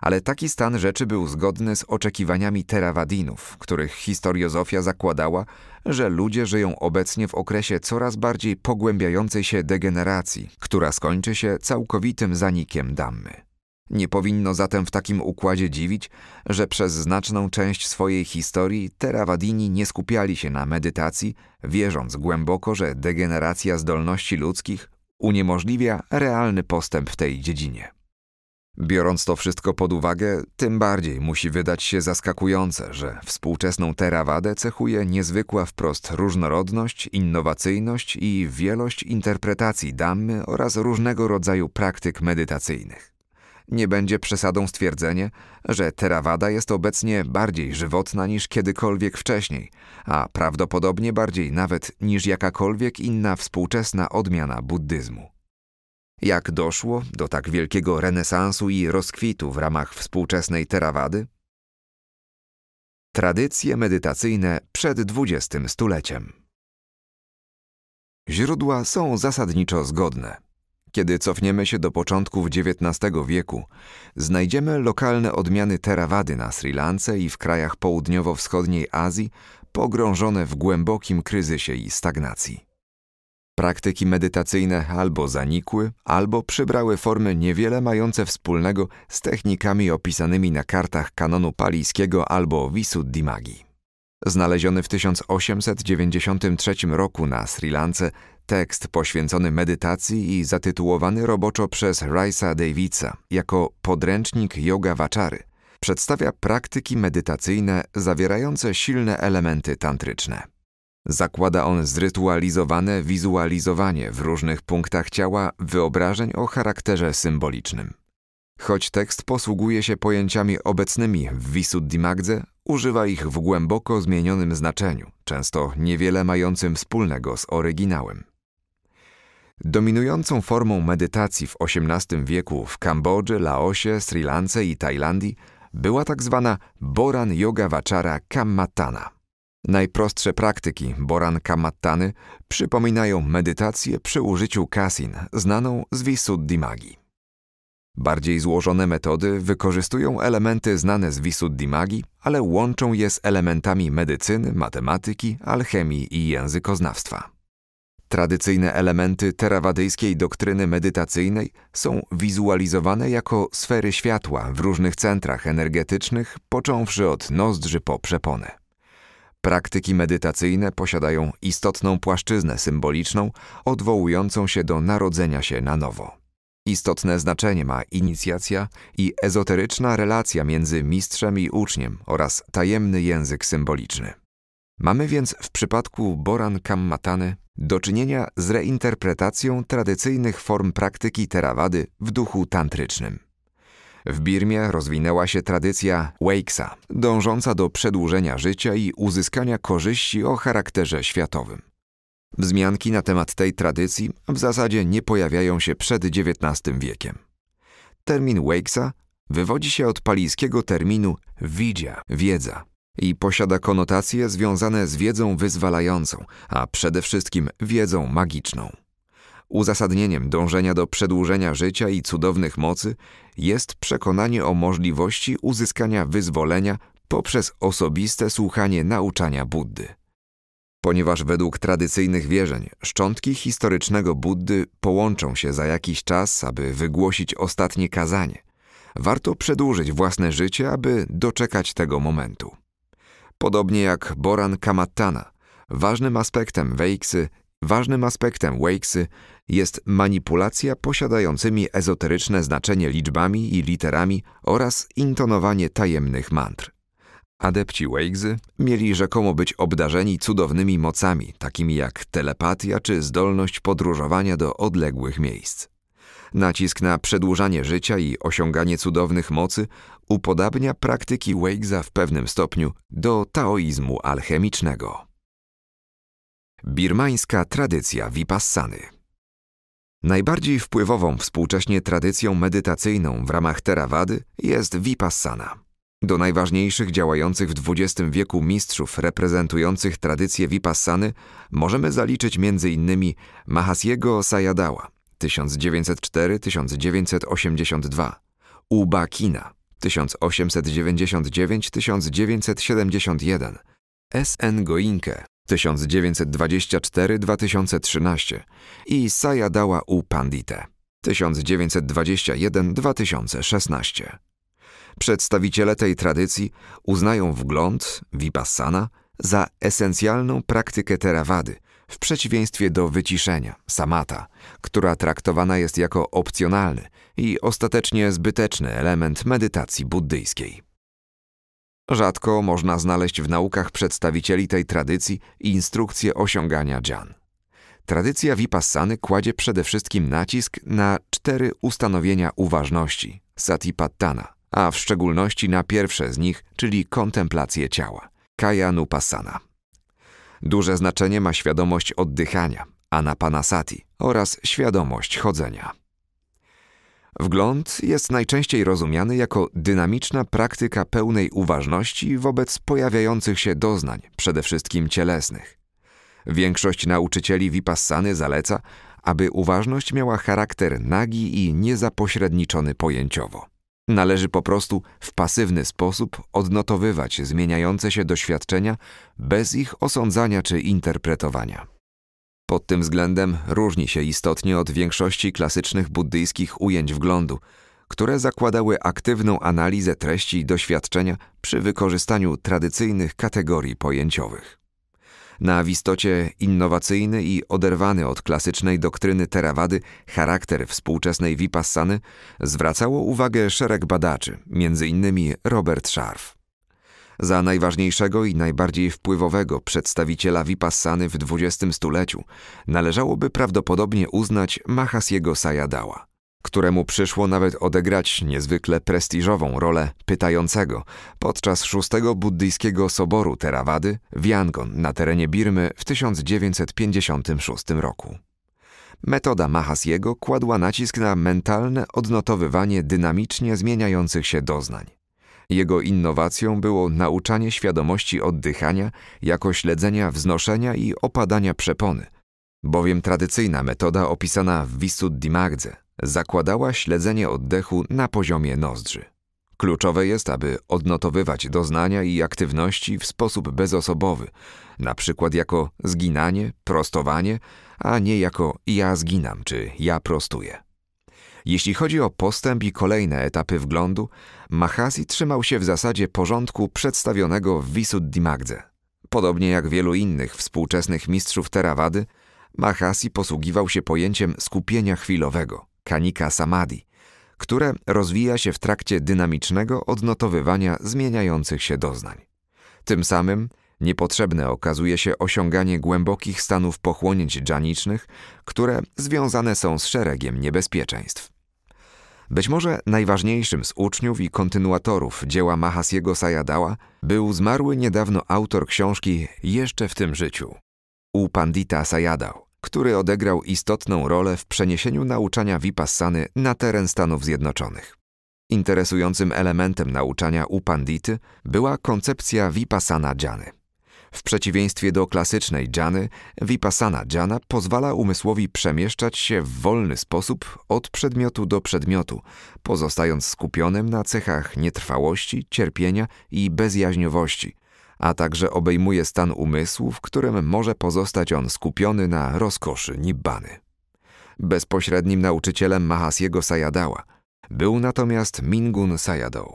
Ale taki stan rzeczy był zgodny z oczekiwaniami terawadinów, których historiozofia zakładała, że ludzie żyją obecnie w okresie coraz bardziej pogłębiającej się degeneracji, która skończy się całkowitym zanikiem Dammy. Nie powinno zatem w takim układzie dziwić, że przez znaczną część swojej historii Theravadini nie skupiali się na medytacji, wierząc głęboko, że degeneracja zdolności ludzkich uniemożliwia realny postęp w tej dziedzinie. Biorąc to wszystko pod uwagę, tym bardziej musi wydać się zaskakujące, że współczesną terawadę cechuje niezwykła wprost różnorodność, innowacyjność i wielość interpretacji damy oraz różnego rodzaju praktyk medytacyjnych. Nie będzie przesadą stwierdzenie, że terawada jest obecnie bardziej żywotna niż kiedykolwiek wcześniej, a prawdopodobnie bardziej nawet niż jakakolwiek inna współczesna odmiana buddyzmu. Jak doszło do tak wielkiego renesansu i rozkwitu w ramach współczesnej terawady? Tradycje medytacyjne przed XX stuleciem. Źródła są zasadniczo zgodne. Kiedy cofniemy się do początków XIX wieku, znajdziemy lokalne odmiany terawady na Sri Lance i w krajach południowo-wschodniej Azji pogrążone w głębokim kryzysie i stagnacji. Praktyki medytacyjne albo zanikły, albo przybrały formy niewiele mające wspólnego z technikami opisanymi na kartach kanonu palijskiego albo Visuddhimagi. Znaleziony w 1893 roku na Sri Lance tekst poświęcony medytacji i zatytułowany roboczo przez Rice'a Davica jako podręcznik yoga waczary przedstawia praktyki medytacyjne zawierające silne elementy tantryczne. Zakłada on zrytualizowane wizualizowanie w różnych punktach ciała wyobrażeń o charakterze symbolicznym. Choć tekst posługuje się pojęciami obecnymi w Visuddhimagdze, Używa ich w głęboko zmienionym znaczeniu, często niewiele mającym wspólnego z oryginałem. Dominującą formą medytacji w XVIII wieku w Kambodży, Laosie, Sri Lance i Tajlandii była tak zwana Boran Yoga Vachara Kammatana. Najprostsze praktyki Boran Kammatany przypominają medytację przy użyciu kasin, znaną z Visuddhi Magi. Bardziej złożone metody wykorzystują elementy znane z visuddhimagi, Dimagi, ale łączą je z elementami medycyny, matematyki, alchemii i językoznawstwa. Tradycyjne elementy terawadyjskiej doktryny medytacyjnej są wizualizowane jako sfery światła w różnych centrach energetycznych, począwszy od nozdrzy po przeponę. Praktyki medytacyjne posiadają istotną płaszczyznę symboliczną, odwołującą się do narodzenia się na nowo. Istotne znaczenie ma inicjacja i ezoteryczna relacja między mistrzem i uczniem oraz tajemny język symboliczny. Mamy więc w przypadku Boran Kammatany do czynienia z reinterpretacją tradycyjnych form praktyki terawady w duchu tantrycznym. W Birmie rozwinęła się tradycja Wakesa, dążąca do przedłużenia życia i uzyskania korzyści o charakterze światowym. Wzmianki na temat tej tradycji w zasadzie nie pojawiają się przed XIX wiekiem. Termin Wakesa wywodzi się od palijskiego terminu widzia, wiedza i posiada konotacje związane z wiedzą wyzwalającą, a przede wszystkim wiedzą magiczną. Uzasadnieniem dążenia do przedłużenia życia i cudownych mocy jest przekonanie o możliwości uzyskania wyzwolenia poprzez osobiste słuchanie nauczania Buddy ponieważ według tradycyjnych wierzeń szczątki historycznego Buddy połączą się za jakiś czas, aby wygłosić ostatnie kazanie. Warto przedłużyć własne życie, aby doczekać tego momentu. Podobnie jak Boran Kamatana, ważnym aspektem Weiksy, ważnym aspektem Weiksy jest manipulacja posiadającymi ezoteryczne znaczenie liczbami i literami oraz intonowanie tajemnych mantr. Adepci Wakezy mieli rzekomo być obdarzeni cudownymi mocami, takimi jak telepatia czy zdolność podróżowania do odległych miejsc. Nacisk na przedłużanie życia i osiąganie cudownych mocy upodabnia praktyki Wakesa w pewnym stopniu do taoizmu alchemicznego. Birmańska tradycja Vipassany Najbardziej wpływową współcześnie tradycją medytacyjną w ramach Terawady jest Vipassana. Do najważniejszych działających w XX wieku mistrzów reprezentujących tradycję Vipassany możemy zaliczyć m.in. Mahasiego Sayadawa 1904-1982, Ubakina 1899-1971, S.N. Goinke 1924-2013 i Sayadawa U. Pandite 1921-2016. Przedstawiciele tej tradycji uznają wgląd, vipassana, za esencjalną praktykę terawady, w przeciwieństwie do wyciszenia, samata, która traktowana jest jako opcjonalny i ostatecznie zbyteczny element medytacji buddyjskiej. Rzadko można znaleźć w naukach przedstawicieli tej tradycji instrukcje osiągania dżan. Tradycja Vipassany kładzie przede wszystkim nacisk na cztery ustanowienia uważności – Satipattana, a w szczególności na pierwsze z nich, czyli kontemplację ciała, Kaya Nupassana. Duże znaczenie ma świadomość oddychania, anapanasati, oraz świadomość chodzenia. Wgląd jest najczęściej rozumiany jako dynamiczna praktyka pełnej uważności wobec pojawiających się doznań, przede wszystkim cielesnych. Większość nauczycieli Vipassany zaleca, aby uważność miała charakter nagi i niezapośredniczony pojęciowo. Należy po prostu w pasywny sposób odnotowywać zmieniające się doświadczenia bez ich osądzania czy interpretowania. Pod tym względem różni się istotnie od większości klasycznych buddyjskich ujęć wglądu, które zakładały aktywną analizę treści i doświadczenia przy wykorzystaniu tradycyjnych kategorii pojęciowych na w istocie innowacyjny i oderwany od klasycznej doktryny Terawady charakter współczesnej Vipassany zwracało uwagę szereg badaczy, m.in. Robert Scharf. Za najważniejszego i najbardziej wpływowego przedstawiciela Vipassany w XX stuleciu należałoby prawdopodobnie uznać Mahasiego Sayadawa któremu przyszło nawet odegrać niezwykle prestiżową rolę pytającego podczas szóstego buddyjskiego soboru Terawady w Yangon na terenie Birmy w 1956 roku. Metoda Mahasiego kładła nacisk na mentalne odnotowywanie dynamicznie zmieniających się doznań. Jego innowacją było nauczanie świadomości oddychania jako śledzenia wznoszenia i opadania przepony, bowiem tradycyjna metoda opisana w Visuddhimagdze zakładała śledzenie oddechu na poziomie nozdrzy. Kluczowe jest, aby odnotowywać doznania i aktywności w sposób bezosobowy, na przykład jako zginanie, prostowanie, a nie jako ja zginam czy ja prostuję. Jeśli chodzi o postęp i kolejne etapy wglądu, Mahasi trzymał się w zasadzie porządku przedstawionego w Visuddhimagdze. Podobnie jak wielu innych współczesnych mistrzów terawady, Mahasi posługiwał się pojęciem skupienia chwilowego – kanika samadhi, które rozwija się w trakcie dynamicznego odnotowywania zmieniających się doznań. Tym samym niepotrzebne okazuje się osiąganie głębokich stanów pochłonięć dżanicznych, które związane są z szeregiem niebezpieczeństw. Być może najważniejszym z uczniów i kontynuatorów dzieła Mahasiego Sayadawa był zmarły niedawno autor książki Jeszcze w tym życiu, u Pandita Sayadaw, który odegrał istotną rolę w przeniesieniu nauczania Vipassany na teren Stanów Zjednoczonych. Interesującym elementem nauczania Upandity była koncepcja Vipassana Dziany. W przeciwieństwie do klasycznej dżany, vipassana dżana pozwala umysłowi przemieszczać się w wolny sposób od przedmiotu do przedmiotu, pozostając skupionym na cechach nietrwałości, cierpienia i bezjaźniowości, a także obejmuje stan umysłu, w którym może pozostać on skupiony na rozkoszy Nibbany. Bezpośrednim nauczycielem Mahasiego Sayadawa był natomiast Mingun Sayadaw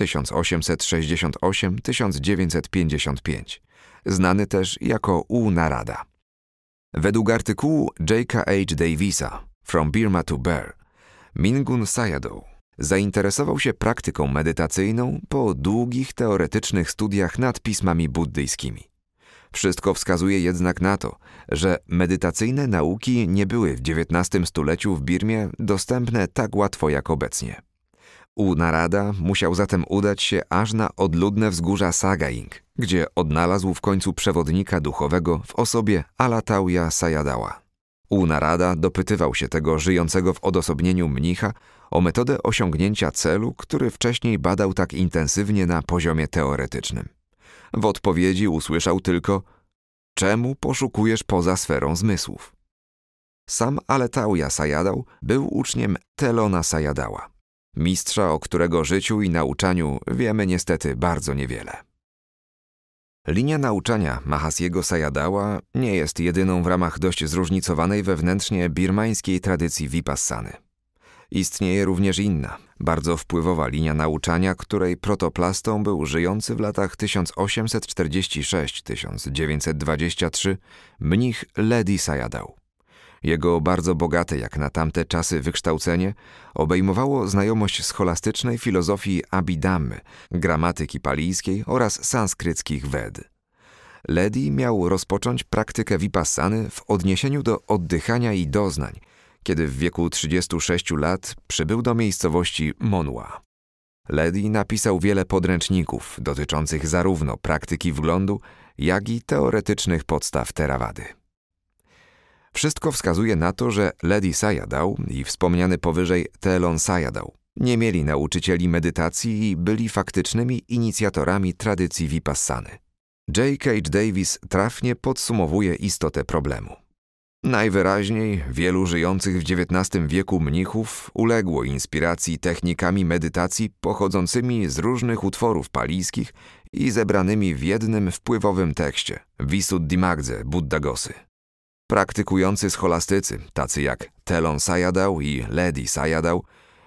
1868-1955, znany też jako U Narada. Według artykułu J.K.H. Davisa From Burma to Bear, Mingun Sayadaw zainteresował się praktyką medytacyjną po długich teoretycznych studiach nad pismami buddyjskimi. Wszystko wskazuje jednak na to, że medytacyjne nauki nie były w XIX stuleciu w Birmie dostępne tak łatwo jak obecnie. U Narada musiał zatem udać się aż na odludne wzgórza Sagaing, gdzie odnalazł w końcu przewodnika duchowego w osobie Alatauja Sayadała. U Narada dopytywał się tego żyjącego w odosobnieniu mnicha o metodę osiągnięcia celu, który wcześniej badał tak intensywnie na poziomie teoretycznym. W odpowiedzi usłyszał tylko Czemu poszukujesz poza sferą zmysłów? Sam Aletauja Sayadał był uczniem Telona Sayadała, mistrza, o którego życiu i nauczaniu wiemy niestety bardzo niewiele. Linia nauczania Mahasiego Sayadała nie jest jedyną w ramach dość zróżnicowanej wewnętrznie birmańskiej tradycji Vipassany. Istnieje również inna, bardzo wpływowa linia nauczania, której protoplastą był żyjący w latach 1846-1923 mnich Ledi Sayadaw. Jego bardzo bogate jak na tamte czasy wykształcenie obejmowało znajomość scholastycznej filozofii Abidamy, gramatyki palijskiej oraz sanskryckich Ved. Ledi miał rozpocząć praktykę vipassany w odniesieniu do oddychania i doznań, kiedy w wieku 36 lat przybył do miejscowości Monua. Ledi napisał wiele podręczników dotyczących zarówno praktyki wglądu, jak i teoretycznych podstaw terawady. Wszystko wskazuje na to, że Ledi Sayadaw i wspomniany powyżej Telon Sayadaw nie mieli nauczycieli medytacji i byli faktycznymi inicjatorami tradycji Vipassany. J. Cage Davis trafnie podsumowuje istotę problemu. Najwyraźniej wielu żyjących w XIX wieku mnichów uległo inspiracji technikami medytacji pochodzącymi z różnych utworów palijskich i zebranymi w jednym wpływowym tekście Buddha Buddhagosy. Praktykujący scholastycy, tacy jak Telon Sayadaw i Ledi Sayadaw,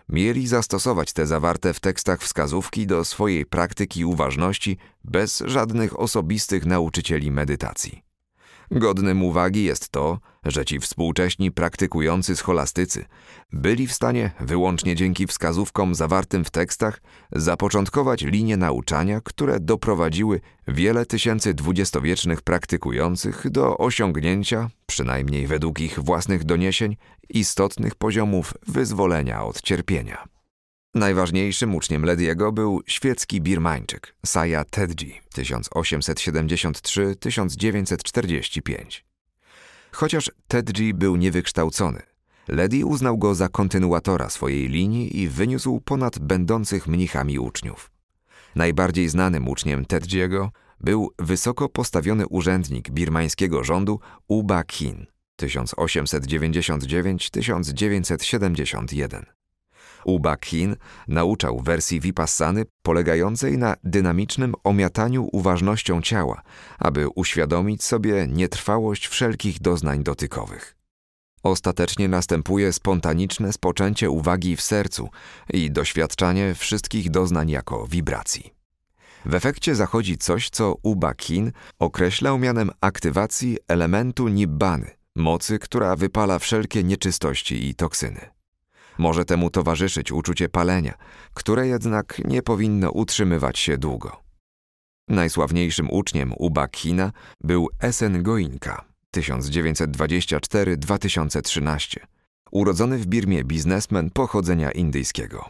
mieli zastosować te zawarte w tekstach wskazówki do swojej praktyki uważności bez żadnych osobistych nauczycieli medytacji. Godnym uwagi jest to, że ci współcześni praktykujący scholastycy byli w stanie, wyłącznie dzięki wskazówkom zawartym w tekstach, zapoczątkować linie nauczania, które doprowadziły wiele tysięcy dwudziestowiecznych praktykujących do osiągnięcia, przynajmniej według ich własnych doniesień, istotnych poziomów wyzwolenia od cierpienia. Najważniejszym uczniem Lediego był świecki Birmańczyk Saya Tedji 1873-1945. Chociaż Tedji był niewykształcony, Ledi uznał go za kontynuatora swojej linii i wyniósł ponad będących mnichami uczniów. Najbardziej znanym uczniem Tedjiego był wysoko postawiony urzędnik birmańskiego rządu Uba Kin 1899-1971. Uba Khin nauczał wersji Vipassany polegającej na dynamicznym omiataniu uważnością ciała, aby uświadomić sobie nietrwałość wszelkich doznań dotykowych. Ostatecznie następuje spontaniczne spoczęcie uwagi w sercu i doświadczanie wszystkich doznań jako wibracji. W efekcie zachodzi coś, co Uba Kin określał mianem aktywacji elementu nibbany, mocy, która wypala wszelkie nieczystości i toksyny. Może temu towarzyszyć uczucie palenia, które jednak nie powinno utrzymywać się długo. Najsławniejszym uczniem Uba Kina był Esen Goinka 1924-2013, urodzony w Birmie biznesmen pochodzenia indyjskiego.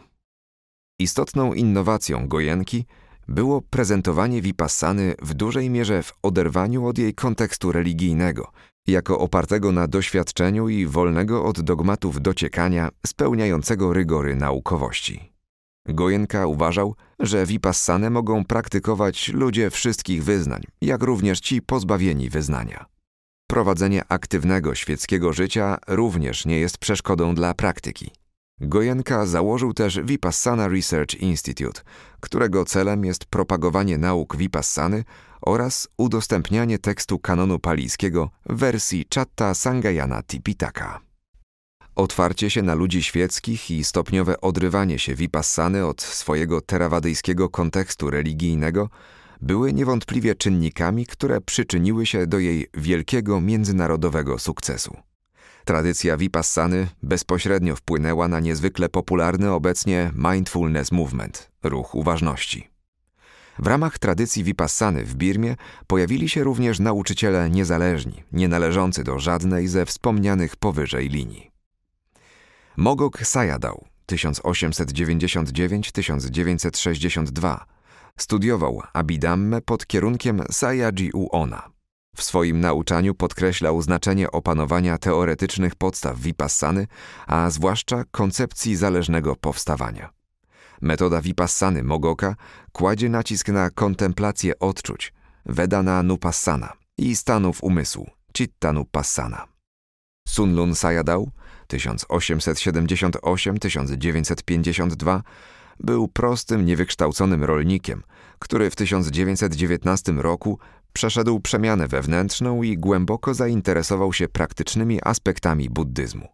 Istotną innowacją Gojenki było prezentowanie Vipassany w dużej mierze w oderwaniu od jej kontekstu religijnego, jako opartego na doświadczeniu i wolnego od dogmatów dociekania, spełniającego rygory naukowości. Gojenka uważał, że vipassane mogą praktykować ludzie wszystkich wyznań, jak również ci pozbawieni wyznania. Prowadzenie aktywnego świeckiego życia również nie jest przeszkodą dla praktyki. Gojenka założył też Vipassana Research Institute, którego celem jest propagowanie nauk Vipassany oraz udostępnianie tekstu kanonu palijskiego w wersji Chatta Sangayana Tipitaka. Otwarcie się na ludzi świeckich i stopniowe odrywanie się Vipassany od swojego terawadyjskiego kontekstu religijnego były niewątpliwie czynnikami, które przyczyniły się do jej wielkiego międzynarodowego sukcesu. Tradycja Vipassany bezpośrednio wpłynęła na niezwykle popularny obecnie mindfulness movement, ruch uważności. W ramach tradycji Vipassany w Birmie pojawili się również nauczyciele niezależni, nie należący do żadnej ze wspomnianych powyżej linii. Mogok Sayadaw 1899-1962 studiował Abidammę pod kierunkiem Sayaji Uona. W swoim nauczaniu podkreślał znaczenie opanowania teoretycznych podstaw Vipassany, a zwłaszcza koncepcji zależnego powstawania. Metoda Vipassany Mogoka kładzie nacisk na kontemplację odczuć, Vedana Nupassana i stanów umysłu, Chitta Nupassana. Sunlun Sayadaw 1878-1952 był prostym, niewykształconym rolnikiem, który w 1919 roku przeszedł przemianę wewnętrzną i głęboko zainteresował się praktycznymi aspektami buddyzmu.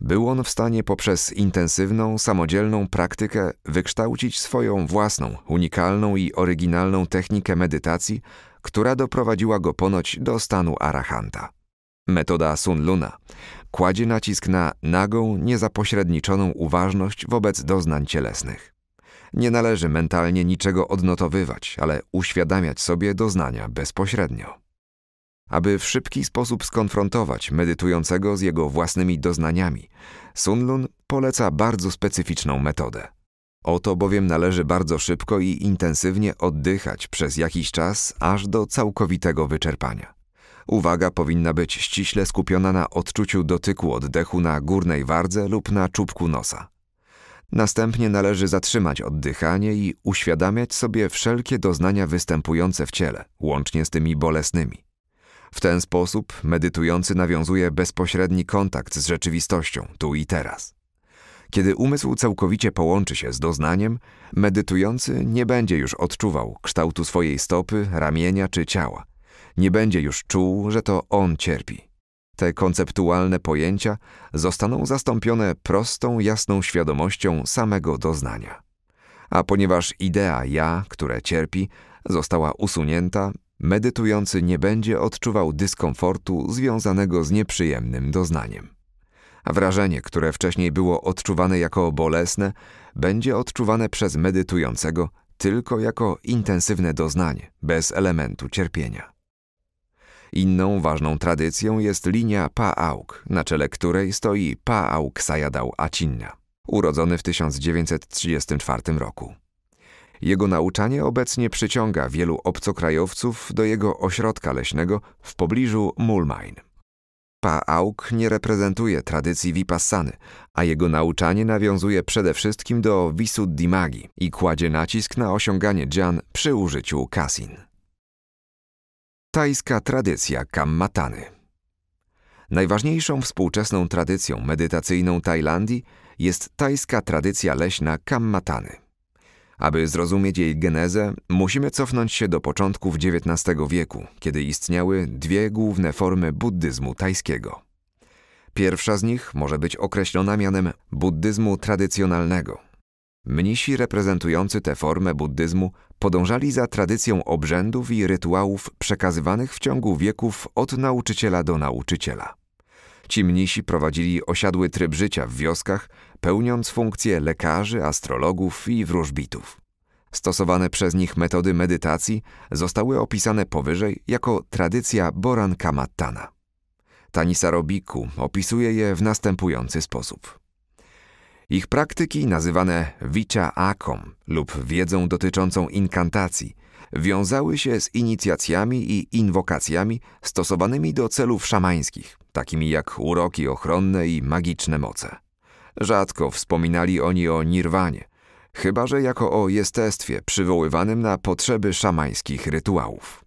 Był on w stanie poprzez intensywną, samodzielną praktykę wykształcić swoją własną, unikalną i oryginalną technikę medytacji, która doprowadziła go ponoć do stanu arahanta. Metoda Sun Luna kładzie nacisk na nagą, niezapośredniczoną uważność wobec doznań cielesnych. Nie należy mentalnie niczego odnotowywać, ale uświadamiać sobie doznania bezpośrednio aby w szybki sposób skonfrontować medytującego z jego własnymi doznaniami, Sun Lun poleca bardzo specyficzną metodę. Oto bowiem należy bardzo szybko i intensywnie oddychać przez jakiś czas aż do całkowitego wyczerpania. Uwaga powinna być ściśle skupiona na odczuciu dotyku oddechu na górnej wardze lub na czubku nosa. Następnie należy zatrzymać oddychanie i uświadamiać sobie wszelkie doznania występujące w ciele, łącznie z tymi bolesnymi. W ten sposób medytujący nawiązuje bezpośredni kontakt z rzeczywistością, tu i teraz. Kiedy umysł całkowicie połączy się z doznaniem, medytujący nie będzie już odczuwał kształtu swojej stopy, ramienia czy ciała. Nie będzie już czuł, że to on cierpi. Te konceptualne pojęcia zostaną zastąpione prostą, jasną świadomością samego doznania. A ponieważ idea ja, które cierpi, została usunięta, medytujący nie będzie odczuwał dyskomfortu związanego z nieprzyjemnym doznaniem. A wrażenie, które wcześniej było odczuwane jako bolesne, będzie odczuwane przez medytującego tylko jako intensywne doznanie, bez elementu cierpienia. Inną ważną tradycją jest linia Pa Auk, na czele której stoi Pa Auk Sayadaw Acinna, urodzony w 1934 roku. Jego nauczanie obecnie przyciąga wielu obcokrajowców do jego ośrodka leśnego w pobliżu Mulmain. Pa Auk nie reprezentuje tradycji Vipassany, a jego nauczanie nawiązuje przede wszystkim do Visuddhimagi i kładzie nacisk na osiąganie dzian przy użyciu kasin. Tajska tradycja kammatany Najważniejszą współczesną tradycją medytacyjną Tajlandii jest tajska tradycja leśna kammatany. Aby zrozumieć jej genezę, musimy cofnąć się do początków XIX wieku, kiedy istniały dwie główne formy buddyzmu tajskiego. Pierwsza z nich może być określona mianem buddyzmu tradycjonalnego. Mnisi reprezentujący tę formę buddyzmu podążali za tradycją obrzędów i rytuałów przekazywanych w ciągu wieków od nauczyciela do nauczyciela. Ci mnisi prowadzili osiadły tryb życia w wioskach, pełniąc funkcje lekarzy, astrologów i wróżbitów. Stosowane przez nich metody medytacji zostały opisane powyżej jako tradycja Boran Kamattana. Tanisarobiku opisuje je w następujący sposób. Ich praktyki nazywane wicha akom lub wiedzą dotyczącą inkantacji wiązały się z inicjacjami i inwokacjami stosowanymi do celów szamańskich, takimi jak uroki ochronne i magiczne moce. Rzadko wspominali oni o nirwanie, chyba że jako o jestestwie przywoływanym na potrzeby szamańskich rytuałów.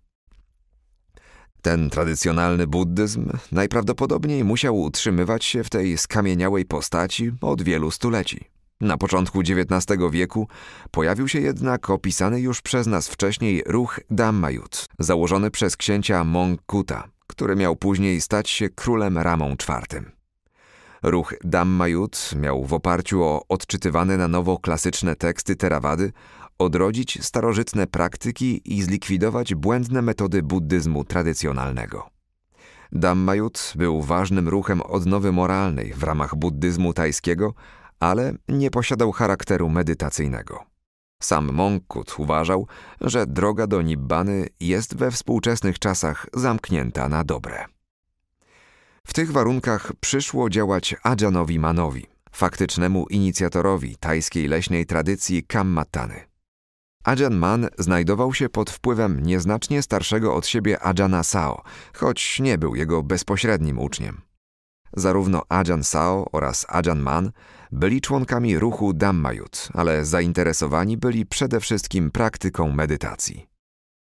Ten tradycjonalny buddyzm najprawdopodobniej musiał utrzymywać się w tej skamieniałej postaci od wielu stuleci. Na początku XIX wieku pojawił się jednak opisany już przez nas wcześniej ruch Dhammayut, założony przez księcia Mongkuta, który miał później stać się królem Ramą IV. Ruch Dhammayut miał w oparciu o odczytywane na nowo klasyczne teksty Terawady odrodzić starożytne praktyki i zlikwidować błędne metody buddyzmu tradycjonalnego. Dhammayut był ważnym ruchem odnowy moralnej w ramach buddyzmu tajskiego, ale nie posiadał charakteru medytacyjnego. Sam Mongkut uważał, że droga do Nibbany jest we współczesnych czasach zamknięta na dobre. W tych warunkach przyszło działać Ajanowi Manowi, faktycznemu inicjatorowi tajskiej leśnej tradycji Kammatany. Ajan Man znajdował się pod wpływem nieznacznie starszego od siebie Ajana Sao, choć nie był jego bezpośrednim uczniem. Zarówno Ajan Sao oraz Ajan Man byli członkami ruchu Dhammayut, ale zainteresowani byli przede wszystkim praktyką medytacji.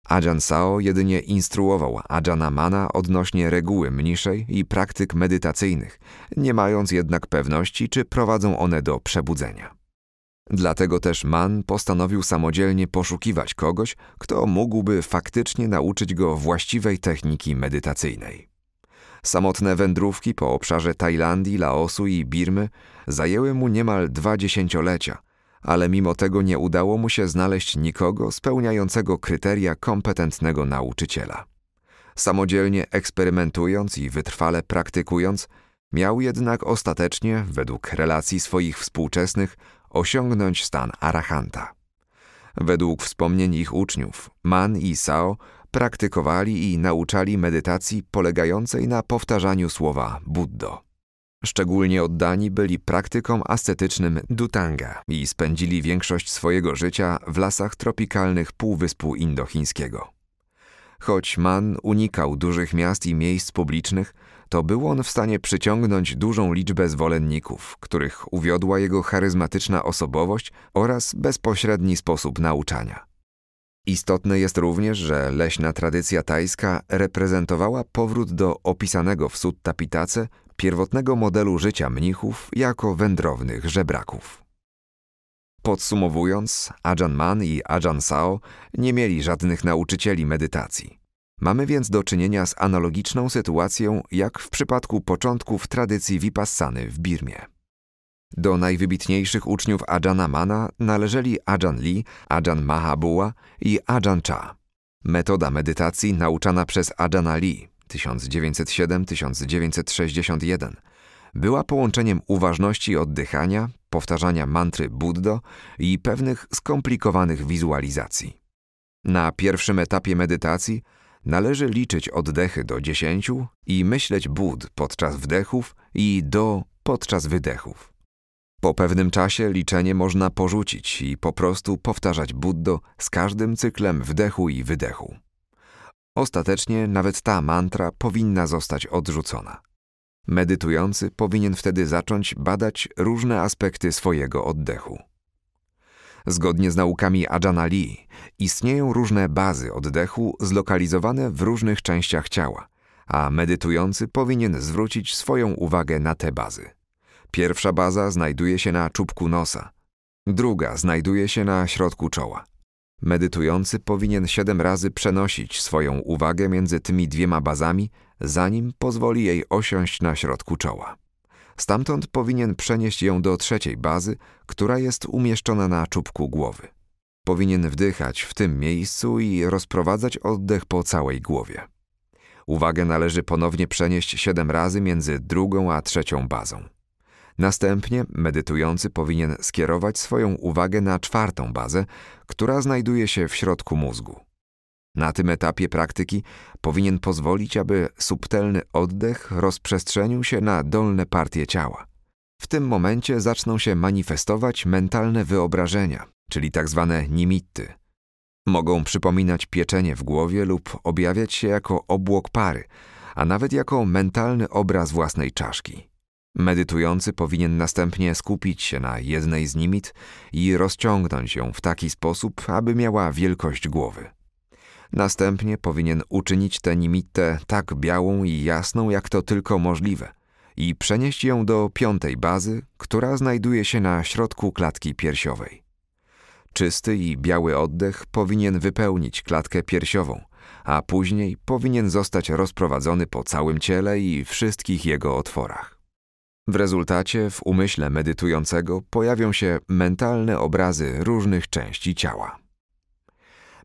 Ajahn Sao jedynie instruował Ajahna Mana odnośnie reguły mniszej i praktyk medytacyjnych, nie mając jednak pewności, czy prowadzą one do przebudzenia. Dlatego też Man postanowił samodzielnie poszukiwać kogoś, kto mógłby faktycznie nauczyć go właściwej techniki medytacyjnej. Samotne wędrówki po obszarze Tajlandii, Laosu i Birmy zajęły mu niemal dwa dziesięciolecia – ale mimo tego nie udało mu się znaleźć nikogo spełniającego kryteria kompetentnego nauczyciela. Samodzielnie eksperymentując i wytrwale praktykując, miał jednak ostatecznie, według relacji swoich współczesnych, osiągnąć stan arahanta. Według wspomnień ich uczniów, Man i Sao praktykowali i nauczali medytacji polegającej na powtarzaniu słowa Buddo. Szczególnie oddani byli praktykom ascetycznym Dutanga i spędzili większość swojego życia w lasach tropikalnych Półwyspu Indochińskiego. Choć Man unikał dużych miast i miejsc publicznych, to był on w stanie przyciągnąć dużą liczbę zwolenników, których uwiodła jego charyzmatyczna osobowość oraz bezpośredni sposób nauczania. Istotne jest również, że leśna tradycja tajska reprezentowała powrót do opisanego w Sutta Pitace pierwotnego modelu życia mnichów jako wędrownych żebraków. Podsumowując, Ajahn Man i Ajahn Sao nie mieli żadnych nauczycieli medytacji. Mamy więc do czynienia z analogiczną sytuacją jak w przypadku początków tradycji Vipassany w Birmie. Do najwybitniejszych uczniów Ajana Mana należeli Ajahn Li, Ajahn Mahabua i Ajahn Cha. Metoda medytacji nauczana przez Ajana Li 1907-1961 była połączeniem uważności oddychania, powtarzania mantry Buddo i pewnych skomplikowanych wizualizacji. Na pierwszym etapie medytacji należy liczyć oddechy do dziesięciu i myśleć Budd podczas wdechów i do podczas wydechów. Po pewnym czasie liczenie można porzucić i po prostu powtarzać Buddo z każdym cyklem wdechu i wydechu. Ostatecznie nawet ta mantra powinna zostać odrzucona. Medytujący powinien wtedy zacząć badać różne aspekty swojego oddechu. Zgodnie z naukami Ajahn Lee, istnieją różne bazy oddechu zlokalizowane w różnych częściach ciała, a medytujący powinien zwrócić swoją uwagę na te bazy. Pierwsza baza znajduje się na czubku nosa, druga znajduje się na środku czoła, Medytujący powinien siedem razy przenosić swoją uwagę między tymi dwiema bazami, zanim pozwoli jej osiąść na środku czoła. Stamtąd powinien przenieść ją do trzeciej bazy, która jest umieszczona na czubku głowy. Powinien wdychać w tym miejscu i rozprowadzać oddech po całej głowie. Uwagę należy ponownie przenieść siedem razy między drugą a trzecią bazą. Następnie medytujący powinien skierować swoją uwagę na czwartą bazę, która znajduje się w środku mózgu. Na tym etapie praktyki powinien pozwolić, aby subtelny oddech rozprzestrzenił się na dolne partie ciała. W tym momencie zaczną się manifestować mentalne wyobrażenia, czyli tzw. Tak nimitty. Mogą przypominać pieczenie w głowie lub objawiać się jako obłok pary, a nawet jako mentalny obraz własnej czaszki. Medytujący powinien następnie skupić się na jednej z nimit i rozciągnąć ją w taki sposób, aby miała wielkość głowy. Następnie powinien uczynić tę nimitę tak białą i jasną, jak to tylko możliwe i przenieść ją do piątej bazy, która znajduje się na środku klatki piersiowej. Czysty i biały oddech powinien wypełnić klatkę piersiową, a później powinien zostać rozprowadzony po całym ciele i wszystkich jego otworach. W rezultacie w umyśle medytującego pojawią się mentalne obrazy różnych części ciała.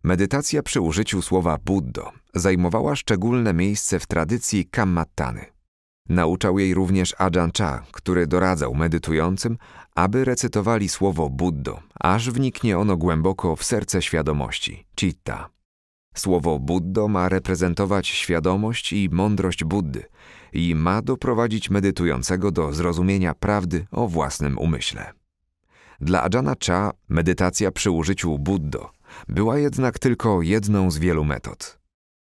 Medytacja przy użyciu słowa Buddo zajmowała szczególne miejsce w tradycji kammattany. Nauczał jej również Ajahn Chah, który doradzał medytującym, aby recytowali słowo Buddo, aż wniknie ono głęboko w serce świadomości, citta. Słowo Buddo ma reprezentować świadomość i mądrość Buddy, i ma doprowadzić medytującego do zrozumienia prawdy o własnym umyśle. Dla Ajana Cha medytacja przy użyciu Buddo była jednak tylko jedną z wielu metod.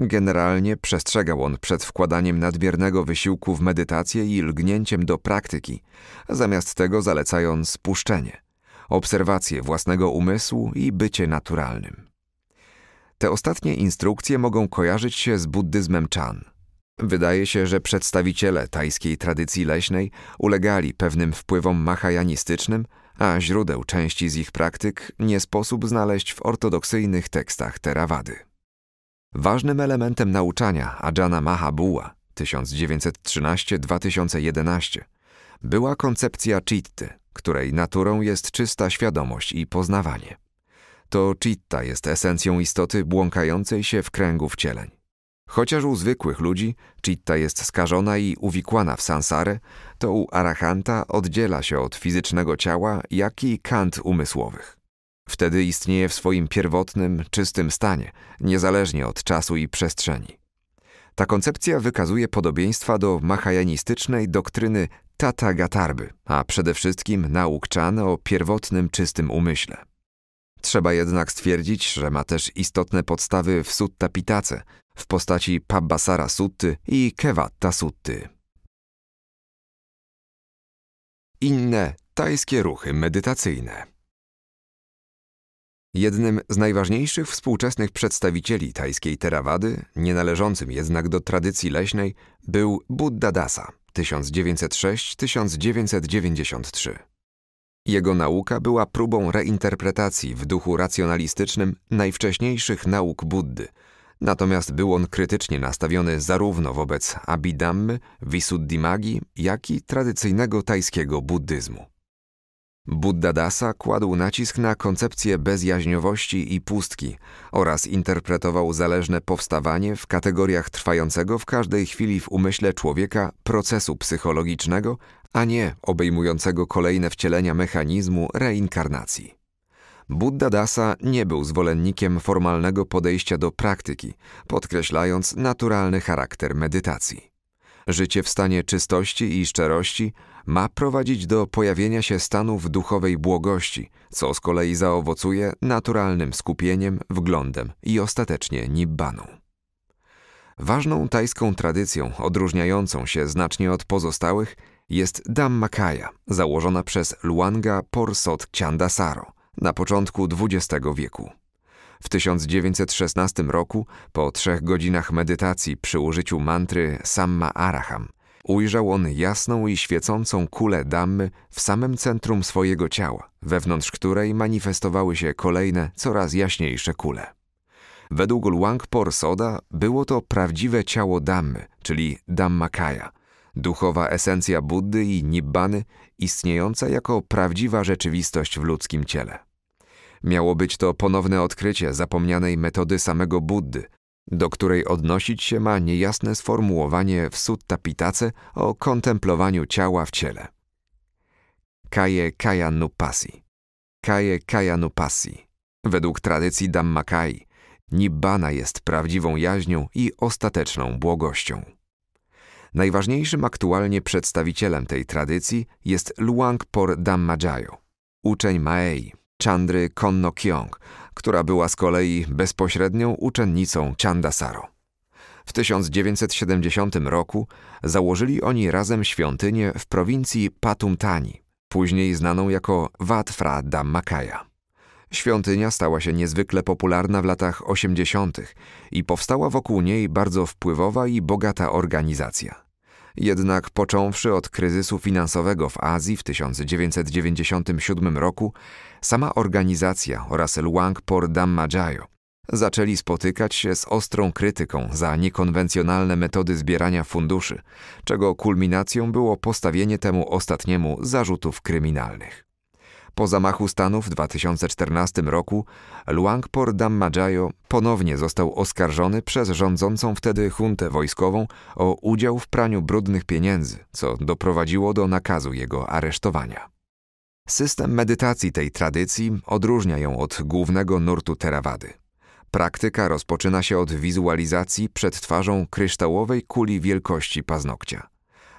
Generalnie przestrzegał on przed wkładaniem nadmiernego wysiłku w medytację i lgnięciem do praktyki, zamiast tego zalecając spuszczenie, obserwację własnego umysłu i bycie naturalnym. Te ostatnie instrukcje mogą kojarzyć się z buddyzmem Chan – Wydaje się, że przedstawiciele tajskiej tradycji leśnej ulegali pewnym wpływom mahajanistycznym, a źródeł części z ich praktyk nie sposób znaleźć w ortodoksyjnych tekstach Terawady. Ważnym elementem nauczania Ajana Mahabuła 1913-2011 była koncepcja chitty, której naturą jest czysta świadomość i poznawanie. To chitta jest esencją istoty błąkającej się w kręgu wcieleń. Chociaż u zwykłych ludzi citta jest skażona i uwikłana w sansarę, to u arahanta oddziela się od fizycznego ciała, jak i kant umysłowych. Wtedy istnieje w swoim pierwotnym, czystym stanie, niezależnie od czasu i przestrzeni. Ta koncepcja wykazuje podobieństwa do mahajanistycznej doktryny Tata Gatarby, a przede wszystkim nauk Chan o pierwotnym czystym umyśle. Trzeba jednak stwierdzić, że ma też istotne podstawy w sutta pitace w postaci Pabbasara Sutty i Kevatta Sutty. Inne tajskie ruchy medytacyjne Jednym z najważniejszych współczesnych przedstawicieli tajskiej terawady, nienależącym jednak do tradycji leśnej, był Buddha Dasa 1906-1993. Jego nauka była próbą reinterpretacji w duchu racjonalistycznym najwcześniejszych nauk Buddy – Natomiast był on krytycznie nastawiony zarówno wobec Abhidhammy, Visuddhimagi, jak i tradycyjnego tajskiego buddyzmu. Buddha Dasa kładł nacisk na koncepcję bezjaźniowości i pustki oraz interpretował zależne powstawanie w kategoriach trwającego w każdej chwili w umyśle człowieka procesu psychologicznego, a nie obejmującego kolejne wcielenia mechanizmu reinkarnacji. Buddha Dasa nie był zwolennikiem formalnego podejścia do praktyki, podkreślając naturalny charakter medytacji. Życie w stanie czystości i szczerości ma prowadzić do pojawienia się stanów duchowej błogości, co z kolei zaowocuje naturalnym skupieniem, wglądem i ostatecznie nibbaną. Ważną tajską tradycją odróżniającą się znacznie od pozostałych jest Dhammakaya, założona przez Luanga Porsot Chandasaro, na początku XX wieku. W 1916 roku, po trzech godzinach medytacji przy użyciu mantry Samma Araham, ujrzał on jasną i świecącą kulę dammy w samym centrum swojego ciała, wewnątrz której manifestowały się kolejne, coraz jaśniejsze kule. Według Luang Soda było to prawdziwe ciało dammy, czyli Dhammakaya, duchowa esencja Buddy i Nibbany, istniejąca jako prawdziwa rzeczywistość w ludzkim ciele. Miało być to ponowne odkrycie zapomnianej metody samego Buddy, do której odnosić się ma niejasne sformułowanie w Sutta Pitace o kontemplowaniu ciała w ciele. Kaje Kaya Nupasi Kaje Kaya Nupasi Według tradycji Dhammakai, Nibbana jest prawdziwą jaźnią i ostateczną błogością. Najważniejszym aktualnie przedstawicielem tej tradycji jest Luang Por Dhammajayo, uczeń Maei, Chandry Konno-kyong, która była z kolei bezpośrednią uczennicą Chandasaro. W 1970 roku założyli oni razem świątynię w prowincji Patumtani, później znaną jako Wat Phra Dhammakaya. Świątynia stała się niezwykle popularna w latach 80. i powstała wokół niej bardzo wpływowa i bogata organizacja. Jednak począwszy od kryzysu finansowego w Azji w 1997 roku, sama organizacja oraz Luang Por Dammajayo zaczęli spotykać się z ostrą krytyką za niekonwencjonalne metody zbierania funduszy, czego kulminacją było postawienie temu ostatniemu zarzutów kryminalnych. Po zamachu stanu w 2014 roku Luang Por Dammajayo ponownie został oskarżony przez rządzącą wtedy juntę wojskową o udział w praniu brudnych pieniędzy, co doprowadziło do nakazu jego aresztowania. System medytacji tej tradycji odróżnia ją od głównego nurtu terawady. Praktyka rozpoczyna się od wizualizacji przed twarzą kryształowej kuli wielkości paznokcia.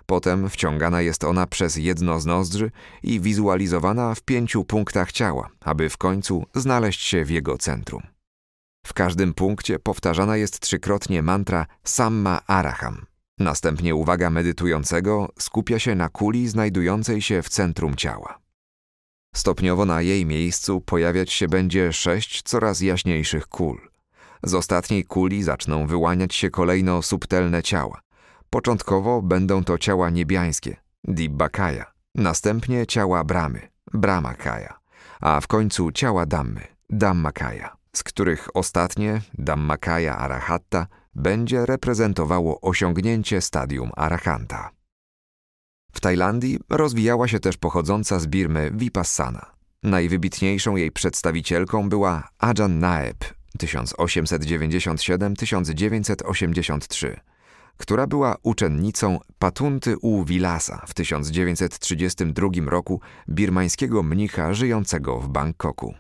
Potem wciągana jest ona przez jedno z nozdrzy i wizualizowana w pięciu punktach ciała, aby w końcu znaleźć się w jego centrum. W każdym punkcie powtarzana jest trzykrotnie mantra Samma Araham. Następnie uwaga medytującego skupia się na kuli znajdującej się w centrum ciała. Stopniowo na jej miejscu pojawiać się będzie sześć coraz jaśniejszych kul. Z ostatniej kuli zaczną wyłaniać się kolejno subtelne ciała. Początkowo będą to ciała niebiańskie, Dibbakaya, następnie ciała Bramy, Bramakaja, a w końcu ciała Dammy, Dammakaja, z których ostatnie, Dammakaja Arahatta, będzie reprezentowało osiągnięcie stadium Arahanta. W Tajlandii rozwijała się też pochodząca z Birmy Vipassana. Najwybitniejszą jej przedstawicielką była Ajahn Naeb 1897-1983, która była uczennicą Patunty U Vilasa w 1932 roku birmańskiego mnicha żyjącego w Bangkoku.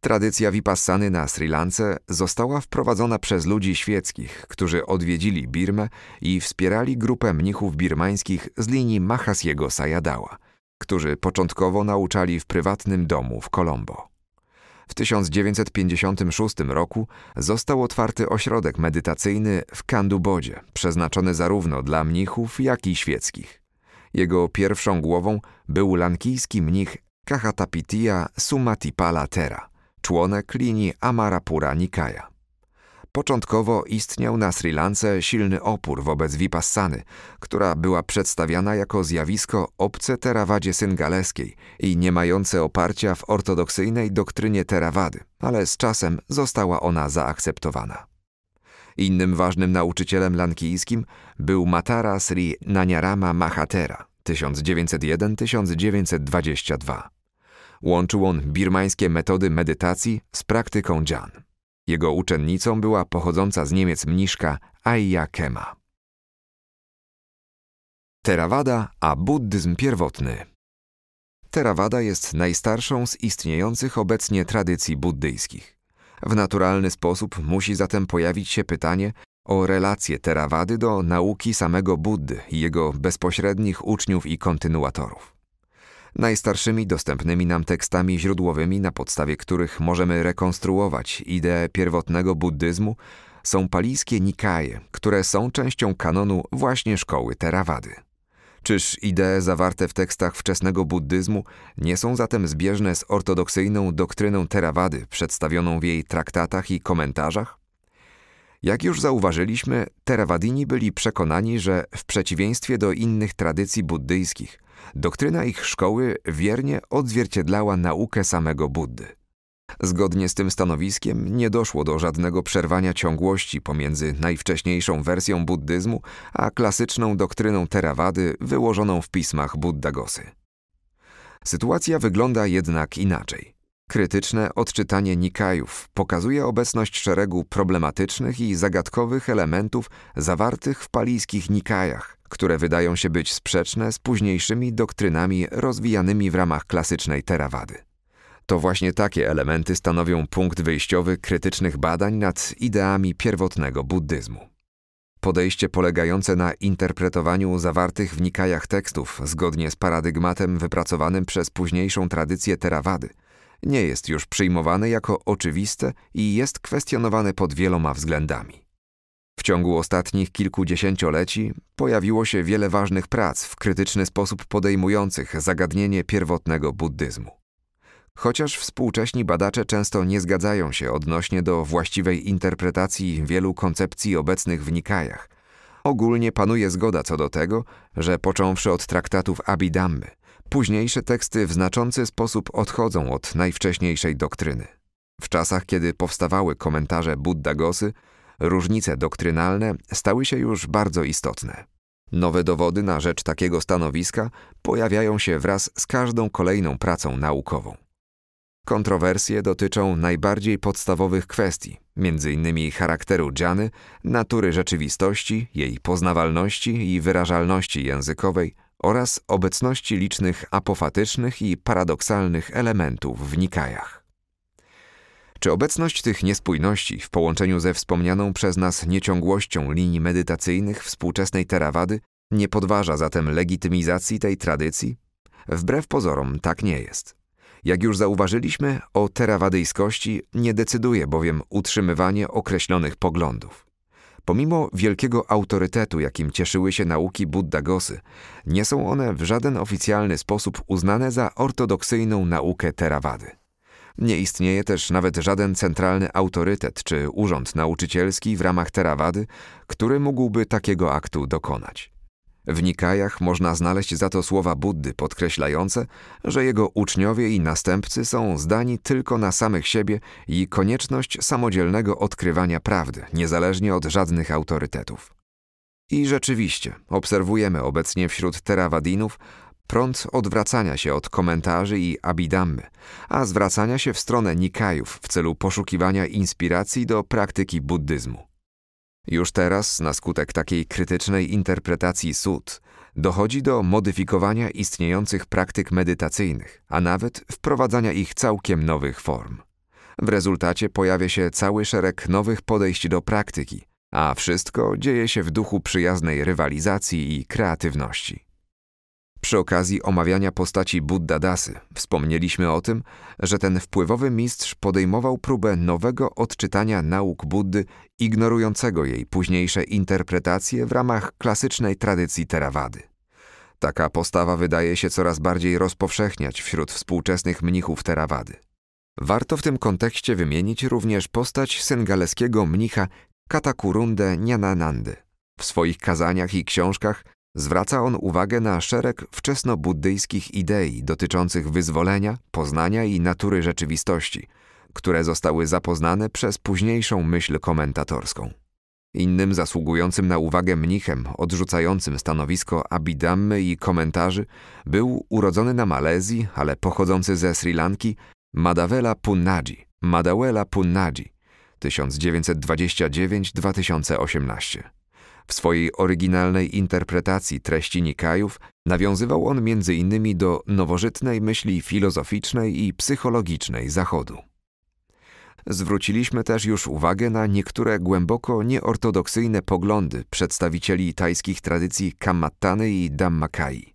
Tradycja Vipassany na Sri Lance została wprowadzona przez ludzi świeckich, którzy odwiedzili Birmę i wspierali grupę mnichów birmańskich z linii Mahasiego Sayadawa, którzy początkowo nauczali w prywatnym domu w Colombo. W 1956 roku został otwarty ośrodek medytacyjny w Kandubodzie, przeznaczony zarówno dla mnichów, jak i świeckich. Jego pierwszą głową był lankijski mnich Kahatapitiya Sumatipala Tera członek linii Amarapura Nikaya. Początkowo istniał na Sri Lance silny opór wobec Vipassany, która była przedstawiana jako zjawisko obce terawadzie syngaleskiej i nie mające oparcia w ortodoksyjnej doktrynie terawady, ale z czasem została ona zaakceptowana. Innym ważnym nauczycielem lankijskim był Matara Sri Nanyarama Mahatera 1901-1922. Łączył on birmańskie metody medytacji z praktyką dzian. Jego uczennicą była pochodząca z Niemiec mniszka Aya Kema. Theravada a buddyzm pierwotny Theravada jest najstarszą z istniejących obecnie tradycji buddyjskich. W naturalny sposób musi zatem pojawić się pytanie o relację Theravady do nauki samego Buddy i jego bezpośrednich uczniów i kontynuatorów najstarszymi dostępnymi nam tekstami źródłowymi, na podstawie których możemy rekonstruować ideę pierwotnego buddyzmu, są palijskie Nikaje, które są częścią kanonu właśnie szkoły Terawady. Czyż idee zawarte w tekstach wczesnego buddyzmu nie są zatem zbieżne z ortodoksyjną doktryną Terawady przedstawioną w jej traktatach i komentarzach? Jak już zauważyliśmy, Terawadini byli przekonani, że w przeciwieństwie do innych tradycji buddyjskich – Doktryna ich szkoły wiernie odzwierciedlała naukę samego Buddy. Zgodnie z tym stanowiskiem nie doszło do żadnego przerwania ciągłości pomiędzy najwcześniejszą wersją buddyzmu a klasyczną doktryną Terawady wyłożoną w pismach Buddagosy. Sytuacja wygląda jednak inaczej. Krytyczne odczytanie Nikajów pokazuje obecność szeregu problematycznych i zagadkowych elementów zawartych w palijskich Nikajach, które wydają się być sprzeczne z późniejszymi doktrynami rozwijanymi w ramach klasycznej terawady. To właśnie takie elementy stanowią punkt wyjściowy krytycznych badań nad ideami pierwotnego buddyzmu. Podejście polegające na interpretowaniu zawartych w nikajach tekstów zgodnie z paradygmatem wypracowanym przez późniejszą tradycję terawady nie jest już przyjmowane jako oczywiste i jest kwestionowane pod wieloma względami ciągu ostatnich kilkudziesięcioleci pojawiło się wiele ważnych prac w krytyczny sposób podejmujących zagadnienie pierwotnego buddyzmu. Chociaż współcześni badacze często nie zgadzają się odnośnie do właściwej interpretacji wielu koncepcji obecnych w Nikajach, ogólnie panuje zgoda co do tego, że począwszy od traktatów Abidammy, późniejsze teksty w znaczący sposób odchodzą od najwcześniejszej doktryny. W czasach, kiedy powstawały komentarze Buddha Gosy, różnice doktrynalne stały się już bardzo istotne. Nowe dowody na rzecz takiego stanowiska pojawiają się wraz z każdą kolejną pracą naukową. Kontrowersje dotyczą najbardziej podstawowych kwestii, m.in. charakteru dżany, natury rzeczywistości, jej poznawalności i wyrażalności językowej oraz obecności licznych apofatycznych i paradoksalnych elementów w nikajach. Czy obecność tych niespójności w połączeniu ze wspomnianą przez nas nieciągłością linii medytacyjnych współczesnej terawady nie podważa zatem legitymizacji tej tradycji? Wbrew pozorom tak nie jest. Jak już zauważyliśmy, o terawadyjskości nie decyduje bowiem utrzymywanie określonych poglądów. Pomimo wielkiego autorytetu, jakim cieszyły się nauki Budda Gosy, nie są one w żaden oficjalny sposób uznane za ortodoksyjną naukę terawady. Nie istnieje też nawet żaden centralny autorytet czy urząd nauczycielski w ramach Terawady, który mógłby takiego aktu dokonać. W Nikajach można znaleźć za to słowa Buddy podkreślające, że jego uczniowie i następcy są zdani tylko na samych siebie i konieczność samodzielnego odkrywania prawdy, niezależnie od żadnych autorytetów. I rzeczywiście, obserwujemy obecnie wśród terawadinów prąd odwracania się od komentarzy i abidamy, a zwracania się w stronę Nikajów w celu poszukiwania inspiracji do praktyki buddyzmu. Już teraz, na skutek takiej krytycznej interpretacji sut, dochodzi do modyfikowania istniejących praktyk medytacyjnych, a nawet wprowadzania ich całkiem nowych form. W rezultacie pojawia się cały szereg nowych podejść do praktyki, a wszystko dzieje się w duchu przyjaznej rywalizacji i kreatywności. Przy okazji omawiania postaci Buddha Dasy wspomnieliśmy o tym, że ten wpływowy mistrz podejmował próbę nowego odczytania nauk Buddy, ignorującego jej późniejsze interpretacje w ramach klasycznej tradycji Terawady. Taka postawa wydaje się coraz bardziej rozpowszechniać wśród współczesnych mnichów Terawady. Warto w tym kontekście wymienić również postać syngaleskiego mnicha Katakurundę Nyananandy. W swoich kazaniach i książkach Zwraca on uwagę na szereg wczesnobuddyjskich idei dotyczących wyzwolenia, poznania i natury rzeczywistości, które zostały zapoznane przez późniejszą myśl komentatorską. Innym zasługującym na uwagę mnichem odrzucającym stanowisko Abidammy i komentarzy był urodzony na Malezji, ale pochodzący ze Sri Lanki Madawela Punnaji, Madawela Punnaji 1929-2018. W swojej oryginalnej interpretacji treści Nikajów nawiązywał on m.in. do nowożytnej myśli filozoficznej i psychologicznej Zachodu. Zwróciliśmy też już uwagę na niektóre głęboko nieortodoksyjne poglądy przedstawicieli tajskich tradycji Kamatany i Dammakai.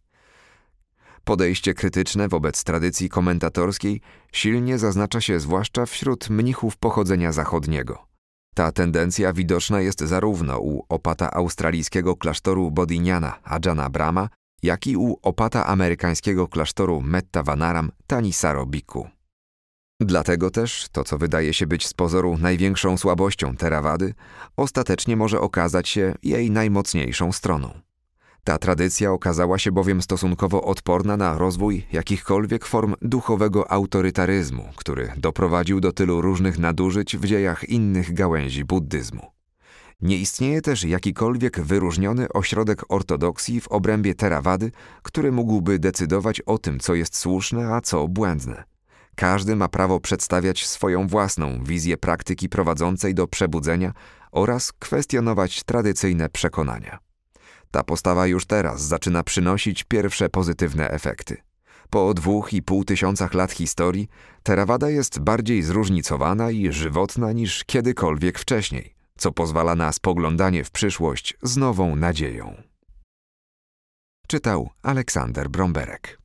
Podejście krytyczne wobec tradycji komentatorskiej silnie zaznacza się zwłaszcza wśród mnichów pochodzenia zachodniego – ta tendencja widoczna jest zarówno u opata australijskiego klasztoru Bodiniana Ajana Brahma, jak i u opata amerykańskiego klasztoru Vanaram, Tanisaro Biku. Dlatego też to, co wydaje się być z pozoru największą słabością terawady, ostatecznie może okazać się jej najmocniejszą stroną. Ta tradycja okazała się bowiem stosunkowo odporna na rozwój jakichkolwiek form duchowego autorytaryzmu, który doprowadził do tylu różnych nadużyć w dziejach innych gałęzi buddyzmu. Nie istnieje też jakikolwiek wyróżniony ośrodek ortodoksji w obrębie terawady, który mógłby decydować o tym, co jest słuszne, a co błędne. Każdy ma prawo przedstawiać swoją własną wizję praktyki prowadzącej do przebudzenia oraz kwestionować tradycyjne przekonania. Ta postawa już teraz zaczyna przynosić pierwsze pozytywne efekty. Po dwóch i pół tysiącach lat historii Terawada jest bardziej zróżnicowana i żywotna niż kiedykolwiek wcześniej, co pozwala na spoglądanie w przyszłość z nową nadzieją. Czytał Aleksander Bromberek